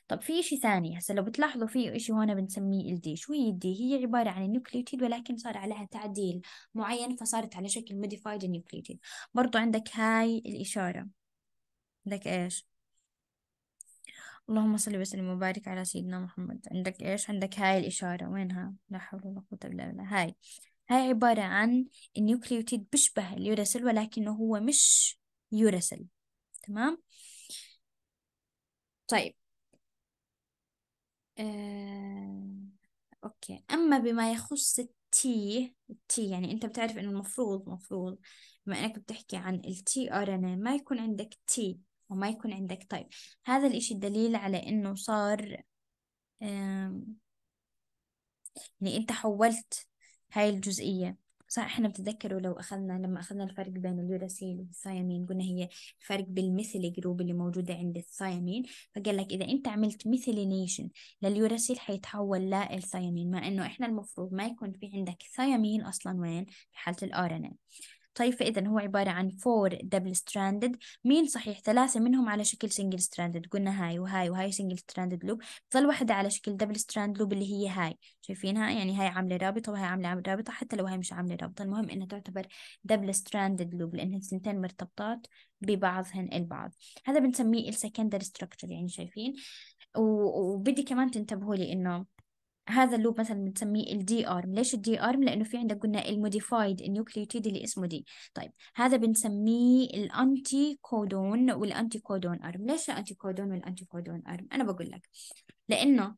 طب في إشي ثاني هسا لو بتلاحظوا في إشي هون بنسميه الدي شو هي الدي هي عبارة عن النوكليوتيد ولكن صار عليها تعديل معين فصارت على شكل موديفايد نيوكليوتيد برضو عندك هاي الإشارة عندك إيش اللهم صل وسلم وبارك على سيدنا محمد عندك إيش عندك هاي الإشارة وينها لا حول ولا قوة إلا بالله هاي هاي عبارة عن النيوكليوتيد بيشبه اليوراسيل ولكنه هو مش يوراسيل تمام طيب آه... أوكي أما بما يخص التي التي يعني أنت بتعرف إنه المفروض مفروض بما إنك بتحكي عن التي آر إن ما يكون عندك تي وما يكون عندك طيب هذا الإشي دليل على إنه صار آه... يعني أنت حولت هاي الجزئية صح احنا بتتذكروا لو اخذنا لما اخذنا الفرق بين اليوراسيل والثيامين قلنا هي الفرق بالميثيل جروب اللي موجودة عند الثيامين فقال لك اذا انت عملت ميثيلينيشن لليوراسيل حيتحول للثيامين مع انه احنا المفروض ما يكون في عندك ثيامين اصلا وين في حالة الار ان إيه. طيب فإذا هو عبارة عن فور دبل ستراندد مين صحيح ثلاثة منهم على شكل سنجل ستراندد قلنا هاي وهاي وهاي سنجل ستراندد لوب ظل واحدة على شكل دبل ستراند لوب اللي هي هاي شايفينها يعني هاي عاملة رابطة وهاي عاملة رابطة حتى لو هاي مش عاملة رابطة المهم إنها تعتبر دبل ستراندد لوب لأنها الثنتين مرتبطات ببعضهن البعض هذا بنسميه السكندر ستراكشر يعني شايفين وبدي كمان تنتبهوا لي إنه هذا اللوب مثلا بنسميه الدي ارم ليش الدي ارم لانه في عندك قلنا الموديفايد النيوكليوتيد اللي اسمه دي طيب هذا بنسميه الانتي كودون والانتي كودون ارم ليش الانتي كودون والانتي كودون ارم انا بقول لك لانه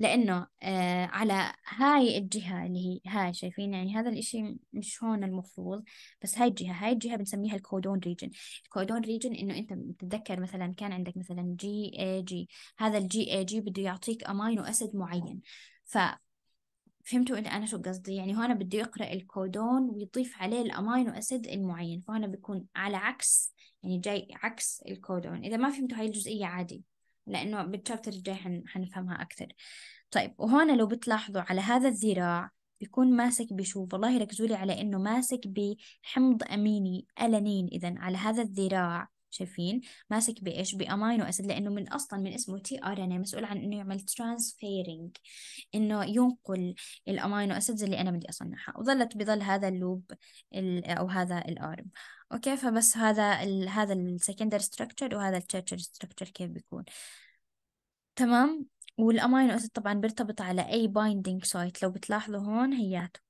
لأنه آه على هاي الجهة اللي هي هاي شايفين يعني هذا الإشي مش هون المفروض بس هاي الجهة هاي الجهة بنسميها الكودون ريجن الكودون ريجن إنه أنت بتتذكر مثلا كان عندك مثلا جي اي جي هذا الجي اي جي بده يعطيك أمينو أسيد معين ف فهمتوا أنا شو قصدي يعني هون بده يقرأ الكودون ويضيف عليه الأمينو أسيد المعين فهنا بيكون على عكس يعني جاي عكس الكودون إذا ما فهمتوا هاي الجزئية عادي لأنه بالشابتر الجاي حن... حنفهمها أكثر طيب وهون لو بتلاحظوا على هذا الذراع بيكون ماسك بشوف والله ركزوا لي على إنه ماسك بحمض أميني ألانين إذا على هذا الذراع شايفين ماسك بايش بامينو اسيد لانه من اصلا من اسمه تي ار ان مسؤول عن انه يعمل ترانسفيرنج انه ينقل الامينو اسيدز اللي انا بدي اصنعها وظلت بظل هذا اللوب او هذا الارم اوكي فبس هذا ال هذا السكندري ستراكشر وهذا التشيرشر ستراكشر كيف بيكون تمام والامينو اسيد طبعا بيرتبط على اي بايندينج سايت لو بتلاحظوا هون هياته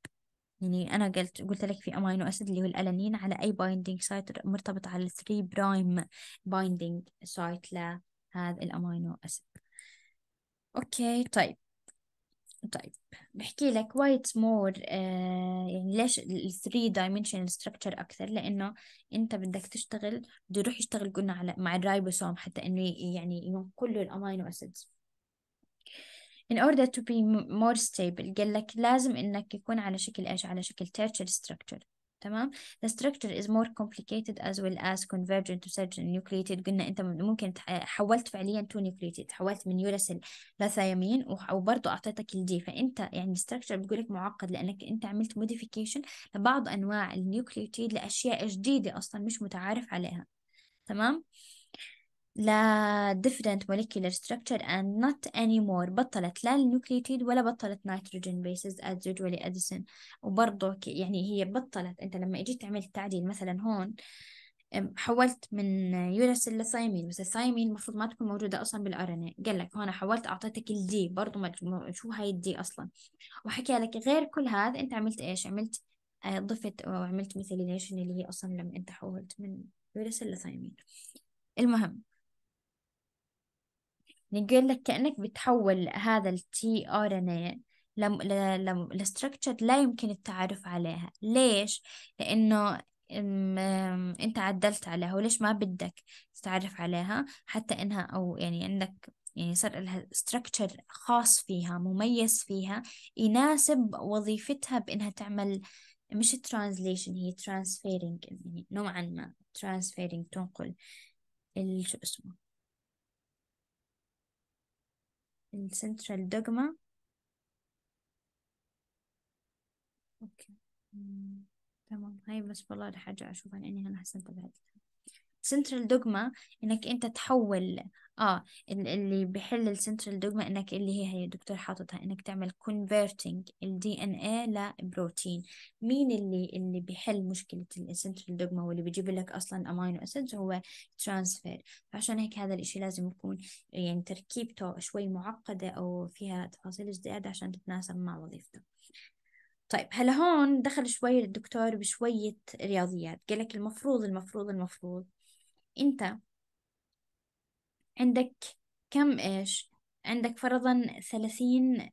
يعني انا قلت قلت لك في امينو اسيد اللي هو الالانين على اي بايندينج سايت مرتبط على 3 برايم بايندينج سايت لهذا الامينو اسيد اوكي طيب طيب بحكي لك وايت مور آه يعني ليش ال 3 dimensional structure أكثر لأنه أنت بدك تشتغل بده يروح يشتغل قلنا على مع الرايبوسوم حتى إنه يعني ينقل له الأمينو أسيدز in order to be more stable قال لك لازم إنك يكون على شكل إيش على شكل tertiary structure تمام the structure is more complicated as well as convergent to such nucleated قلنا انت ممكن حولت فعليا to nucleated حولت من يورس لثايمين وبرضه اعطيتك الدي فانت يعني structure بيقول لك معقد لانك انت عملت modification لبعض انواع النيوكليوتيد لاشياء جديده اصلا مش متعارف عليها تمام لا different molecular structure and not anymore بطلت لا النوكليوتيد ولا بطلت نيتروجين bases as usually اديسون وبرضه يعني هي بطلت أنت لما إجيت عملت تعديل مثلا هون حولت من يوراسيل لثايمين بس الثايمين المفروض ما تكون موجودة أصلا بالار اي قال لك هون حولت أعطيتك الدي برضه شو هاي الدي أصلا وحكى لك غير كل هذا أنت عملت إيش عملت آه، ضفت أو عملت ميثيلينيشن اللي هي أصلا لما أنت حولت من يوراسيل لثايمين المهم نقول يعني لك كأنك بتحول هذا التي ار ان اي لستركتشر لا يمكن التعرف عليها ليش لأنه انت عدلت عليها وليش ما بدك تتعرف عليها حتى انها او يعني عندك يعني صار لها structure خاص فيها مميز فيها يناسب وظيفتها بإنها تعمل مش translation هي transferring يعني نوعا ما transferring تنقل شو اسمه السنترال دوغما اوكي تمام هاي بس والله حاجة أشوفها لأني أنا حسنت بعد سنترال دوغما إنك أنت تحول اه اللي بيحل السنترال دوجما انك اللي هي هي الدكتور حاططها انك تعمل كونفرتنج الدي ان اي لبروتين مين اللي اللي بيحل مشكله السنترال دوجما واللي بيجيب لك اصلا امينو اسيدز هو ترانسفير فعشان هيك هذا الاشي لازم يكون يعني تركيبته شوي معقده او فيها تفاصيل زياده عشان تتناسب مع وظيفته طيب هلا هون دخل شوي الدكتور بشوية رياضيات قال لك المفروض المفروض المفروض أنت عندك كم إيش عندك فرضا ثلاثين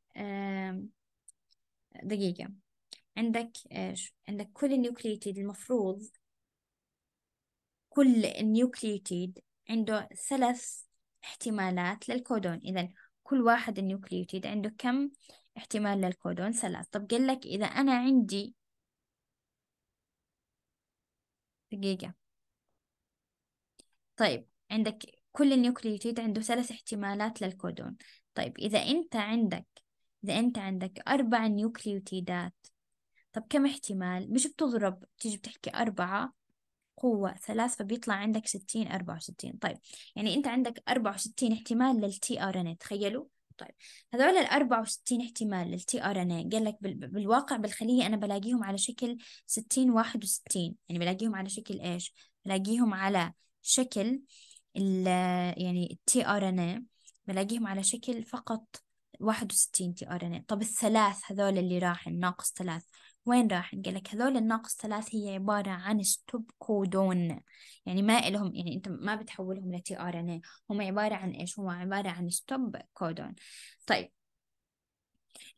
دقيقة عندك إيش عندك كل النيوكليتيد المفروض كل النيوكليتيد عنده ثلاث احتمالات للكودون إذا كل واحد النيوكليوتيد عنده كم احتمال للكودون ثلاث طب قال لك إذا أنا عندي دقيقة طيب عندك كل نيوكليوتيد عنده ثلاث احتمالات للكودون طيب إذا أنت عندك إذا أنت عندك أربع نيوكليوتيدات طب كم احتمال مش بتضرب تيجي بتحكي أربعة قوة ثلاث فبيطلع عندك ستين أربعة وستين طيب يعني أنت عندك أربعة وستين احتمال للتي آر إن تخيلوا طيب هذول ال 64 احتمال للتي ار ان اي قال لك بالواقع بالخليه انا بلاقيهم على شكل 60 61 يعني بلاقيهم على شكل ايش؟ بلاقيهم على شكل يعني التي ار ان اي بلاقيهم على شكل فقط واحد وستين تي ار ان اي طب الثلاث هذول اللي راح الناقص ثلاث وين راح قال لك هذول الناقص ثلاث هي عبارة عن ستوب كودون يعني ما لهم يعني أنت ما بتحولهم لتي ار ان اي هم عبارة عن إيش هم عبارة عن ستوب كودون طيب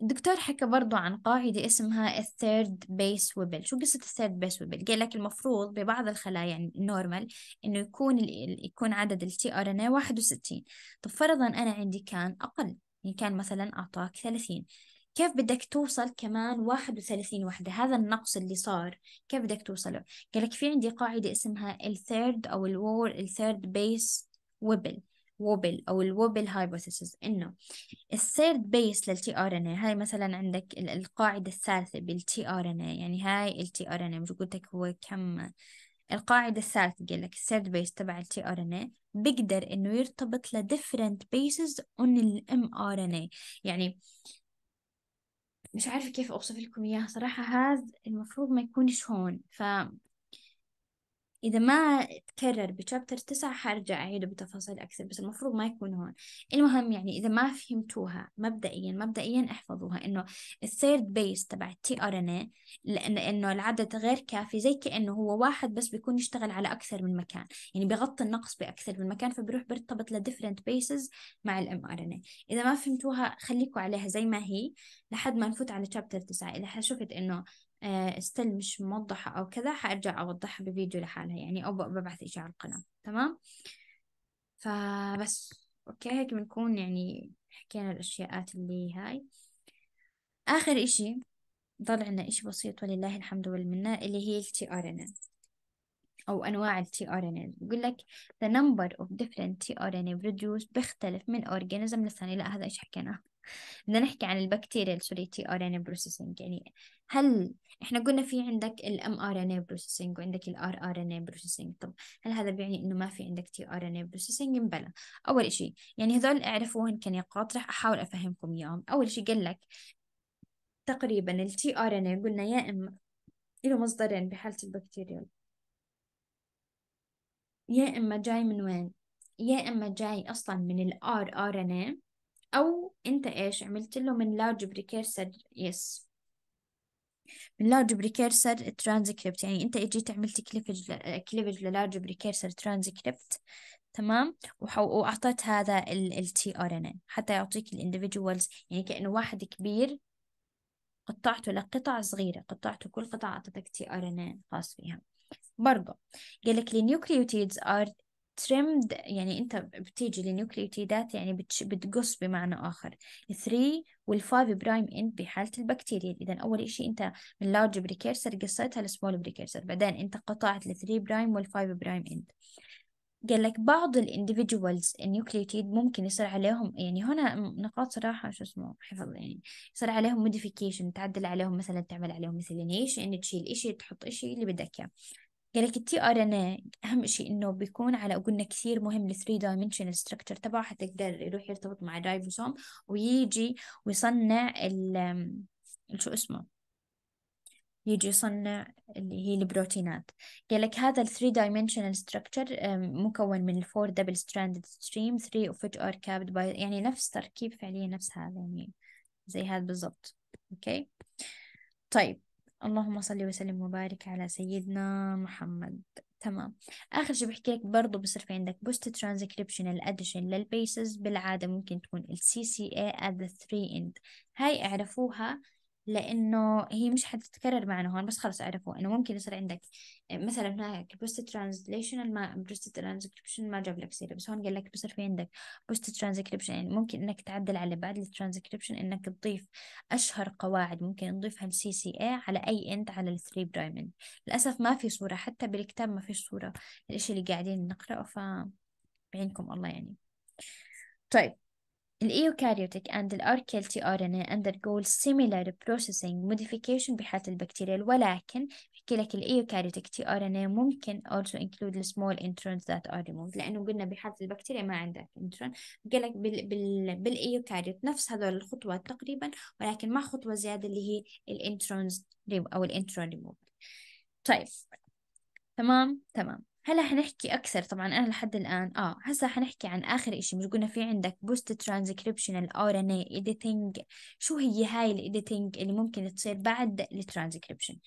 الدكتور حكى برضو عن قاعدة اسمها الثيرد بيس ويبل شو قصة الثيرد بيس ويبل قال لك المفروض ببعض الخلايا يعني نورمال إنه يكون يكون عدد ال tRNA 61 طب فرضا أنا عندي كان أقل يعني كان مثلا أعطاك 30 كيف بدك توصل كمان 31 وحدة هذا النقص اللي صار كيف بدك توصله قال لك في عندي قاعدة اسمها الثيرد أو الور الثيرد بيس ويبل ووبل او الوبل هايبوثيسيس انه الثيرد بيس للتي ار ان هاي مثلا عندك القاعده الثالثه بالتي ار ان يعني هاي التي ار ان مش قلت لك هو كم القاعده الثالثه قال لك الثيرد بيس تبع التي ار ان بيقدر انه يرتبط لديفرنت بيسز اون الام ار ان يعني مش عارفة كيف أوصف لكم اياها صراحة هذا المفروض ما يكونش هون ف إذا ما تكرر بشابتر تسعة حرجع أعيده بتفاصيل أكثر بس المفروض ما يكون هون المهم يعني إذا ما فهمتوها مبدئيا مبدئيا احفظوها إنه الثيرد بيس تبع التي ار ان اي لأن إنه العدد غير كافي زي كأنه هو واحد بس بيكون يشتغل على أكثر من مكان يعني بيغطي النقص بأكثر من مكان فبيروح بيرتبط لديفرنت بيسز مع الام ار ان اي إذا ما فهمتوها خليكوا عليها زي ما هي لحد ما نفوت على شابتر تسعة إذا شفت إنه آه، ستيل مش موضحة أو كذا حأرجع أوضحها بفيديو لحالها يعني أو ببعث على القناة تمام فبس أوكي هيك بنكون يعني حكينا الأشياءات اللي هاي آخر إشي ضل عنا إشي بسيط ولله الحمد والمنة اللي هي ال إن أو أنواع ال إن بقول لك the number of different tRNA produced بيختلف من organism للثاني لا هذا إيش حكيناه بدنا نحكي عن البكتيريا سوليتي ار ان بروسيسنج يعني هل احنا قلنا في عندك الام ار ان بروسيسنج وعندك الار ار ان بروسيسنج طب هل هذا بيعني انه ما في عندك تي ار ان بروسيسنج بلا اول شيء يعني هذول اعرفوهم كنقاط راح احاول افهمكم اياهم اول شيء قال لك تقريبا التي ار ان قلنا يا اما له مصدرين بحالة البكتيريا يا اما جاي من وين يا اما جاي اصلا من الار ار ان أو أنت إيش عملت له من لارج بريكيرسر يس من لارج بريكيرسر transcript يعني أنت إجيت عملت كليفج كليفج للارج بريكيرسر transcript تمام وأعطيت هذا ال ار ان ان حتى يعطيك الاندفجوالز يعني كأنه واحد كبير قطعته لقطع صغيرة قطعته كل قطعة أعطتك تي ار ان ان خاص فيها برضه قال لك النيوكليوتيدز are ترمد يعني انت بتيجي لنيوكليوتيدات يعني بتش بتقص بمعنى اخر 3 وال5 برايم اند بحاله البكتيريا اذا اول شيء انت من لارج بريكيرسر قصيتها لسمول بريكيرسر بعدين انت قطعت ال3 برايم وال5 برايم اند قال لك بعض الانديفيدوالز النيوكليوتيد ممكن يصير عليهم يعني هنا نقاط صراحة شو اسمه حفظ يعني يصير عليهم موديفيكيشن تعدل عليهم مثلا تعمل عليهم مثلينيشن ان تشيل اشي تحط اشي اللي بدك اياه لك يعني التي ار ان اهم شيء انه بيكون على قلنا كثير مهم الثري دايمنشنال ستراكشر تبعه حتى يقدر يروح يرتبط مع الرايبوسوم ويجي ويصنع ال شو اسمه يجي يصنع اللي هي البروتينات قال لك هذا الثري دايمنشنال ستراكشر مكون من الفور دبل ستراندد ستريم ثري اوف which are capped يعني نفس تركيب فعليا نفس هذا يعني زي هذا بالضبط اوكي okay. طيب اللهم صل وسلم وبارك على سيدنا محمد تمام آخر شي بحكي لك برضه بصير في عندك بوست ترانسكريبشنال اديشن للبيسز بالعادة ممكن تكون ال CCA at the three end هاي اعرفوها لأنه هي مش حتتكرر معنا هون بس خلص عرفوا إنه ممكن يصير عندك مثلا هناك بوست ترانزليشن ما بوست ترانزكريبشن ما جاب لك سيرة بس هون قال لك بصير في عندك بوست ترانزكريبشن يعني ممكن إنك تعدل على بعد الترانزكريبشن إنك تضيف أشهر قواعد ممكن نضيفها السي سي اي على أي انت على الثري برايمند للأسف ما في صورة حتى بالكتاب ما في صورة الإشي اللي قاعدين نقرأه ف بعينكم الله يعني طيب الإيوكاريوتيك and الأركيلتي RNA undergo similar processing modification بحالة البكتيريا ولكن بحكي لك الإيوكاريوتيك تي RNA ممكن also include small introns that are removed لأنه قلنا بحالة البكتيريا ما عندك intron بقول لك بال بال بالإيوكاريوت نفس هذول الخطوات تقريبا ولكن مع خطوة زيادة اللي هي الانترونز أو الانترون ريموف طيب تمام تمام هلا حنحكي أكثر طبعا أنا لحد الآن آه هسا حنحكي عن آخر إشي مش قلنا في عندك بوست ترانسكريبشنال ار ان اي editing شو هي هاي الإيديتنج اللي ممكن تصير بعد الترانسكريبشن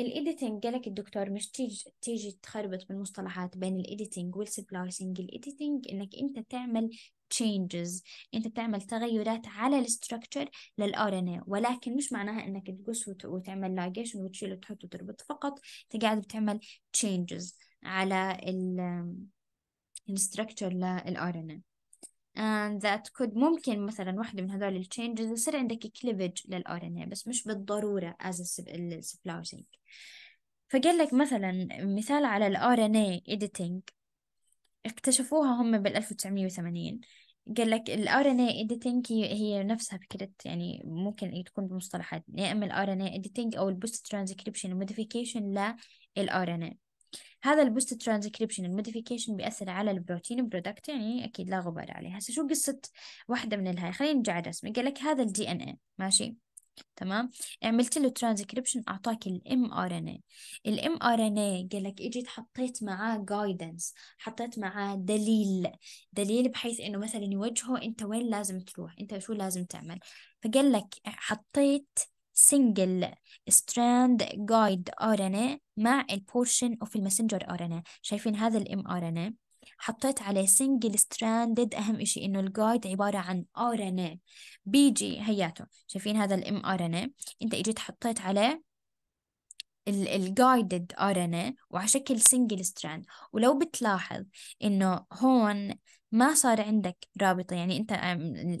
الإيديتنج قالك الدكتور مش تيجي تيجي تخربط بالمصطلحات بين الإيديتنج والسبلايسنج الإيديتنج إنك أنت تعمل changes انت بتعمل تغيرات على الستركتشر للار ان ولكن مش معناها انك تقص وتعمل لاجيشن وتشيل وتحط وتربط فقط انت قاعد بتعمل changes على ال structure لل RNA and that could ممكن مثلا واحدة من هذول التشينجز يصير عندك cleavage لل RNA بس مش بالضرورة as splicing فقال لك مثلا مثال على ال RNA editing اكتشفوها هم بال 1980 قال لك ال RNA editing هي, هي نفسها فكرة يعني ممكن تكون بمصطلحات يا إما ال RNA editing أو ال post transcription modification لل RNA هذا البوست ترانسكريبشن الموديفيكيشن بيأثر على البروتين برودكت يعني أكيد لا غبار عليه هسه شو قصة واحدة من الهاي خلينا نرجع رسمي قال لك هذا الدي إن إيه ماشي تمام يعني عملت له ترانسكريبشن اعطاك الام ار ان اي الام ار ان اي قال لك اجيت حطيت معاه جايدنس حطيت معاه دليل دليل بحيث انه مثلا يوجهه انت وين لازم تروح انت شو لازم تعمل فقال لك حطيت single strand guide ان مع البورشن اوف ار ان شايفين هذا الام ان حطيت عليه single stranded أهم شيء إنه الجايد عبارة عن ان بيجي هياته شايفين هذا الام ان أنت إجيت حطيت عليه الجايدد ار ان وعلى شكل سنجل ستراند ولو بتلاحظ انه هون ما صار عندك رابطه يعني انت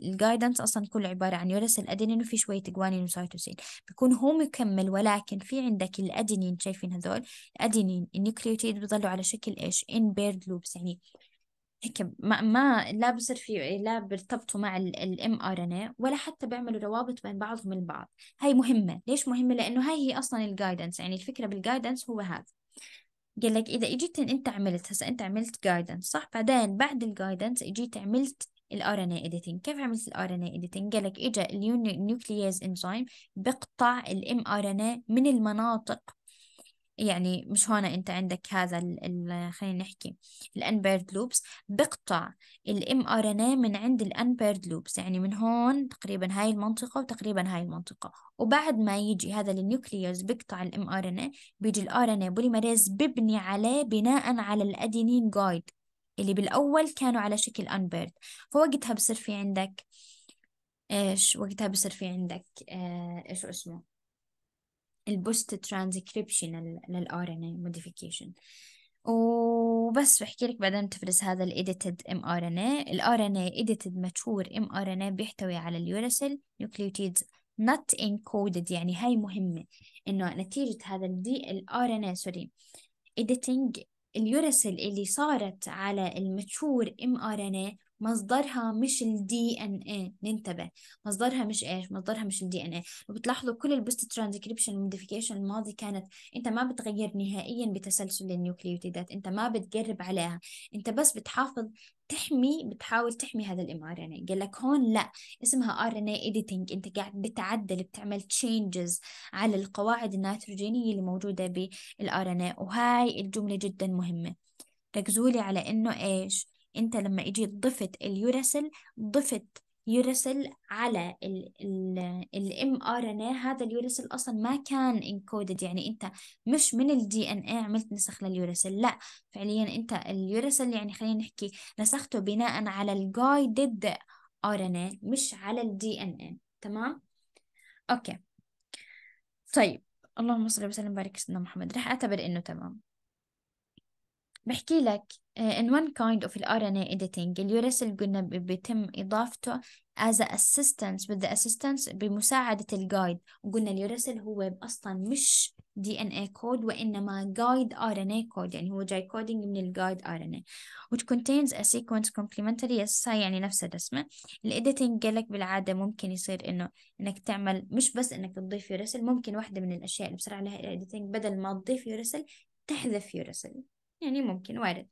الجايدنس اصلا كله عباره عن يورس الادينين وفي شويه جوانين وسايتوسين بيكون هو مكمل ولكن في عندك الادينين شايفين هذول الادينين النيوكليوتيد بضلوا على شكل ايش ان بيرد لوبس يعني هيك ما, ما لا بصير في لا بيرتبطوا مع الام ار ان اي ولا حتى بيعملوا روابط بين بعضهم البعض هاي مهمه ليش مهمه لانه هاي هي اصلا الجايدنس يعني الفكره بالجايدنس هو هذا قال لك اذا اجيت انت عملت هسا انت عملت جايدنس صح بعدين بعد الجايدنس اجيت عملت الار ان ايديتنج كيف عملت الار ان ايديتنج قال لك اجى النيوكلياز انزيم بقطع الام ار ان من المناطق يعني مش هون انت عندك هذا خلينا نحكي الانبيرد لوبس بقطع الام ار ان اي من عند الانبيرد لوبس يعني من هون تقريبا هاي المنطقه وتقريبا هاي المنطقه وبعد ما يجي هذا النيوكليوس بقطع الام ار ان اي بيجي الار ان اي بوليميريز ببني عليه بناء على الادينين جايد اللي بالاول كانوا على شكل انبيرد فوقتها بصير في عندك ايش وقتها بصير في عندك آه، ايش اسمه البوست ترانسكريبشن للار ان اي موديفيكيشن وبس بحكي لك بعدين تفرز هذا الايديتد ام ار ان اي الار ان اي ايديتد ماتشور ام ار ان اي بيحتوي على اليوراسيل نيوكليوتيدز not encoded يعني هاي مهمة إنه نتيجة هذا الدي الار ان سوري editing اليوراسيل اللي صارت على الماتشور ام ار ان مصدرها مش الدي ان اي ننتبه مصدرها مش ايش مصدرها مش الدي ان اي وبتلاحظوا كل البوست ترانسكريبشن موديفيكيشن الماضي كانت انت ما بتغير نهائيا بتسلسل النيوكليوتيدات انت ما بتقرب عليها انت بس بتحافظ تحمي بتحاول تحمي هذا الام ار ان اي قال لك هون لا اسمها ار ان اي ايديتنج انت قاعد بتعدل بتعمل تشينجز على القواعد النيتروجينيه اللي موجوده بالار ان اي وهاي الجمله جدا مهمه ركزوا لي على انه ايش انت لما اجيت ضفت اليوراسيل ضفت يوراسيل على الام ار ان هذا اليوراسيل اصلا ما كان انكودد يعني انت مش من الدي ان اي عملت نسخ لليوراسيل لا فعليا انت اليوراسيل يعني خلينا نحكي نسخته بناء على الجايدد ار ان مش على الدي ان اي تمام اوكي طيب اللهم صل وسلم وبارك سيدنا محمد رح اعتبر انه تمام بحكي لك آه، in one kind of RNA editing اليوريسل قلنا بيتم إضافته as a assistance with the assistance بمساعدة الجايد وقلنا اليوريسل هو أصلا مش دي ان اي كود وانما جايد ار ان اي كود يعني هو جاي كودينج من الجايد ار ان اي which contains a sequence complementary يسا يعني نفس الرسمه قال قالك بالعاده ممكن يصير انه انك تعمل مش بس انك تضيف يورسل ممكن واحده من الاشياء اللي بصير عليها الايديتنج بدل ما تضيف يورسل تحذف يورسل يعني ممكن وارد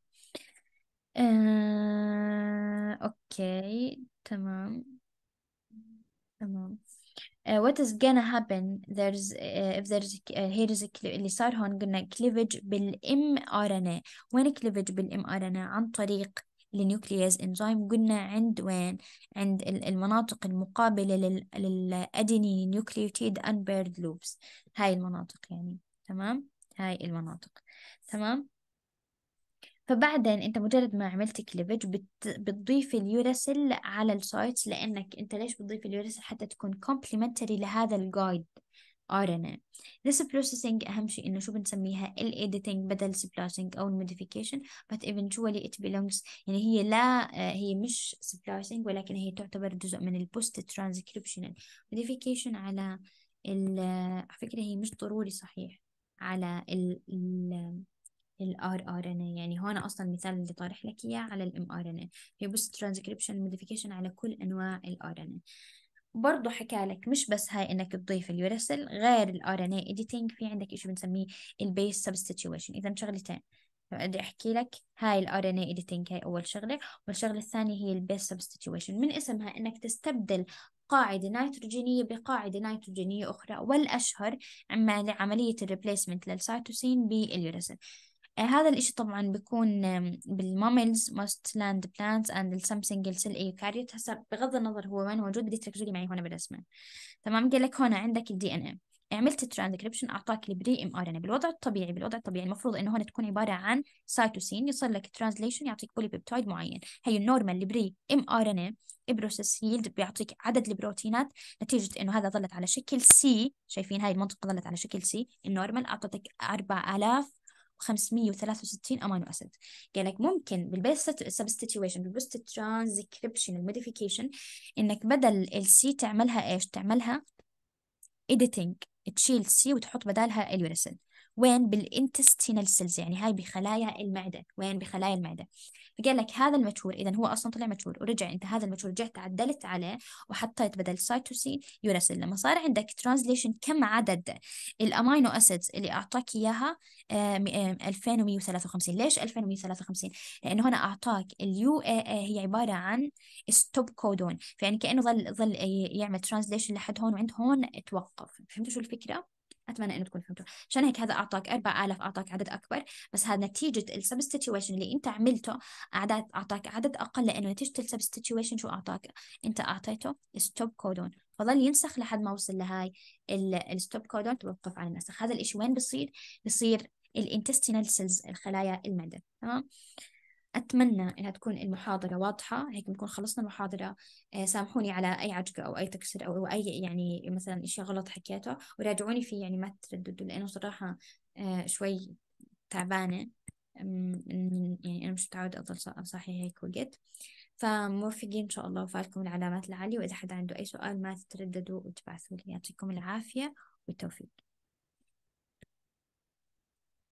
آه، اوكي تمام تمام Uh, what is gonna happen there's uh, if there's uh, here is a اللي صار هون قلنا cleavage بالام ار ان وين cleavage بالام ار ان عن طريق النيوكلياز انزيم قلنا عند وين عند المناطق المقابلة لل للأدينين نيوكليوتيد unpaired loops هاي المناطق يعني تمام هاي المناطق تمام فبعدين انت مجرد ما عملت كليفج بت... بتضيف اليوراسل على السايتس لانك انت ليش بتضيف اليوراسل حتى تكون كومبلمنتري لهذا الجايد RNA this processing أهم شيء إنه شو بنسميها ال editing بدل splicing أو الموديفيكيشن modification but eventually it belongs يعني هي لا آه، هي مش splicing ولكن هي تعتبر جزء من ال post transcriptional modification على ال آه، على فكرة هي مش ضروري صحيح على ال للار ار ان يعني هون اصلا المثال اللي طارح لك اياه على الام ار ان هي بس ترانسكريبشن موديفيكيشن على كل انواع الار ان برضه حكى لك مش بس هاي انك تضيف اليورسل غير الار ان اي اديتنج في عندك شيء بنسميه البيس سبستيتيوشن اذا شغلتين بدي احكي لك هاي الار ان اي اديتنج هاي اول شغله والشغله الثانيه هي البيس سبستيتيوشن من اسمها انك تستبدل قاعدة نيتروجينية بقاعدة نيتروجينية أخرى والأشهر عملية الريبليسمنت للسيتوسين باليوراسين هذا الإشي طبعا بيكون بالماملز ماست لاند بلانتس اند سم سنجل سيل ايوكاريوت هسا بغض النظر هو وين موجود بدي تركزوا لي معي هون بالرسمة تمام قال لك هون عندك الدي ان ام عملت ترانسكريبشن اعطاك البري ام ار ان بالوضع الطبيعي بالوضع الطبيعي المفروض انه هون تكون عباره عن سايتوسين يصير لك ترانزليشن يعطيك بولي بيبتايد معين هي النورمال البري ام ار ان بروسس يلد بيعطيك عدد البروتينات نتيجه انه هذا ظلت على شكل سي شايفين هاي المنطقه ظلت على شكل سي النورمال اعطتك 4000 563 امينو اسيد قال يعني لك ممكن بالبيست سبستيتيوشن بالبيست ترانسكريبشن الموديفيكيشن انك بدل السي تعملها ايش تعملها editing تشيل سي وتحط بدالها اليوريسين وين بالانتستينال سيلز يعني هاي بخلايا المعدة وين بخلايا المعدة فقال لك هذا المجهول إذا هو أصلا طلع مجهول ورجع أنت هذا المجهول رجعت عدلت عليه وحطيت بدل سايتوسين يوراسيل لما صار عندك ترانزليشن كم عدد الأمينو أسيدز اللي أعطاك إياها 2153 آه، آه، ليش 2153 لأنه هنا أعطاك اليو اي إيه هي عبارة عن ستوب كودون فيعني كأنه ظل ظل يعمل ترانزليشن لحد هون وعند هون توقف فهمتوا شو الفكرة؟ اتمنى انه تكون فهمتوا عشان هيك هذا اعطاك 4000 اعطاك عدد اكبر بس هذا نتيجه السبستيتويشن اللي انت عملته اعداد اعطاك عدد اقل لانه نتيجه السبستيتويشن شو اعطاك انت اعطيته ستوب كودون فضل ينسخ لحد ما وصل لهاي الستوب كودون توقف عن النسخ هذا الإشي وين بصير بصير الانتستينال سيلز الخلايا المعده تمام أتمنى إنها تكون المحاضرة واضحة هيك بنكون خلصنا المحاضرة آه، سامحوني على أي عجقة أو أي تكسير أو أي يعني مثلا إشي غلط حكيته وراجعوني فيه يعني ما ترددوا لأنه صراحة آه، شوي تعبانة يعني أنا مش متعودة أضل صاحي هيك وقت فموفقين إن شاء الله وفالكم العلامات العالية وإذا حدا عنده أي سؤال ما تترددوا وتبعثوا لي يعطيكم العافية والتوفيق